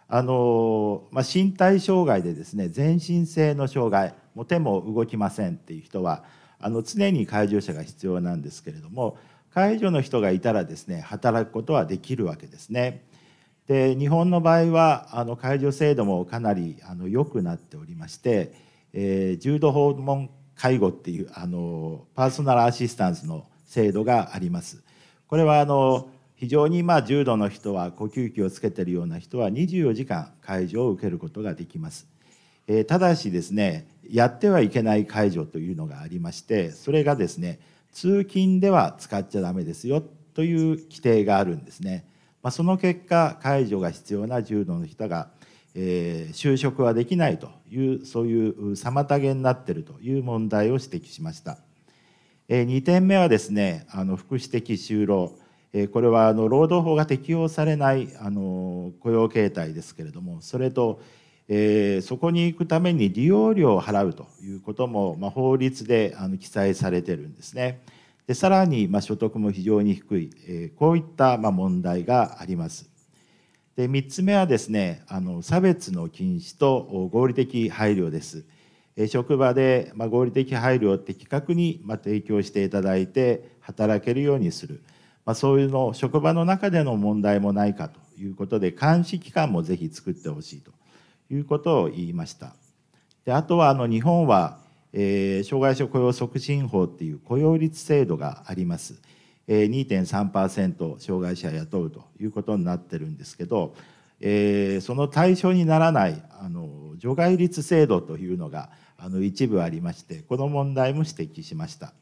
あの、まあ、身体障害でですね全身性の障害も手も動きませんっていう人はあの常に介助者が必要なんですけれども介助の人がいたらですね働くことはできるわけですね。で日本の場合はあの介助制度もかなりあの良くなっておりましてえー、重度訪問介護っていうあのパーソナルアシスタンスの制度があります。これはあの非常にまあ重度の人は呼吸器をつけてるような人は24時間介助を受けることができます。えー、ただしですねやってはいけない介助というのがありましてそれがですね通勤では使っちゃダメですよという規定があるんですね。まあ、その結果介助が必要な重度の人がえー、就職はできないというそういう妨げになっているという問題を指摘しました、えー、2点目はですねあの福祉的就労、えー、これはあの労働法が適用されないあの雇用形態ですけれどもそれと、えー、そこに行くために利用料を払うということも、まあ、法律であの記載されてるんですねでさらに、まあ、所得も非常に低い、えー、こういった、まあ、問題がありますで3つ目はですねあの差別の禁止と合理的配慮です。職場で、まあ、合理的配慮を的確に、まあ、提供していただいて働けるようにする、まあ、そういうの職場の中での問題もないかということで監視機関もぜひ作ってほしいということを言いましたであとはあの日本は、え障害者雇用促進法っていう雇用率制度があります。2.3%障害者を雇うということになってるんですけど、えー、その対象にならないあの除外率制度というのがあの一部ありましてこの問題も指摘しました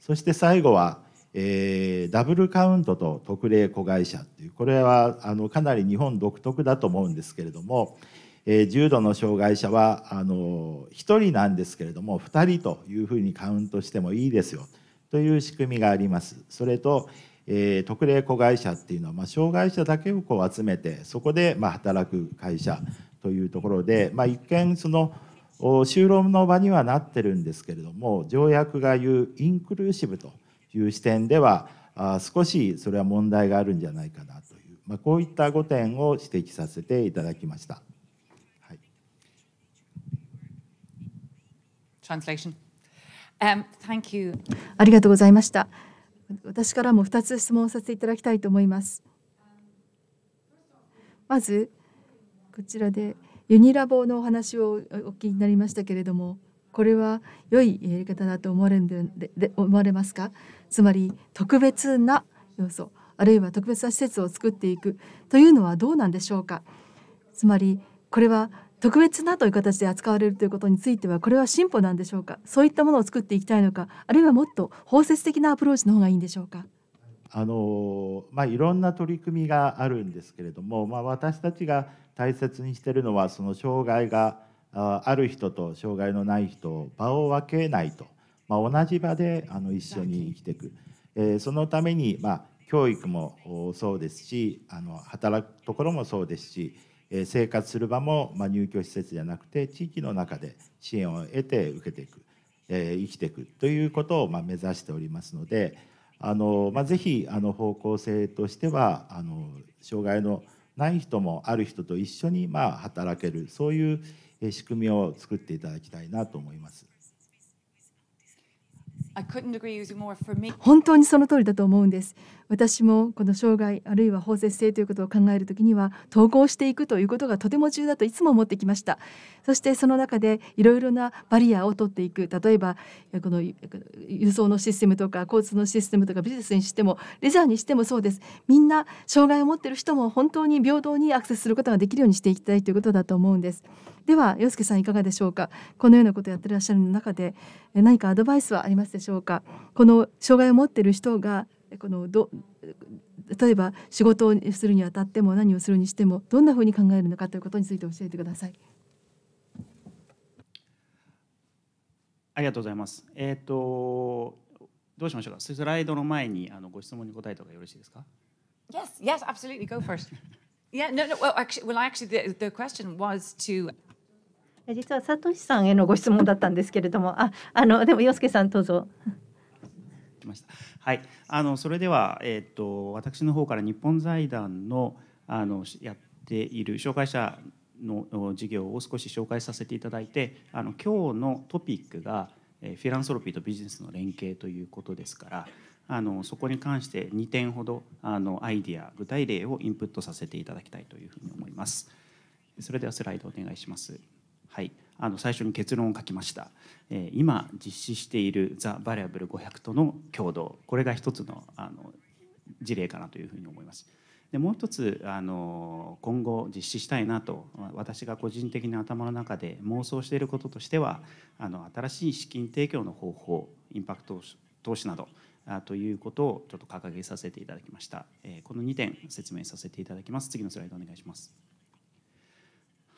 そして最後は、えー、ダブルカウントと特例子会社というこれはあのかなり日本独特だと思うんですけれども、えー、重度の障害者はあの1人なんですけれども2人というふうにカウントしてもいいですよと。という仕組みがあります。それと、えー、特例子会社っていうのは、まあ、障害者だけをこう集めてそこでまあ働く会社というところで、まあ、一見その就労の場にはなってるんですけれども条約が言うインクルーシブという視点ではあ少しそれは問題があるんじゃないかなという、まあ、こういった5点を指摘させていただきました。はい、Translation. Um, ありがとうございました。私からも2つ質問をさせていただきたいと思います。まず、こちらでユニラボのお話をお聞きになりましたけれども、これは良いやり方だと思われるで思われますかつまり、特別な要素、あるいは特別な施設を作っていくというのはどうなんでしょうかつまり、これは特別なという形で扱われるということについてはこれは進歩なんでしょうかそういったものを作っていきたいのかあるいはもっと包摂的なアプローチの方がいいんでしょうかあの、まあ、いろんな取り組みがあるんですけれども、まあ、私たちが大切にしてるのはその障害がある人と障害のない人場を分けないと、まあ、同じ場であの一緒に生きていく、えー、そのために、まあ、教育もそうですしあの働くところもそうですしえ生活する場も、ま入居施設じゃなくて地域の中で支援を得て受けていく、え生きていくということを、ま目指しておりますのであの、まあ、ぜひあの方向性としてはあの障害のない人もある人と一緒に、ま働けるそういう仕組みを作っていただきたいなと思います。本当にその通りだと思うんです。私もこの障害あるいは包摂性ということを考えるときには統合していくということがとても重要だといつも思ってきましたそしてその中でいろいろなバリアを取っていく例えばこの輸送のシステムとか交通のシステムとかビジネスにしてもレジャーにしてもそうですみんな障害を持っている人も本当に平等にアクセスすることができるようにしていきたいということだと思うんですでは洋介さんいかがでしょうかこのようなことをやってらっしゃる中で何かアドバイスはありますでしょうかこの障害を持っている人がこのど例えば仕事をするにあたっても何をするにしてもどんなふうに考えるのかということについて教えてください。ありがとうございます。えっ、ー、とどうしましょうか。スライドの前にあのご質問に答えた方がよろしいですか。Yes, yes, absolutely. Go first. (laughs) yeah, no, no. Well, actually, well, actually, the the question was to 実はサトシさんへのご質問だったんですけれども、あ、あのでも洋介さんどうぞ。ってました。はい、あのそれでは、えっ、ー、と私の方から日本財団のあのやっている障害者の事業を少し紹介させていただいて、あの今日のトピックが、えー、フィランソロピーとビジネスの連携ということですから。あのそこに関して2点ほどあのアイディア具体例をインプットさせていただきたいというふうに思います。それではスライドお願いします。はい。あの最初に結論を書きました、えー、今実施しているザ・バリアブル500との共同これが一つのあの事例かなというふうに思います。でもう一つあの今後実施したいなと私が個人的に頭の中で妄想していることとしてはあの新しい資金提供の方法インパクト投資などあということをちょっと掲げさせていただきました。えこの2点説明させていただきます。次のスライドお願いします。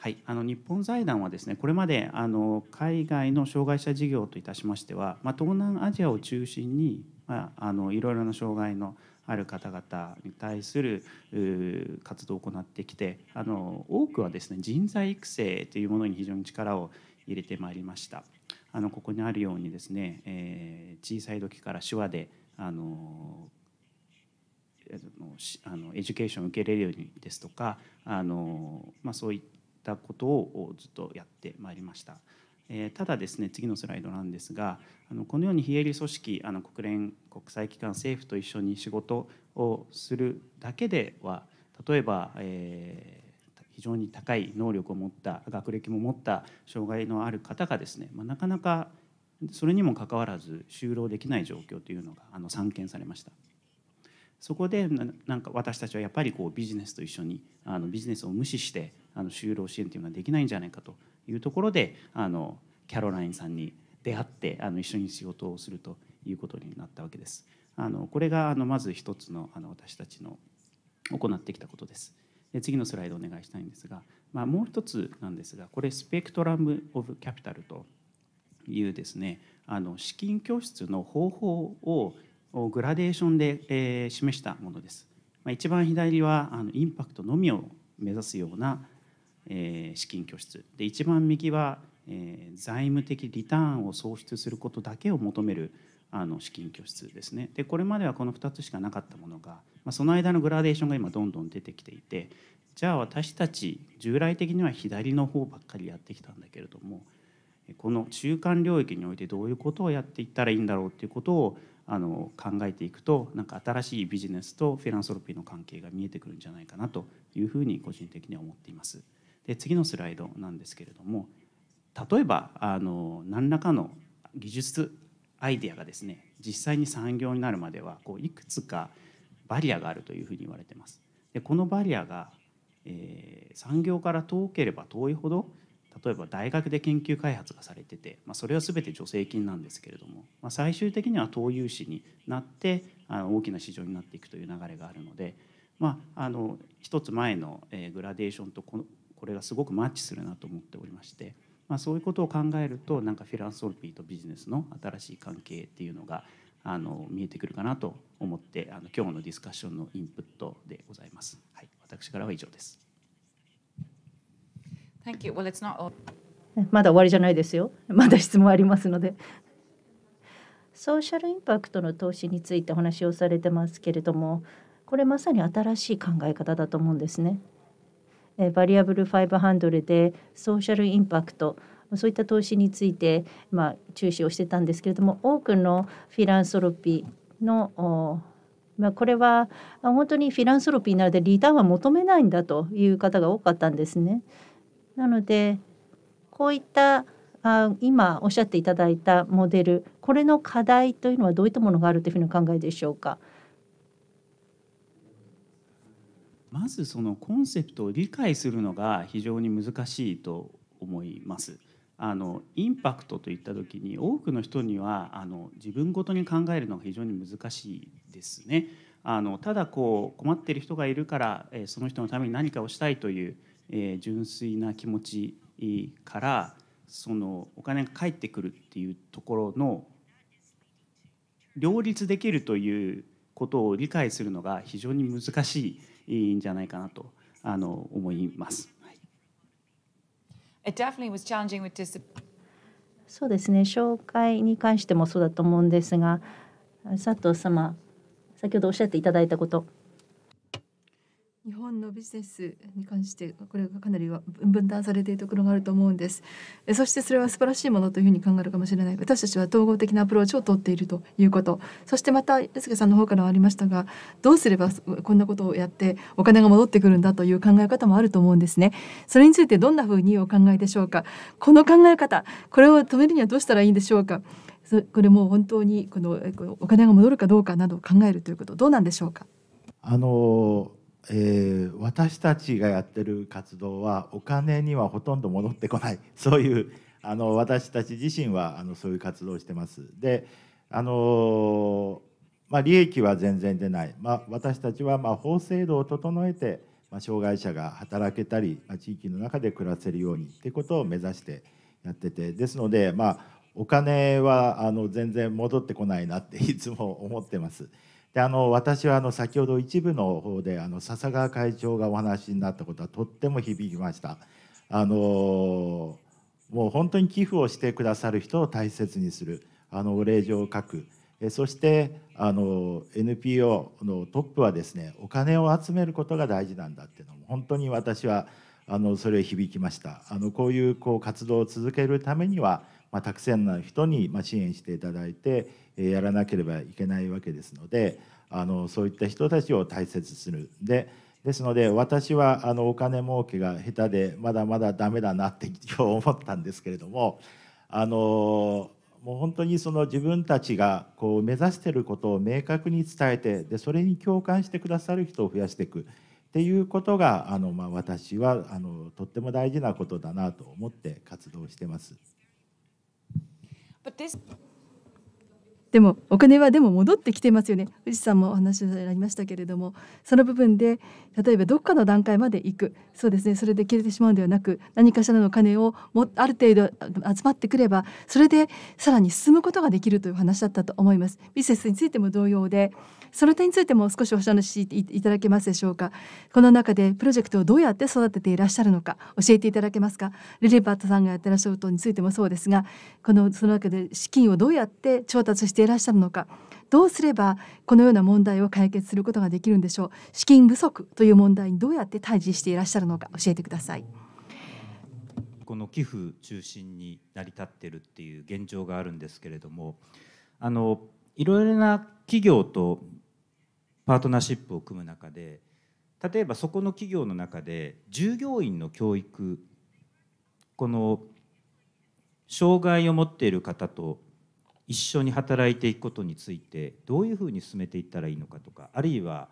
はい、あの日本財団はですねこれまであの海外の障害者事業といたしましては、まあ、東南アジアを中心に、まあ、あのいろいろな障害のある方々に対する活動を行ってきてあの多くはですね人材育成というものに非常に力を入れてまいりました。あのここにあるようにですね、えー、小さい時から手話であのあのエデュケーションを受けれるようにですとかあの、まあ、そういったたことをずっとやってまいりました。えただですね次のスライドなんですがあのこのように非営利組織あの国連国際機関政府と一緒に仕事をするだけでは例えば、えー、非常に高い能力を持った学歴も持った障害のある方がですね、まあ、なかなかそれにもかかわらず就労できない状況というのがあの散見されました。そこでなんか私たちはやっぱりこうビジネスと一緒にあのビジネスを無視してあの就労支援というのはできないんじゃないかというところであのキャロラインさんに出会ってあの一緒に仕事をするということになったわけです。あのこれがあのまず一つのあの私たちの行ってきたことです。で次のスライドお願いしたいんですが、まあ、もう一つなんですがこれスペクトラム・オブ・キャピタルというですねあの資金拠出の方法をグラデーションで、えー、示したものです。まあ、一番左はあのインパクトのみを目指すようなえー、資金拠出で一番右は、えー、財務的リターンを創出することだけを求めるあの資金拠出ですねでこれまではこの2つしかなかったものが、まあ、その間のグラデーションが今どんどん出てきていてじゃあ私たち従来的には左の方ばっかりやってきたんだけれどもこの中間領域においてどういうことをやっていったらいいんだろうっていうことをあの考えていくとなんか新しいビジネスとフィランソロピーの関係が見えてくるんじゃないかなというふうに個人的には思っています。で次のスライドなんですけれども例えばあの何らかの技術アイデアがですね実際に産業になるまではこういくつかバリアがあるというふうに言われてます。でこのバリアが、えー、産業から遠ければ遠いほど例えば大学で研究開発がされてて、まあ、それは全て助成金なんですけれども、まあ、最終的には投融資になってあの大きな市場になっていくという流れがあるので、まあ、あの一つ前のグラデーションとこのこれがすごくマッチするなと思っておりまして、まあ、そういうことを考えるとなんかフィランソルピーとビジネスの新しい関係っていうのがあの見えてくるかなと思ってあの今日のディスカッションのインプットでございます。はい、私からは以上です。Thank you. Well, it's not all... まだ終わりじゃないですよ。まだ質問ありますので。ソーシャルインパクトの投資についてお話をされてますけれども、これまさに新しい考え方だと思うんですね。えバリアブル500でソーシャルインパクトそういった投資について、まあ、注視をしてたんですけれども多くのフィランソロピーのまあ、これは本当にフィランソロピーなのでリターンは求めないんだという方が多かったんですね。なのでこういったあ今おっしゃっていただいたモデルこれの課題というのはどういったものがあるというふうな考えでしょうか。まずそのコンセプトを理解するのが非常に難しいと思います。あのインパクトといった時に多くの人にはあの自分ごとに考えるのが非常に難しいですね。あのただこう困ってる人がいるから、えその人のために何かをしたいという、え純粋な気持ちからそのお金が返ってくるっていうところの両立できるということを理解するのが非常に難しいいいんじゃないかなとあの思います。そうですね紹介に関してもそうだと思うんですが佐藤様先ほどおっしゃっていただいたこと日本のビジネスに関してこれがかなり分断されているところがあると思うんですそしてそれは素晴らしいものというふうに考えるかもしれない私たちは統合的なアプローチをとっているということそしてまた安家さんの方からありましたがどうすればこんなことをやってお金が戻ってくるんだという考え方もあると思うんですねそれについてどんなふうにお考えでしょうかこの考え方これを止めるにはどうしたらいいんでしょうかこれも本当にこのお金が戻るかどうかなどを考えるということどうなんでしょうかあのーえー、私たちがやってる活動はお金にはほとんど戻ってこない (laughs) そういうあの私たち自身はあのそういう活動をしてます。であのまあ、利益は全然出ない、まあ、私たちはま法制度を整えて、まあ、障害者が働けたり、ま地域の中で暮らせるようにってことを目指してやっててですので、まお金はあの全然戻ってこないなっていつも思ってます。であの私はあの先ほど一部の方であの笹川会長がお話になったことはとっても響きました。あのもう本当に寄付をしてくださる人を大切にするあのお礼状を書くそしてあの NPO のトップはですねお金を集めることが大事なんだっていうのも本当に私はあのそれ響きましたあのこういうこう活動を続けるためにはまあ、たくさんの人に支援していただいてやらなければいけないわけですのであのそういった人たちを大切するでですので私はあのお金儲けが下手でまだまだだめだなって今日思ったんですけれどもあのもう本当にその自分たちがこう目指してることを明確に伝えてでそれに共感してくださる人を増やしていくっていうことがあの、まあ、私はあのとっても大事なことだなと思って活動してます。でもお金はでも戻ってきてますよね。富士山もお話になりましたけれども、その部分で例えばどっかの段階まで行くそうですねそれで切れてしまうんではなく何かしらの金をもある程度集まってくればそれでさらに進むことができるという話だったと思いますビジネスについても同様でその点についても少しお話しいただけますでしょうかこの中でプロジェクトをどうやって育てていらっしゃるのか教えていただけますかリリーパートさんがやってらっしゃることについてもそうですがこのその中で資金をどうやって調達していらっしゃるのかどうすればこのような問題を解決することができるんでしょう資金不足という問題にどうやって対峙していらっしゃるのか教えてくださいこの寄付中心に成り立ってるっていう現状があるんですけれどもあのいろいろな企業とパートナーシップを組む中で例えばそこの企業の中で従業員の教育この障害を持っている方と一緒に働いていくことについてどういうふうに進めていったらいいのかとかあるいは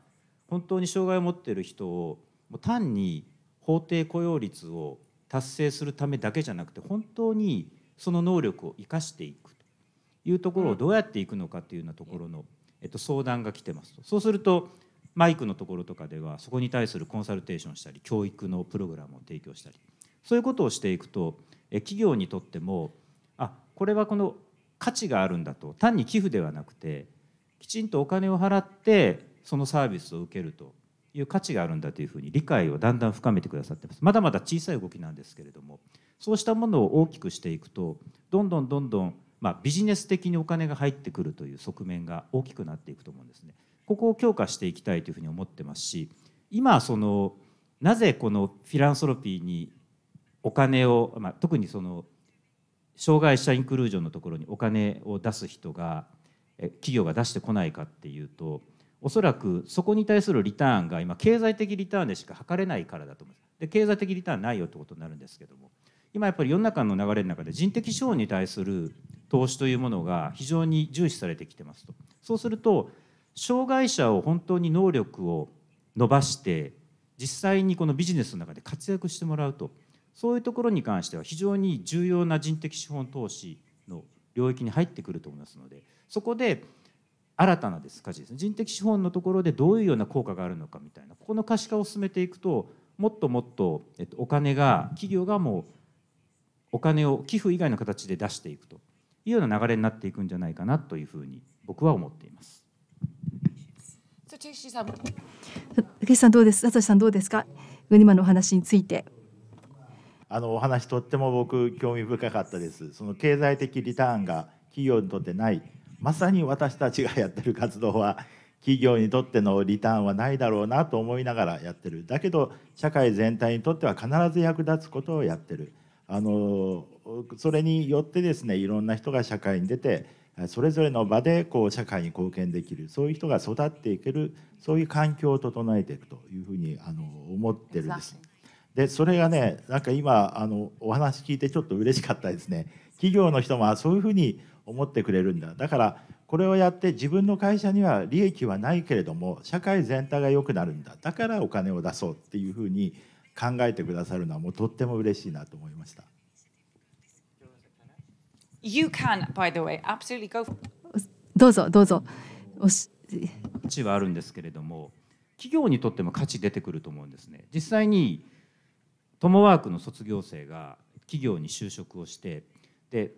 本当に障害を持っている人をもう単に法定雇用率を達成するためだけじゃなくて本当にその能力を生かしていくというところをどうやっていくのかというようなところの、えっと、相談が来てますとそうするとマイクのところとかではそこに対するコンサルテーションしたり教育のプログラムを提供したりそういうことをしていくと企業にとってもあこれはこの価値があるんだと単に寄付ではなくてきちんとお金を払ってそのサービスを受けるという価値があるんだというふうに理解をだんだん深めてくださってますまだまだ小さい動きなんですけれどもそうしたものを大きくしていくとどんどんどんどん、まあ、ビジネス的にお金が入ってくるという側面が大きくなっていくと思うんですね。ここを強化していきたいというふうに思ってますし今そのなぜこのフィランソロピーにお金を、まあ、特にその障害者インクルージョンのところにお金を出す人が企業が出してこないかっていうとおそらくそこに対するリターンが今経済的リターンでしか測れないからだと思いますで経済的リターンないよってことになるんですけども今やっぱり世の中の流れの中で人的資本に対する投資というものが非常に重視されてきてますとそうすると障害者を本当に能力を伸ばして実際にこのビジネスの中で活躍してもらうとそういうところに関しては非常に重要な人的資本投資の領域に入ってくると思いますのでそこで新たなです価値ですね人的資本のところでどういうような効果があるのかみたいなここの可視化を進めていくともっともっと、えっと、お金が企業がもうお金を寄付以外の形で出していくというような流れになっていくんじゃないかなというふうに僕は思っています。竹内さんどうです。さんどうですか。今のお話について。あのお話とっても僕興味深かったですその経済的リターンが企業にとってないまさに私たちがやってる活動は企業にとってのリターンはないだろうなと思いながらやってるだけど社会全体にとっては必ず役立つことをやってるあのそれによってですねいろんな人が社会に出てそれぞれの場でこう社会に貢献できるそういう人が育っていけるそういう環境を整えていくというふうにあの思ってるんです。でそれがねなんか今あのお話聞いてちょっと嬉しかったですね企業の人もそういうふうに思ってくれるんだだからこれをやって自分の会社には利益はないけれども社会全体が良くなるんだだからお金を出そうっていうふうに考えてくださるのはもうとっても嬉しいなと思いました。You can, by the way, absolutely go. どうぞどうぞ。おし価値はあるんですけれども、企業にとっても価値出てくると思うんですね。実際にトモワークの卒業生が企業に就職をしてで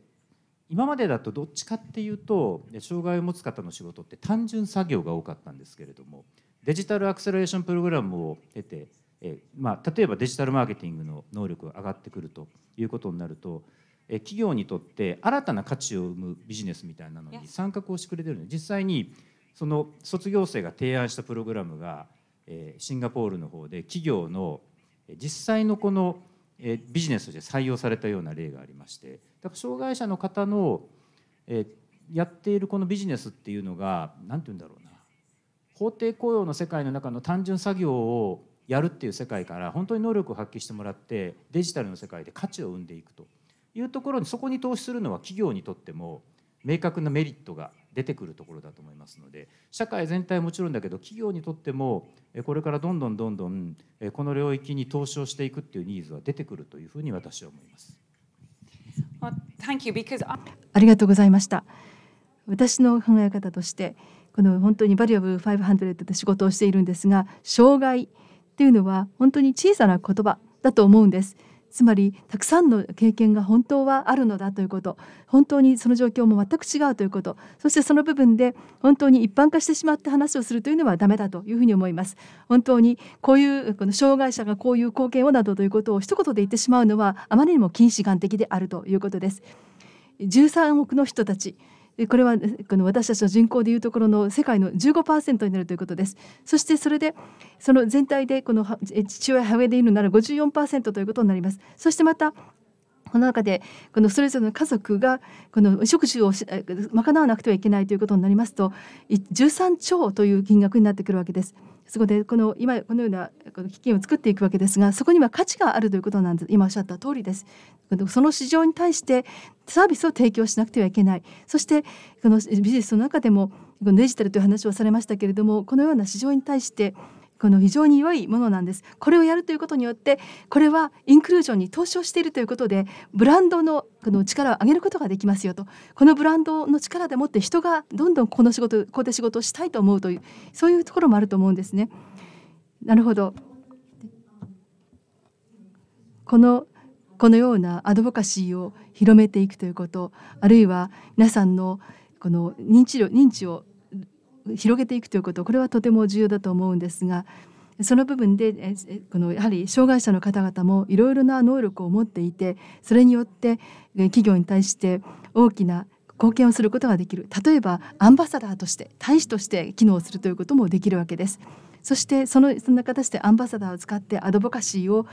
今までだとどっちかっていうと障害を持つ方の仕事って単純作業が多かったんですけれどもデジタルアクセラレーションプログラムを経て、えまあ、例えばデジタルマーケティングの能力が上がってくるということになるとえ企業にとって新たな価値を生むビジネスみたいなのに参画をしてくれてるので実際にその卒業生が提案したプログラムが、えシンガポールの方で企業の実際のこのビジネスとして採用されたような例がありましてだから障害者の方のやっているこのビジネスっていうのが何て言うんだろうな法定雇用の世界の中の単純作業をやるっていう世界から本当に能力を発揮してもらってデジタルの世界で価値を生んでいくというところにそこに投資するのは企業にとっても明確なメリットが出てくるところだと思いますので社会全体もちろんだけど企業にとってもこれからどんどんどんどんこの領域に投資をしていくっていうニーズは出てくるというふうに私は思います。ありがとうございました。私の考え方としてこの本当にバリアブル500で仕事をしているんですが障害っていうのは本当に小さな言葉だと思うんです。つまりたくさんの経験が本当はあるのだということ本当にその状況も全く違うということそしてその部分で本当に一般化してしまって話をするというのはダメだというふうに思います本当にこういうこの障害者がこういう貢献をなどということを一言で言ってしまうのはあまりにも近視眼的であるということです13億の人たちこれはこの私たちの人口でいうところの世界の15%になるということですそしてそれでその全体でこの父親母親でいるなら54%ということになりますそしてまたこの中でこのそれぞれの家族がこの食事を賄わなくてはいけないということになりますと13兆という金額になってくるわけです。そこでこの今このようなこの基金を作っていくわけですがそこには価値があるということなんです今おっしゃった通りですその市場に対してサービスを提供しなくてはいけないそしてこのビジネスの中でもこのデジタルという話をされましたけれどもこのような市場に対してこの非常に良いものなんですこれをやるということによってこれはインクルージョンに投資をしているということでブランドのこの力を上げることができますよとこのブランドの力でもって人がどんどんこの仕事こうやって仕事をしたいと思うというそういうところもあると思うんですね。なるほどこのこのようなアドボカシーを広めていくということあるいは皆さんのこの認知量認知を広げていくということこれはとても重要だと思うんですがその部分でこのやはり障害者の方々もいろいろな能力を持っていてそれによって企業に対して大きな貢献をすることができる例えばアンバサダーとして大使として機能するということもできるわけですそしてそのそんな形でアンバサダーを使ってアドボカシーを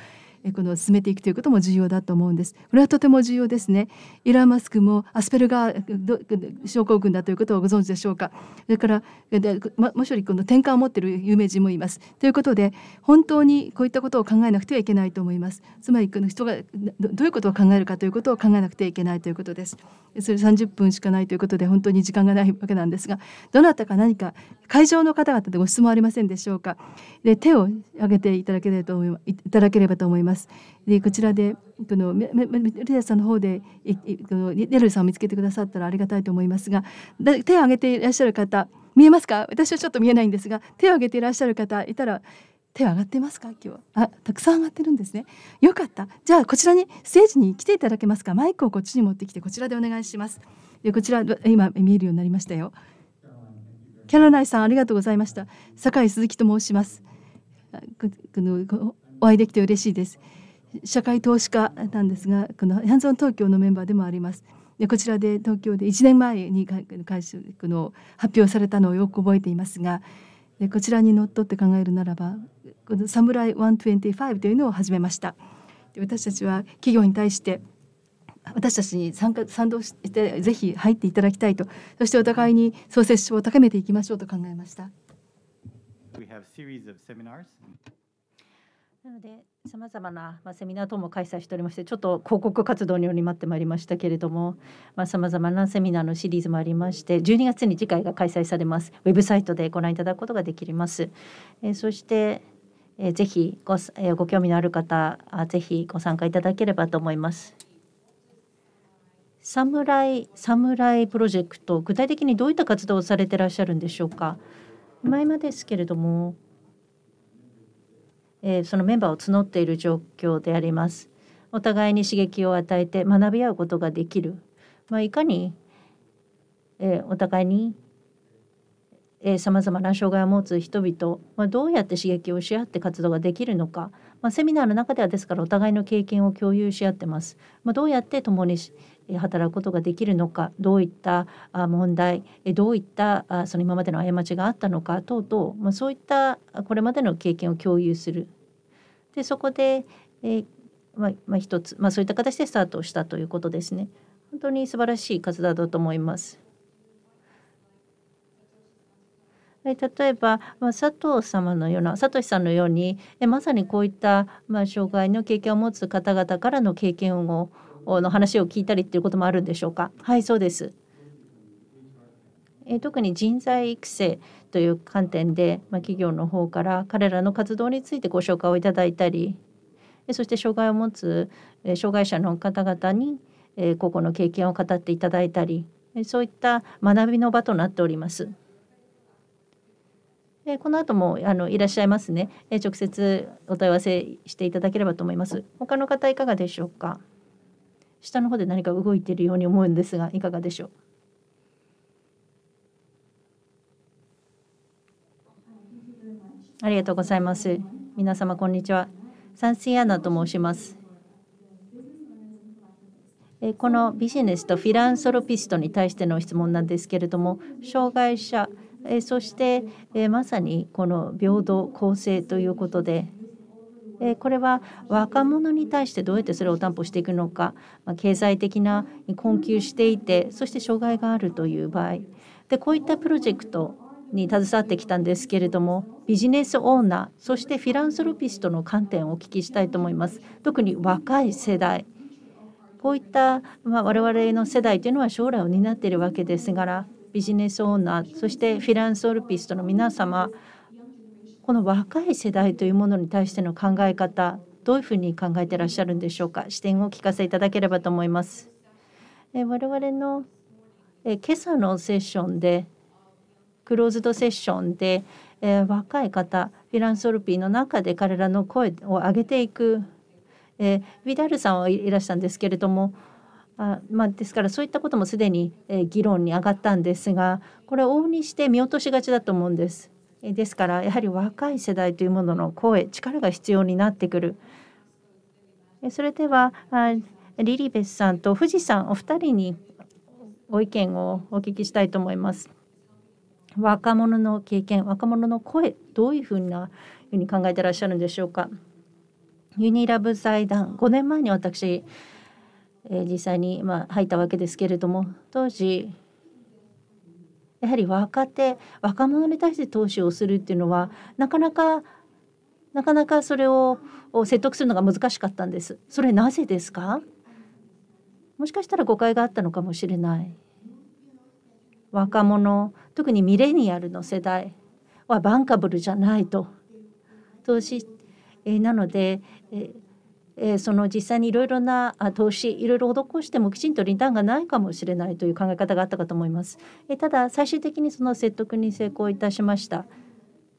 この進めていくということも重要だと思うんです。これはとても重要ですね。イラン・マスクもアスペルガー症候群だということをご存知でしょうか。それからもう一人この転換を持っている有名人もいます。ということで本当にこういったことを考えなくてはいけないと思います。つまりこの人がどういうことを考えるかということを考えなくてはいけないということです。それ30分しかないということで本当に時間がないわけなんですがどなたか何か会場の方々でご質問ありませんでしょうか。で手を挙げていただければと思います。ます。でこちらでこのメルヤさんの方でこのネルさんを見つけてくださったらありがたいと思いますが手を挙げていらっしゃる方見えますか私はちょっと見えないんですが手を挙げていらっしゃる方いたら手上がってますか今日あたくさん上がってるんですねよかったじゃあこちらにステージに来ていただけますかマイクをこっちに持ってきてこちらでお願いしますでこちら今見えるようになりましたよキャロナイさんありがとうございました坂井鈴木と申しますこのお会いできて嬉しいです社会投資家なんですがこのハンズン東京のメンバーでもありますでこちらで東京で1年前に会社の発表されたのをよく覚えていますがでこちらにのっとって考えるならばこの「サムライ125」というのを始めましたで私たちは企業に対して私たちに参加賛同してぜひ入っていただきたいとそしてお互いに創設性を高めていきましょうと考えました。なのでさまざまな、まあ、セミナー等も開催しておりましてちょっと広告活動によりまってまいりましたけれどもさまざ、まなセミナーのシリーズもありまして12月に次回が開催されますウェブサイトでご覧いただくことができます。えー、そしてえー、ぜひご,、えー、ご興味のある方あぜひご参加いただければと思います。サムライサムライプロジェクト具体的にどういった活動をされていらっしゃるんでしょうか前まですけれどもえー、そのメンバーを募っている状況であります。お互いに刺激を与えて学び合うことができる、まあ、いかに、えー、お互いにさまざまな障害を持つ人々、まあ、どうやって刺激をし合って活動ができるのか、まあ、セミナーの中ではですからお互いの経験を共有し合ってます、まあ、どうやって共に働くことができるのかどういった問題どういったその今までの過ちがあったのか等々、まあ、そういったこれまでの経験を共有するでそこで、えまあ、まあ、一つ、まあ、そういった形でスタートしたということですね。本当に素晴らしい活動だと思います。例えば、まあ、佐藤様のような佐藤さんのようにえまさにこういった、まあ、障害の経験を持つ方々からの経験をの話を聞いたりっていうこともあるんでしょうか。はい、そうです。え特に人材育成という観点で、まあ、企業の方から彼らの活動についてご紹介をいただいたりえそして障害を持つえ障害者の方々にえ個々の経験を語っていただいたりえそういった学びの場となっております。えこの後もあのいらっしゃいますねえ直接お問い合わせしていただければと思います。他の方いかがでしょうか。下の方で何か動いているように思うんですがいかがでしょうありがとうございます。皆様こんにちは。サンシアナと申します。このビジネスとフィランソロピストに対しての質問なんですけれども障害者そしてまさにこの平等公正ということでえこれは若者に対してどうやってそれを担保していくのか、ま経済的な困窮していてそして障害があるという場合でこういったプロジェクトに携わってきたんですけれどもビジネスオーナーそしてフィランソロピストの観点をお聞きしたいと思います特に若い世代こういった、まあ、我々の世代というのは将来を担っているわけですからビジネスオーナーそしてフィランソロピストの皆様この若い世代というものに対しての考え方どういうふうに考えてらっしゃるんでしょうか視点を聞かせいただければと思います。え我々のえ今朝のセッションでクローズドセッションで、え若い方フィランソルピーの中で彼らの声を上げていく、えィダルさんはいらしたんですけれどもあまあ、ですからそういったこともすでに、え議論に上がったんですがこれを往々にして見落としがちだと思うんです。ですからやはり若い世代というものの声力が必要になってくるそれではリリベスさんと富士山お二人にご意見をお聞きしたいと思います若者の経験若者の声どういうふうなふうに考えてらっしゃるんでしょうかユニラブ財団5年前に私、え実際に、ま入ったわけですけれども当時やはり若手若者に対して投資をするっていうのはなかなかなかなかそれを説得するのが難しかったんです。それなぜですかもしかしたら誤解があったのかもしれない。若者特にミレニアルの世代はバンカブルじゃないと投資、えー、なので、えーえー、その実際にいろいろな投資いろいろ施してもきちんとリターンがないかもしれないという考え方があったかと思います。えー、ただ最終的にその説得に成功いたしました。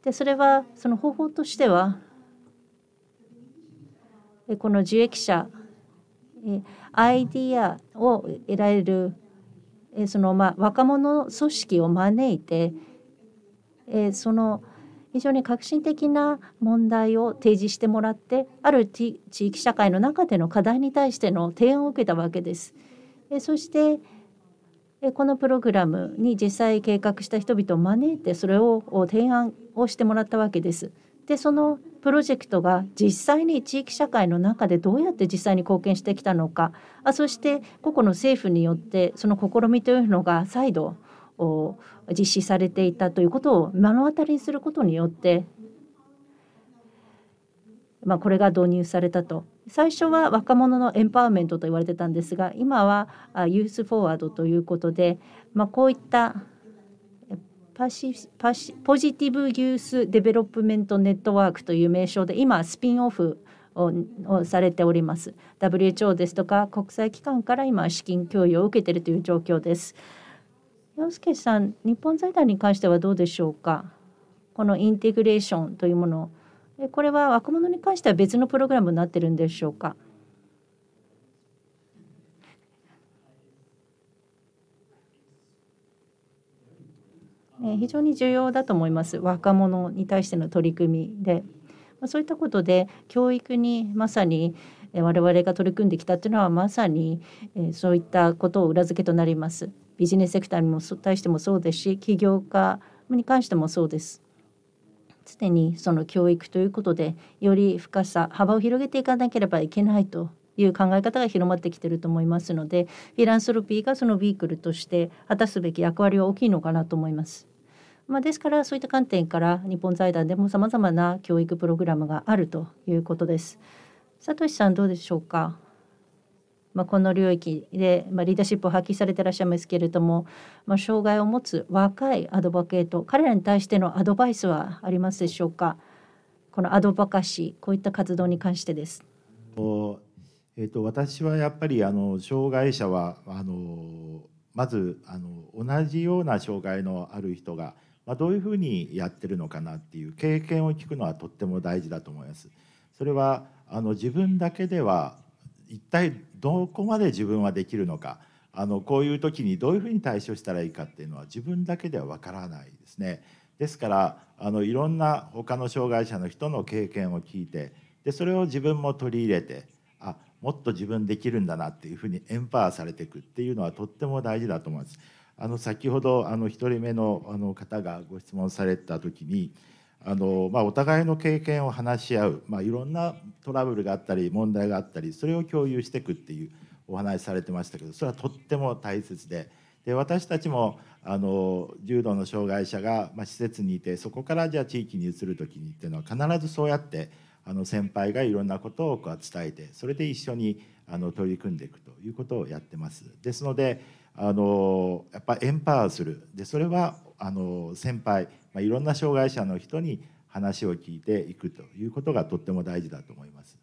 でそれはその方法としてはこの受益者アイディアを得られるそのまあ若者組織を招いてその非常に革新的な問題を提示してもらってある地域社会の中での課題に対しての提案を受けたわけです。そしてこのプログラムに実際計画した人々を招いてそれを提案をしてもらったわけです。でそのプロジェクトが実際に地域社会の中でどうやって実際に貢献してきたのかあそして個々の政府によってその試みというのが再度実施されていたということを目の当たりにすることによって、まあ、これが導入されたと。最初は若者のエンパワーメントと言われてたんですが今はユースフォワードということで、まあ、こういったパシパシポジティブ・ユース・デベロップメント・ネットワークという名称で今スピンオフをされております WHO ですとか国際機関から今資金供与を受けているという状況です。洋介さん日本財団に関してはどうでしょうかこのインテグレーションというものこれは若者に関しては別のプログラムになってるんでしょうか非常に重要だと思います若者に対しての取り組みでそういったことで教育にまさに我々が取り組んできたというのはまさにそういったことを裏付けとなりますビジネスセクターにも対してもそうですし起業家に関してもそうです。常にその教育ということでより深さ幅を広げていかなければいけないという考え方が広まってきてると思いますのでフィランソロピーがそのビークルとして果たすべき役割は大きいのかなと思います。まあ、ですからそういった観点から日本財団でもさまざまな教育プログラムがあるということです。さとしさんどうでしょうかまあ、この領域で、まあ、リーダーシップを発揮されてらっしゃいますけれども、まあ、障害を持つ若いアドバケート彼らに対してのアドバイスはありますでしょうかこのアドバカシこういった活動に関してです。おえーと私はやっぱりあの障害者はあのまずあの同じような障害のある人が、まあ、どういうふうにやってるのかなっていう経験を聞くのはとっても大事だと思います。それはあの自分だけでは一体どこまで自分はできるのかあのこういう時にどういうふうに対処したらいいかっていうのは自分だけではわからないですね。ですからあのいろんな他の障害者の人の経験を聞いてでそれを自分も取り入れてあもっと自分できるんだなっていうふうにエンパワーされていくっていうのはとっても大事だと思います。あの先ほどあの1人目のあの方がご質問された時にあのまあ、お互いの経験を話し合う、まあ、いろんなトラブルがあったり問題があったりそれを共有していくっていうお話されてましたけどそれはとっても大切でで私たちもあの重度の障害者が、まあ、施設にいてそこからじゃあ地域に移る時にっていうのは必ずそうやってあの先輩がいろんなことをこう伝えてそれで一緒にあの取り組んでいくということをやってます。ですのであのやっぱエンパワーするでそれはあの先輩まあ、いろんな障害者の人に話を聞いていくということがとっても大事だと思います。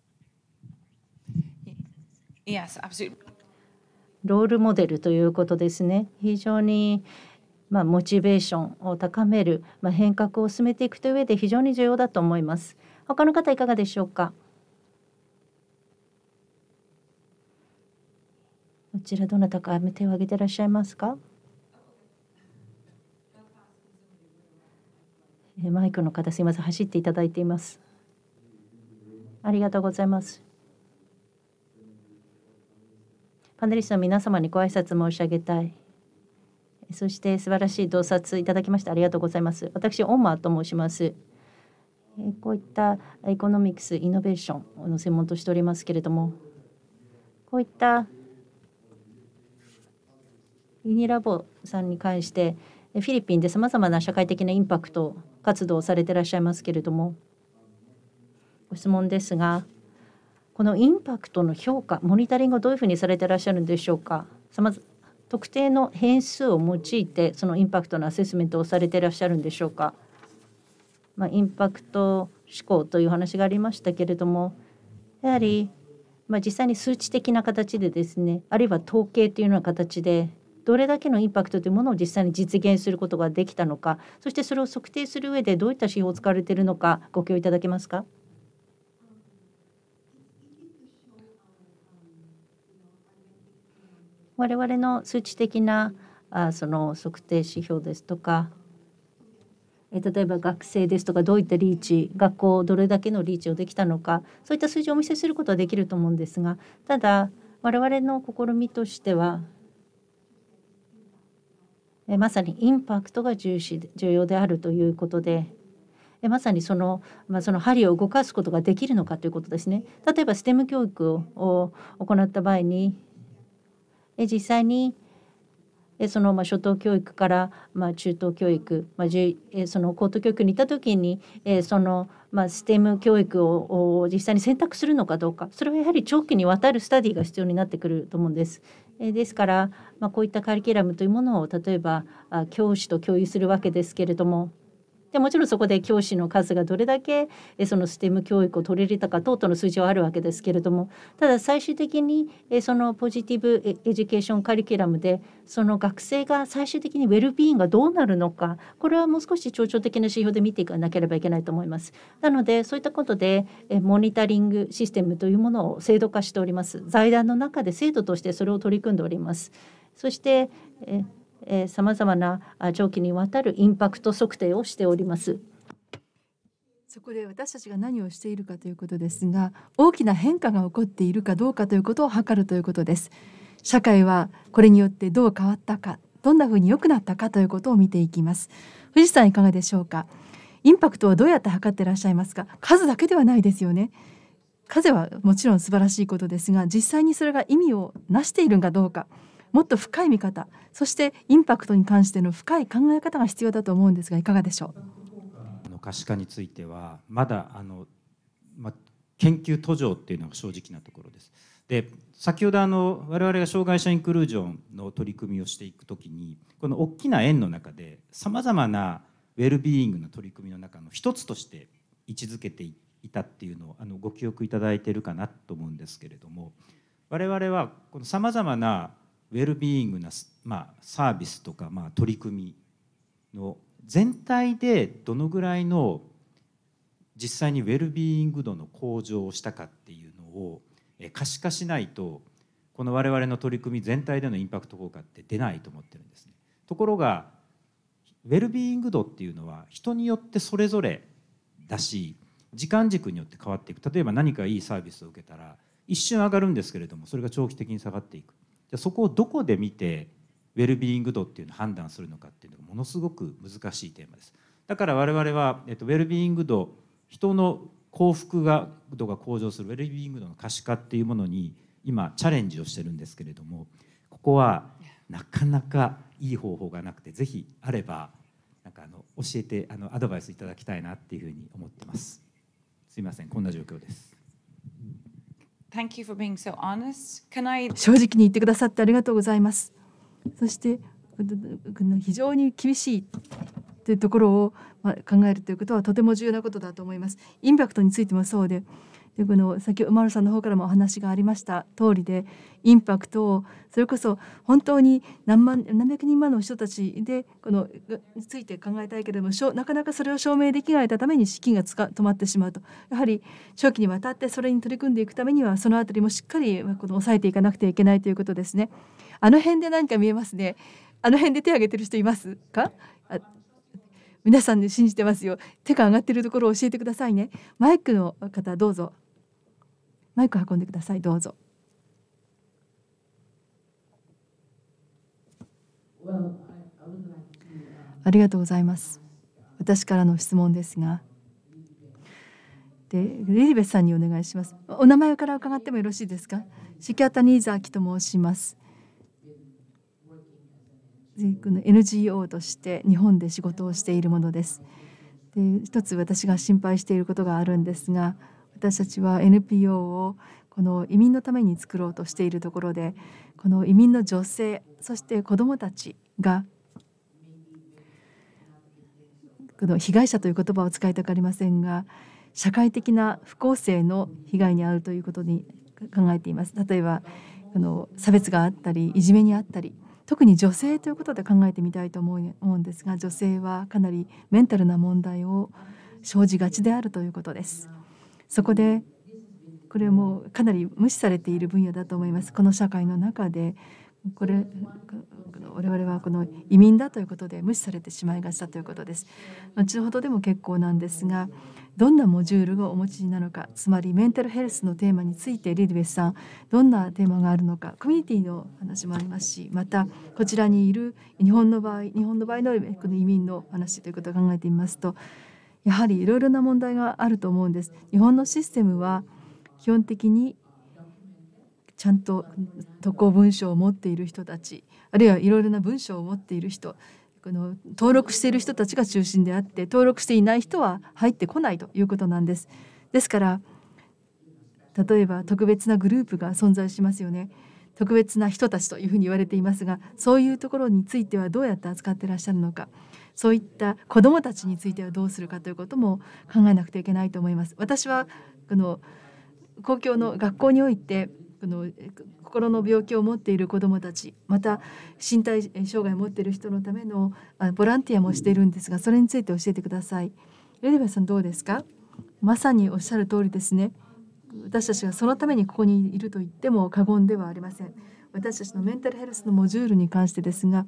Yes, ロールモデルということですね。非常にまあ、モチベーションを高める、まあ、変革を進めていくという上で非常に重要だと思います。他の方いかがでしょうか。こちらどなたか手を挙げていらっしゃいますか。えマイクの方すみません走っていただいていますありがとうございますパネリストの皆様にご挨拶申し上げたいそして素晴らしい洞察いただきましてありがとうございます私オンマーと申しますこういったエコノミクスイノベーションの専門としておりますけれどもこういったユニラボさんに関してフィリピンでさまざまな社会的なインパクト活動をされてらっしゃいますけれどもご質問ですがこのインパクトの評価モニタリングをどういうふうにされてらっしゃるんでしょうかまず特定の変数を用いてそのインパクトのアセスメントをされていらっしゃるんでしょうか、まあ、インパクト思考という話がありましたけれどもやはりまあ、実際に数値的な形でですねあるいは統計というような形でどれだけのインパクトというものを実際に実現することができたのかそしてそれを測定する上でどういった指標を使われているのかご共いただけますか。我々の数値的なあその測定指標ですとか例えば学生ですとかどういったリーチ学校どれだけのリーチをできたのかそういった数字をお見せすることはできると思うんですがただ我々の試みとしてはまさにインパクトが重視重要であるということでまさにその,、まあ、その針を動かすことができるのかということですね。例えば STEM 教育を行った場合に実際にそのまあ初等教育からまあ中等教育、まあ、その高等教育に行った時にそのまあ STEM 教育を実際に選択するのかどうかそれはやはり長期にわたるスタディが必要になってくると思うんです。ですからまあ、こういったカリキュラムというものを例えば教師と共有するわけですけれどもでもちろんそこで教師の数がどれだけそのステム教育を取り入れたか等々の数字はあるわけですけれどもただ最終的にそのポジティブエデュケーションカリキュラムでその学生が最終的にウェルビーインがどうなるのかこれはもう少し象徴的な指標で見ていかなければいけないと思います。なのでそういったことでモニタリングシステムというものを制度化しております。財団の中で制度としてそれを取り組んでおります。そしてさまざまな長期にわたるインパクト測定をしております。そこで私たちが何をしているかということですが大きな変化が起こっているかどうかということを測るということです社会はこれによってどう変わったかどんなふうに良くなったかということを見ていきます藤さんいかがでしょうかインパクトはどうやって測ってらっしゃいますか数だけではないですよね数はもちろん素晴らしいことですが実際にそれが意味を成しているかどうかもっと深い見方そしてインパクトに関しての深い考え方が必要だと思うんですがいかがでしょうあの可視化についてはまだあの、ま、研究途上っていうのが正直なところです。で先ほどあの我々が障害者インクルージョンの取り組みをしていくときにこの大きな円の中でさまざまなウェルビーイングの取り組みの中の一つとして位置づけていたっていうのをあのご記憶いただいているかなと思うんですけれども我々はこのさまざまなウェルビーイングな、まあ、サービスとか、まあ、取り組みの全体でどのぐらいの実際にウェルビーイング度の向上をしたかっていうのを可視化しないとこの我々の取り組み全体でのインパクト効果って出ないと思ってるんですね。ところがウェルビーイング度っていうのは人によってそれぞれだし時間軸によって変わっていく例えば何かいいサービスを受けたら一瞬上がるんですけれどもそれが長期的に下がっていくじそこをどこで見てウェルビーイング度っていうのを判断するのかっていうのがものすごく難しいテーマですだから我々は、えっと、ウェルビーイング度人の幸福が度が向上するウェルビーイング度の可視化っていうものに今チャレンジをしてるんですけれどもここはなかなかいい方法がなくてぜひあればなんかあの教えてあのアドバイスいただきたいなっていうふうに思ってます。すいませんこんな状況です。正直に言ってくださってありがとうございます。そして非常に厳しいというところを考えるということはとても重要なことだと思います。インパクトについてもそうででこの先ほど丸さんの方からもお話がありました通りでインパクトをそれこそ本当に何万何百人もの人たちでこのについて考えたいけれどもなかなかそれを証明できないために資金がつか止まってしまうとやはり長期にわたってそれに取り組んでいくためにはそのあたりもしっかりこの抑えていかなくてはいけないということですね。あの辺で何か見えますね。あの辺で手を挙げてる人いますか？皆さんで信じてますよ。手が上がってるところを教えてくださいね。マイクの方どうぞ。マイク運んでくださいどうぞ。ありがとうございます私からの質問ですがでリリベさんにお願いしますお名前から伺ってもよろしいですかシキャタニーザーキと申しますこの NGO として日本で仕事をしているものですで一つ私が心配していることがあるんですが私たちは NPO をこの移民のために作ろうとしているところでこの移民の女性そして子どもたちがこの被害者という言葉を使いたくありませんが社会的な不公正の被害に遭うということに考えています例えばあの差別があったりいじめにあったり特に女性ということで考えてみたいと思うんですが女性はかなりメンタルな問題を生じがちであるということですそこでこれもかなり無視されている分野だと思いますこの社会の中でこれ我々はこの移民だということで無視されてしまいがちだということです後ほどでも結構なんですがどんなモジュールをお持ちなのかつまりメンタルヘルスのテーマについてリルベスさんどんなテーマがあるのかコミュニティの話もありますしまたこちらにいる日本の場合日本の場合のこの移民の話ということを考えてみますとやはりいろいろな問題があると思うんです日本のシステムは基本的にちゃんと特攻文書を持っている人たちあるいはいろいろな文書を持っている人この登録している人たちが中心であって登録していない人は入ってこないということなんです。ですから例えば特別なグループが存在しますよね。特別な人たちというふうに言われていますがそういうところについてはどうやって扱ってらっしゃるのかそういった子どもたちについてはどうするかということも考えなくてはいけないと思います。私はこの公共の学校においてこの心の病気を持っている子どもたちまた身体障害を持っている人のためのボランティアもしているんですがそれについて教えてください。レレベさんどうですかまさにおっしゃる通りですね私たちがそのためにここにいると言っても過言ではありません私たちのメンタルヘルスのモジュールに関してですが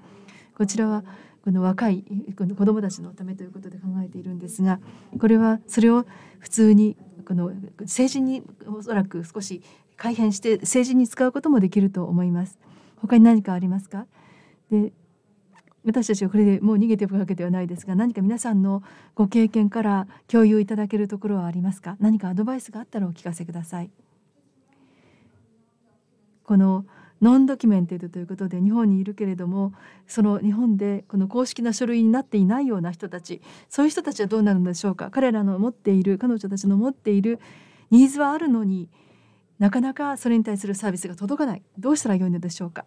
こちらはこの若いこの子どもたちのためということで考えているんですがこれはそれを普通にこの政治におそらく少し改変して政治に使うこともできると思います。他に何かありますかで私たちはこれでもう逃げていくわけではないですが何か皆さんのご経験から共有いただけるところはありますか何かアドバイスがあったらお聞かせください。このノンドキュメンテッドということで日本にいるけれどもその日本でこの公式な書類になっていないような人たちそういう人たちはどうなるのでしょうか彼らの持っている彼女たちの持っているニーズはあるのになかなかそれに対するサービスが届かないどうしたらよいのでしょうか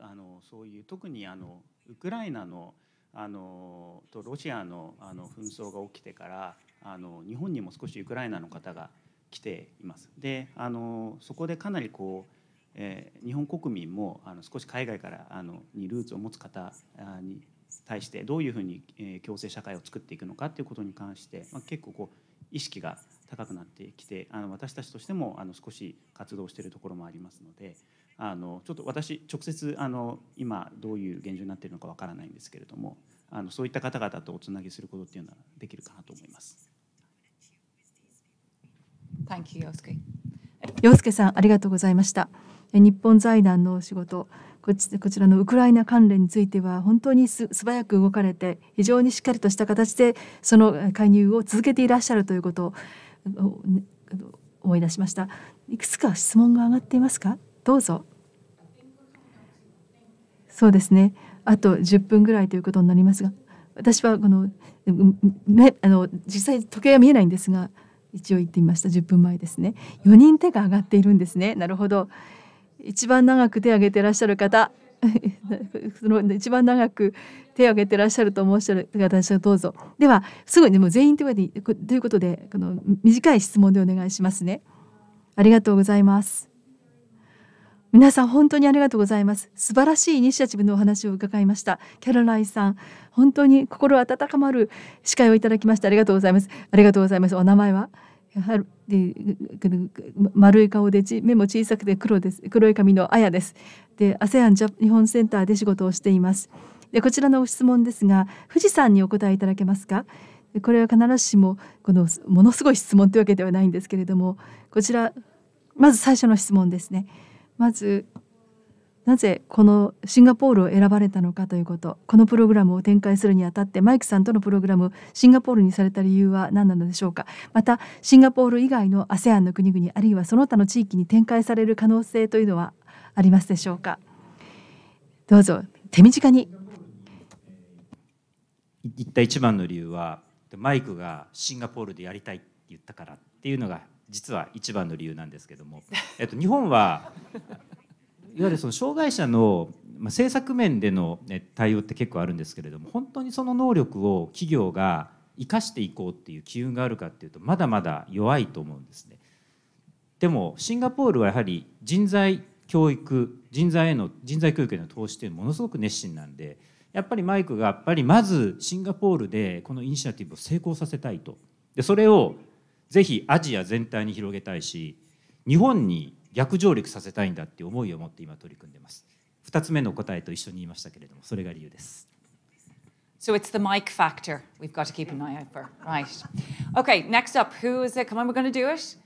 あのそういう特にあのウクライナのあのとロシアのあの紛争が起きてからあの日本にも少しウクライナの方が来ています。であのそこでかなりこう、えー、日本国民もあの少し海外からあのにルーツを持つ方に対してどういうふうに、えー、共生社会を作っていくのかっていうことに関して、まあ、結構こう意識が高くなってきてあの私たちとしてもあの少し活動しているところもありますのであのちょっと私直接あの今どういう現状になっているのかわからないんですけれどもあのそういった方々とおつなぎすることっていうのはできるかなと思います。Thank you, Yosuke. 陽介さんありがとうございました日本財団のお仕事こちらのウクライナ関連については本当に素早く動かれて非常にしっかりとした形でその介入を続けていらっしゃるということを思い出しましたいくつか質問が上がっていますかどうぞそうですねあと10分ぐらいということになりますが私はこのあの実際時計は見えないんですが一応言ってみました10分前ですね4人手が上がっているんですねなるほど一番長く手挙げてらっしゃる方 (laughs) その一番長く手を挙げてらっしゃると申し上げて私はどうぞではすぐにでも全員手ということでこの短い質問でお願いしますねありがとうございます皆さん本当にありがとうございます素晴らしいイニシアチブのお話を伺いましたキャロライさん本当に心温まる司会をいただきましてありがとうございますありがとうございますお名前ははで丸い顔で目も小さくて黒です黒い髪のあやですで ASEAN 日本センターで仕事をしていますでこちらの質問ですが富士山にお答えいただけますかこれは必ずしもこのものすごい質問というわけではないんですけれどもこちらまず最初の質問ですねまずなぜこのシンガポールを選ばれたのかということこのプログラムを展開するにあたってマイクさんとのプログラムシンガポールにされた理由は何なのでしょうかまたシンガポール以外の ASEAN の国々あるいはその他の地域に展開される可能性というのはありますでしょうかどうぞ手短に一体一番の理由はマイクがシンガポールでやりたいって言ったからっていうのが実は一番の理由なんですけども、(laughs) えっと、日本はいわゆるその障害者の政策面での、ね、対応って結構あるんですけれども本当にその能力を企業が生かしていこうっていう機運があるかっていうとまだまだ弱いと思うんですね。でもシンガポールはやはり人材教育人材への人材教育への投資っていうものすごく熱心なんでやっぱりマイクがやっぱりまずシンガポールでこのイニシアティブを成功させたいとでそれをぜひアジア全体に広げたいし日本に逆上陸させたいんだっていう思いを持って今取り組んでます2つ目の答えと一緒に言いましたけれどもそれが理由です So it's the mic factor we've got to keep an eye out for. Right. Okay, next up, who is it? Come on, we're going to do it.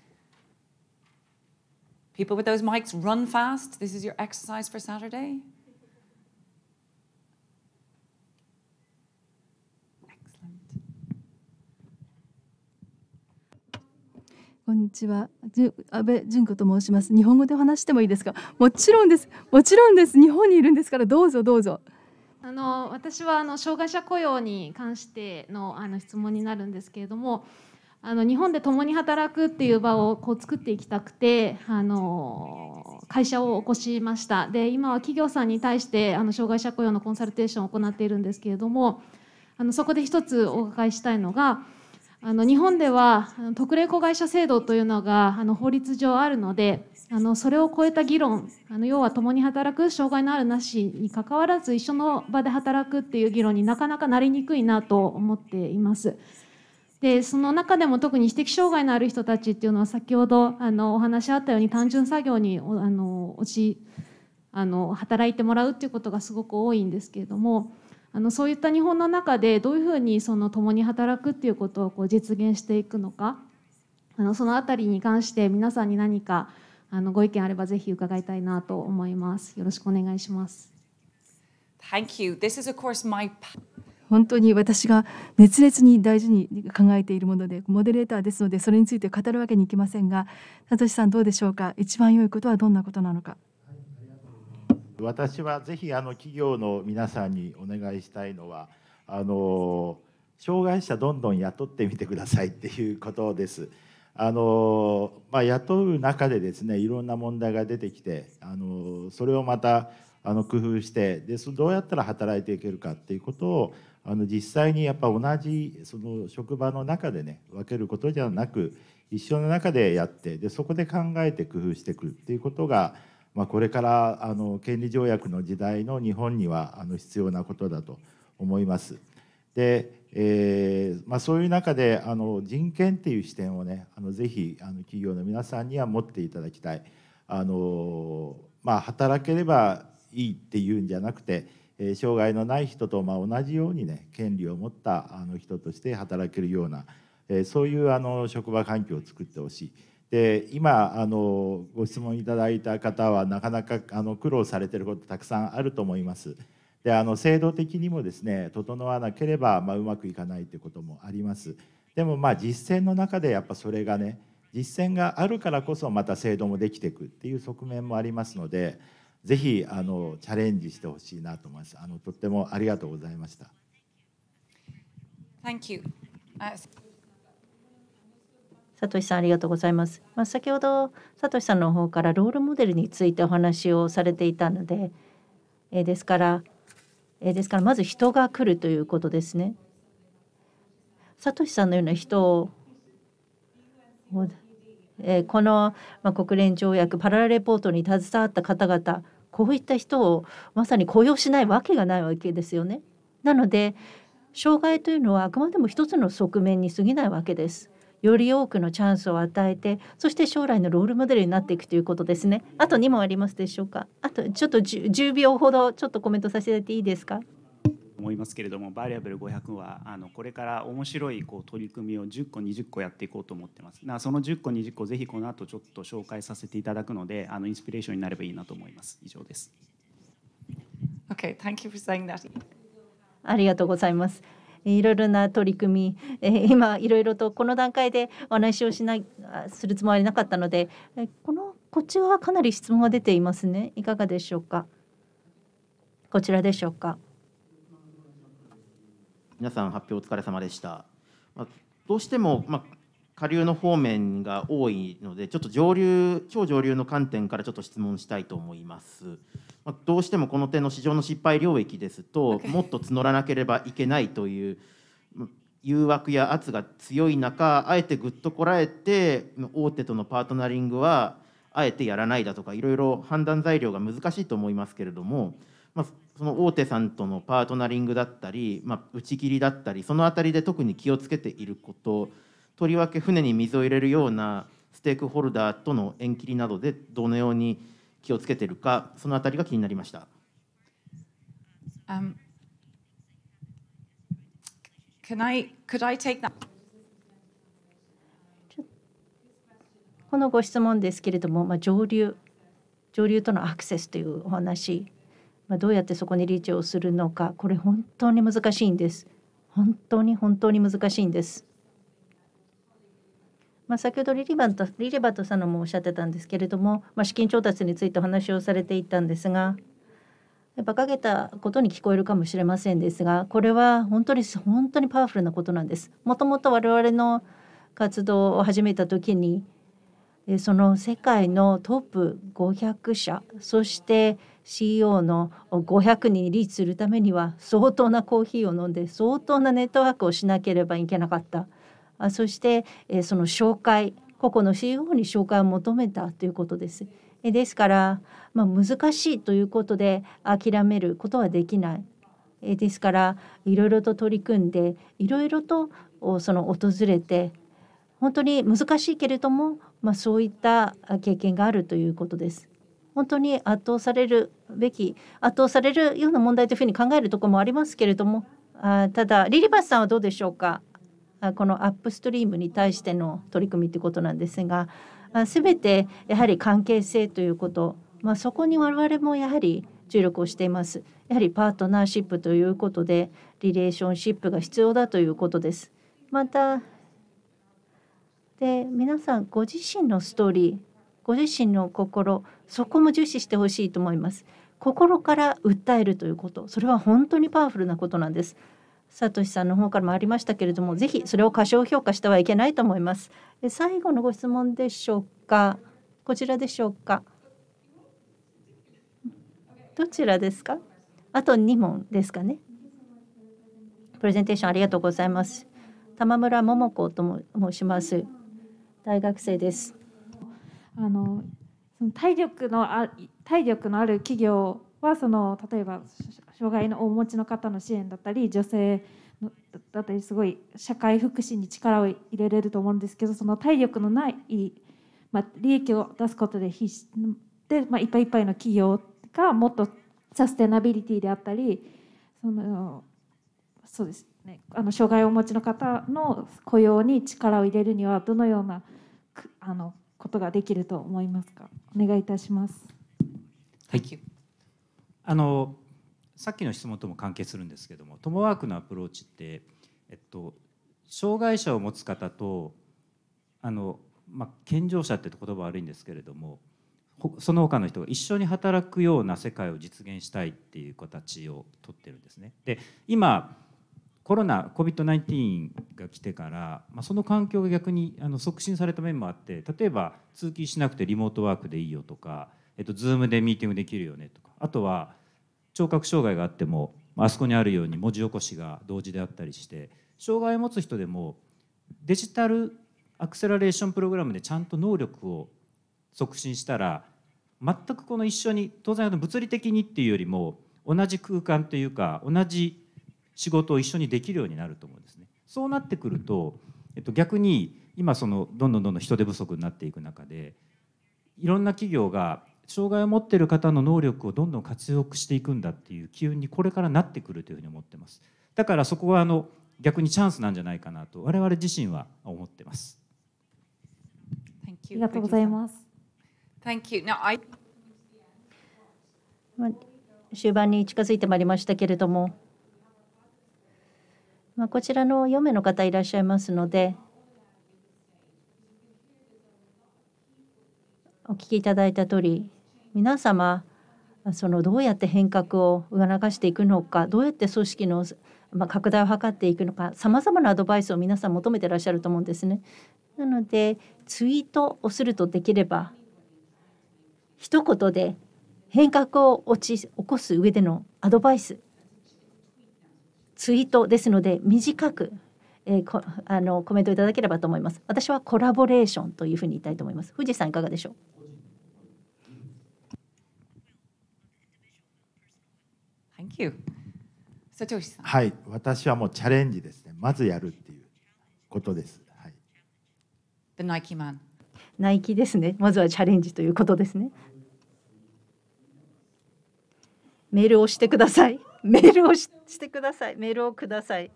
People with those mics, run fast. This is your exercise for Saturday. こんにちは、安倍純子と申します。日本語で話してもいいですか。もちろんです。もちろんです。日本にいるんですから、どうぞどうぞ。あの私はあの障害者雇用に関してのあの質問になるんですけれども、あの日本で共に働くっていう場をこう作っていきたくてあの会社を起こしましたで今は企業さんに対してあの障害者雇用のコンサルテーションを行っているんですけれどもあのそこで一つお伺いしたいのがあの日本では特例子会社制度というのがあの法律上あるのであのそれを超えた議論あの要は共に働く障害のあるなしにかかわらず一緒の場で働くっていう議論になかなかなりにくいなと思っています。でその中でも特に知的障害のある人たちっていうのは先ほどあのお話あったように単純作業にあの落ちあの働いてもらうっていうことがすごく多いんですけれども。あのそういった日本の中でどういうふうにその共に働くっていうことをこう実現していくのかあのその辺りに関して皆さんに何かあのご意見あればぜひ伺いたいなと思います。よろしくお願いします。Thank you. This is of course my 本当に私が熱烈に大事に考えているものでモデレーターですのでそれについて語るわけにいきませんがさとしさんどうでしょうか一番良いことはどんなことなのか私はぜひあの企業の皆さんにお願いしたいのはあの障害者どんどん雇ってみてくださいっていうことです。あのまあ、雇う中でですねいろんな問題が出てきてあのそれをまたあの工夫してでどうやったら働いていけるかっていうことをあの実際にやっぱ同じその職場の中でね分けることじゃなく一緒の中でやってでそこで考えて工夫していくっていうことがまあ、これからあの権利条約の時代の日本にはあの必要なことだと思います。でえーまあ、そういう中であの人権っていう視点をねあのぜひあの企業の皆さんには持っていただきたいあの、まあ、働ければいいっていうんじゃなくて、えー、障害のない人とまあ同じようにね権利を持ったあの人として働けるような、えー、そういうあの職場環境を作ってほしい。で今あのご質問いただいた方はなかなかあの苦労されていることたくさんあると思います。であの制度的にもですね整わなければ、まあ、うまくいかないということもあります。でもまあ実践の中でやっぱそれがね実践があるからこそまた制度もできていくっていう側面もありますのでぜひあのチャレンジしてほしいなと思います。あのとってもありがとうございました。Thank you. さとしさんありがとうございます。まあ、先ほどさとしさんの方からロールモデルについてお話をされていたので、えー、ですから、えー、ですからまず人が来るということですね。さとしさんのような人を、えー、この、まあ、国連条約パラレポートに携わった方々こういった人をまさに雇用しないわけがないわけですよね。なので障害というのはあくまでも一つの側面に過ぎないわけです。より多くのチャンスを与えてそして将来のロールモデルになっていくということですねあと2問ありますでしょうかあとちょっと 10, 10秒ほどちょっとコメントさせていただいていいですか思いますけれどもバリアブル500はあのこれから面白いこう取り組みを10個20個やっていこうと思ってますなその10個20個ぜひこの後ちょっと紹介させていただくのであのインスピレーションになればいいなと思います以上です Okay, thank you for saying that. ありがとうございます。いろいろな取り組み、えー、今いろいろとこの段階でお話をしないするつもりなかったので、えー、このこちらはかなり質問が出ていますねいかがでしょうかこちらでしょうか皆さん発表お疲れ様でした、まあ、どうしても、まあ、下流の方面が多いのでちょっと上流超上流の観点からちょっと質問したいと思います。どうしてもこの点の市場の失敗領域ですと、もっと募らなければいけないという誘惑や圧が強い中あえてぐっとこらえて大手とのパートナリングはあえてやらないだとかいろいろ判断材料が難しいと思いますけれども、まあ、その大手さんとのパートナリングだったり、まあ、打ち切りだったりその辺りで特に気をつけていることとりわけ船に水を入れるようなステークホルダーとの縁切りなどでどのように気をつけてるか、そのあたりが気になりました。Um, can I, could I take that? このご質問ですけれども、まあ、上流上流とのアクセスというお話、まあ、どうやってそこにリーチをするのかこれ本当に難しいんです本当に本当に難しいんですまあ、先ほどリリバントリリバトさんもおっしゃってたんですけれども、まあ、資金調達についてお話をされていたんですが馬鹿げたことに聞こえるかもしれませんですがこれは本当に本当にパワフルなことなんです。もともと我々の活動を始めた時にその世界のトップ500社そして CEO の500人リーチするためには相当なコーヒーを飲んで相当なネットワークをしなければいけなかった。あそして、えその紹介個々の CEO に紹介を求めたということです。えですから、まあ、難しいということで諦めることはできない。えですからいろいろと取り組んでいろいろとその訪れて本当に難しいけれども、まあ、そういった経験があるということです。本当に圧倒されるべき圧倒されるような問題というふうに考えるところもありますけれどもあただリリバスさんはどうでしょうかこのアップストリームに対しての取り組みということなんですが全てやはり関係性ということ、まあ、そこに我々もやはり注力をしています。やはりパートナーシップということでリレーションシップが必要だということです。またで皆さんご自身のストーリーご自身の心そこも重視してほしいと思います。心から訴えるということそれは本当にパワフルなことなんです。さとしさんの方からもありましたけれどもぜひそれを過小評価してはいけないと思います最後のご質問でしょうかこちらでしょうかどちらですかあと2問ですかねプレゼンテーションありがとうございます玉村桃子と申します大学生ですあの体力のあ体力のある企業はその例えば障害のお持ちの方の支援だったり女性だったりすごい社会福祉に力を入れれると思うんですけどその体力のない、まあ、利益を出すことで必死で、まあ、いっぱいいっぱいの企業がもっとサステナビリティであったりそのそうですねあの障害をお持ちの方の雇用に力を入れるにはどのようなあのことができると思いますかお願いいたします。はい、あのさっきの質問とも関係するんですけどもトモワークのアプローチって、えっと、障害者を持つ方とあの、まあ、健常者って言葉悪いんですけれどもその他の人が一緒に働くような世界を実現したいっていう形をとってるんですね。で今コロナ COVID-19 が来てから、まあ、その環境が逆にあの促進された面もあって例えば通勤しなくてリモートワークでいいよとか、えっと、Zoom でミーティングできるよねとかあとは聴覚障害があってもあそこにあるように文字起こしが同時であったりして障害を持つ人でもデジタルアクセラレーションプログラムでちゃんと能力を促進したら全くこの一緒に当然物理的にっていうよりも同じ空間というか同じ仕事を一緒にできるようになると思うんですね。そうなってくると、えっと、逆に今そのどんどんどんどん人手不足になっていく中でいろんな企業が障害を持っている方の能力をどんどん活用していくんだっていう機運にこれからなってくるというふうに思ってます。だからそこはあの逆にチャンスなんじゃないかなと我々自身は思ってます。ありがとうございます。Thank you. Now I 終盤に近づいてまいりましたけれども、まあ、こちらの4名の方いらっしゃいますのでお聞きいただいた通り皆様そのどうやって変革を促していくのかどうやって組織のまあ、拡大を図っていくのかさまざまなアドバイスを皆さん求めてらっしゃると思うんですね。なのでツイートをするとできれば一言で変革を起起こす上でのアドバイスツイートですので短く、えー、こあのコメントいただければと思います。私はコラボレーションというふうに言いたいと思います。富士山いかがでしょうはい、私はもうチャレンジですね。まずやるっていうことです。はい。The Nike man. ナイキですね。まずはチャレンジということですね。メールをしてください。(laughs) メールをしてください。メールをください。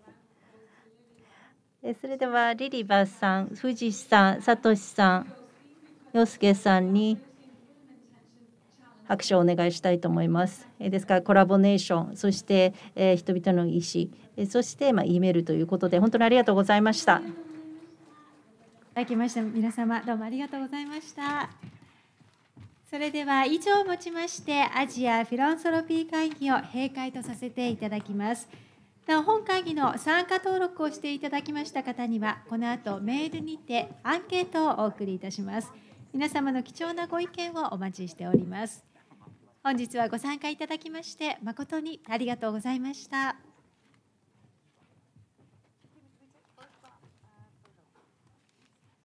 それではリリバさん、富士さん、さとしさん、洋介さんに。拍手をお願いしたいと思います。えですからコラボネーションそして、え人々の意思、えそして、まあ、E メールということで本当にありがとうございました。いきまして皆様どうもありがとうございました。それでは以上をもちましてアジアフィランソロピー会議を閉会とさせていただきます。なお本会議の参加登録をしていただきました方にはこの後メールにてアンケートをお送りいたします。皆様の貴重なご意見をお待ちしております。本日はご参加いただきまして誠にありがとうございました。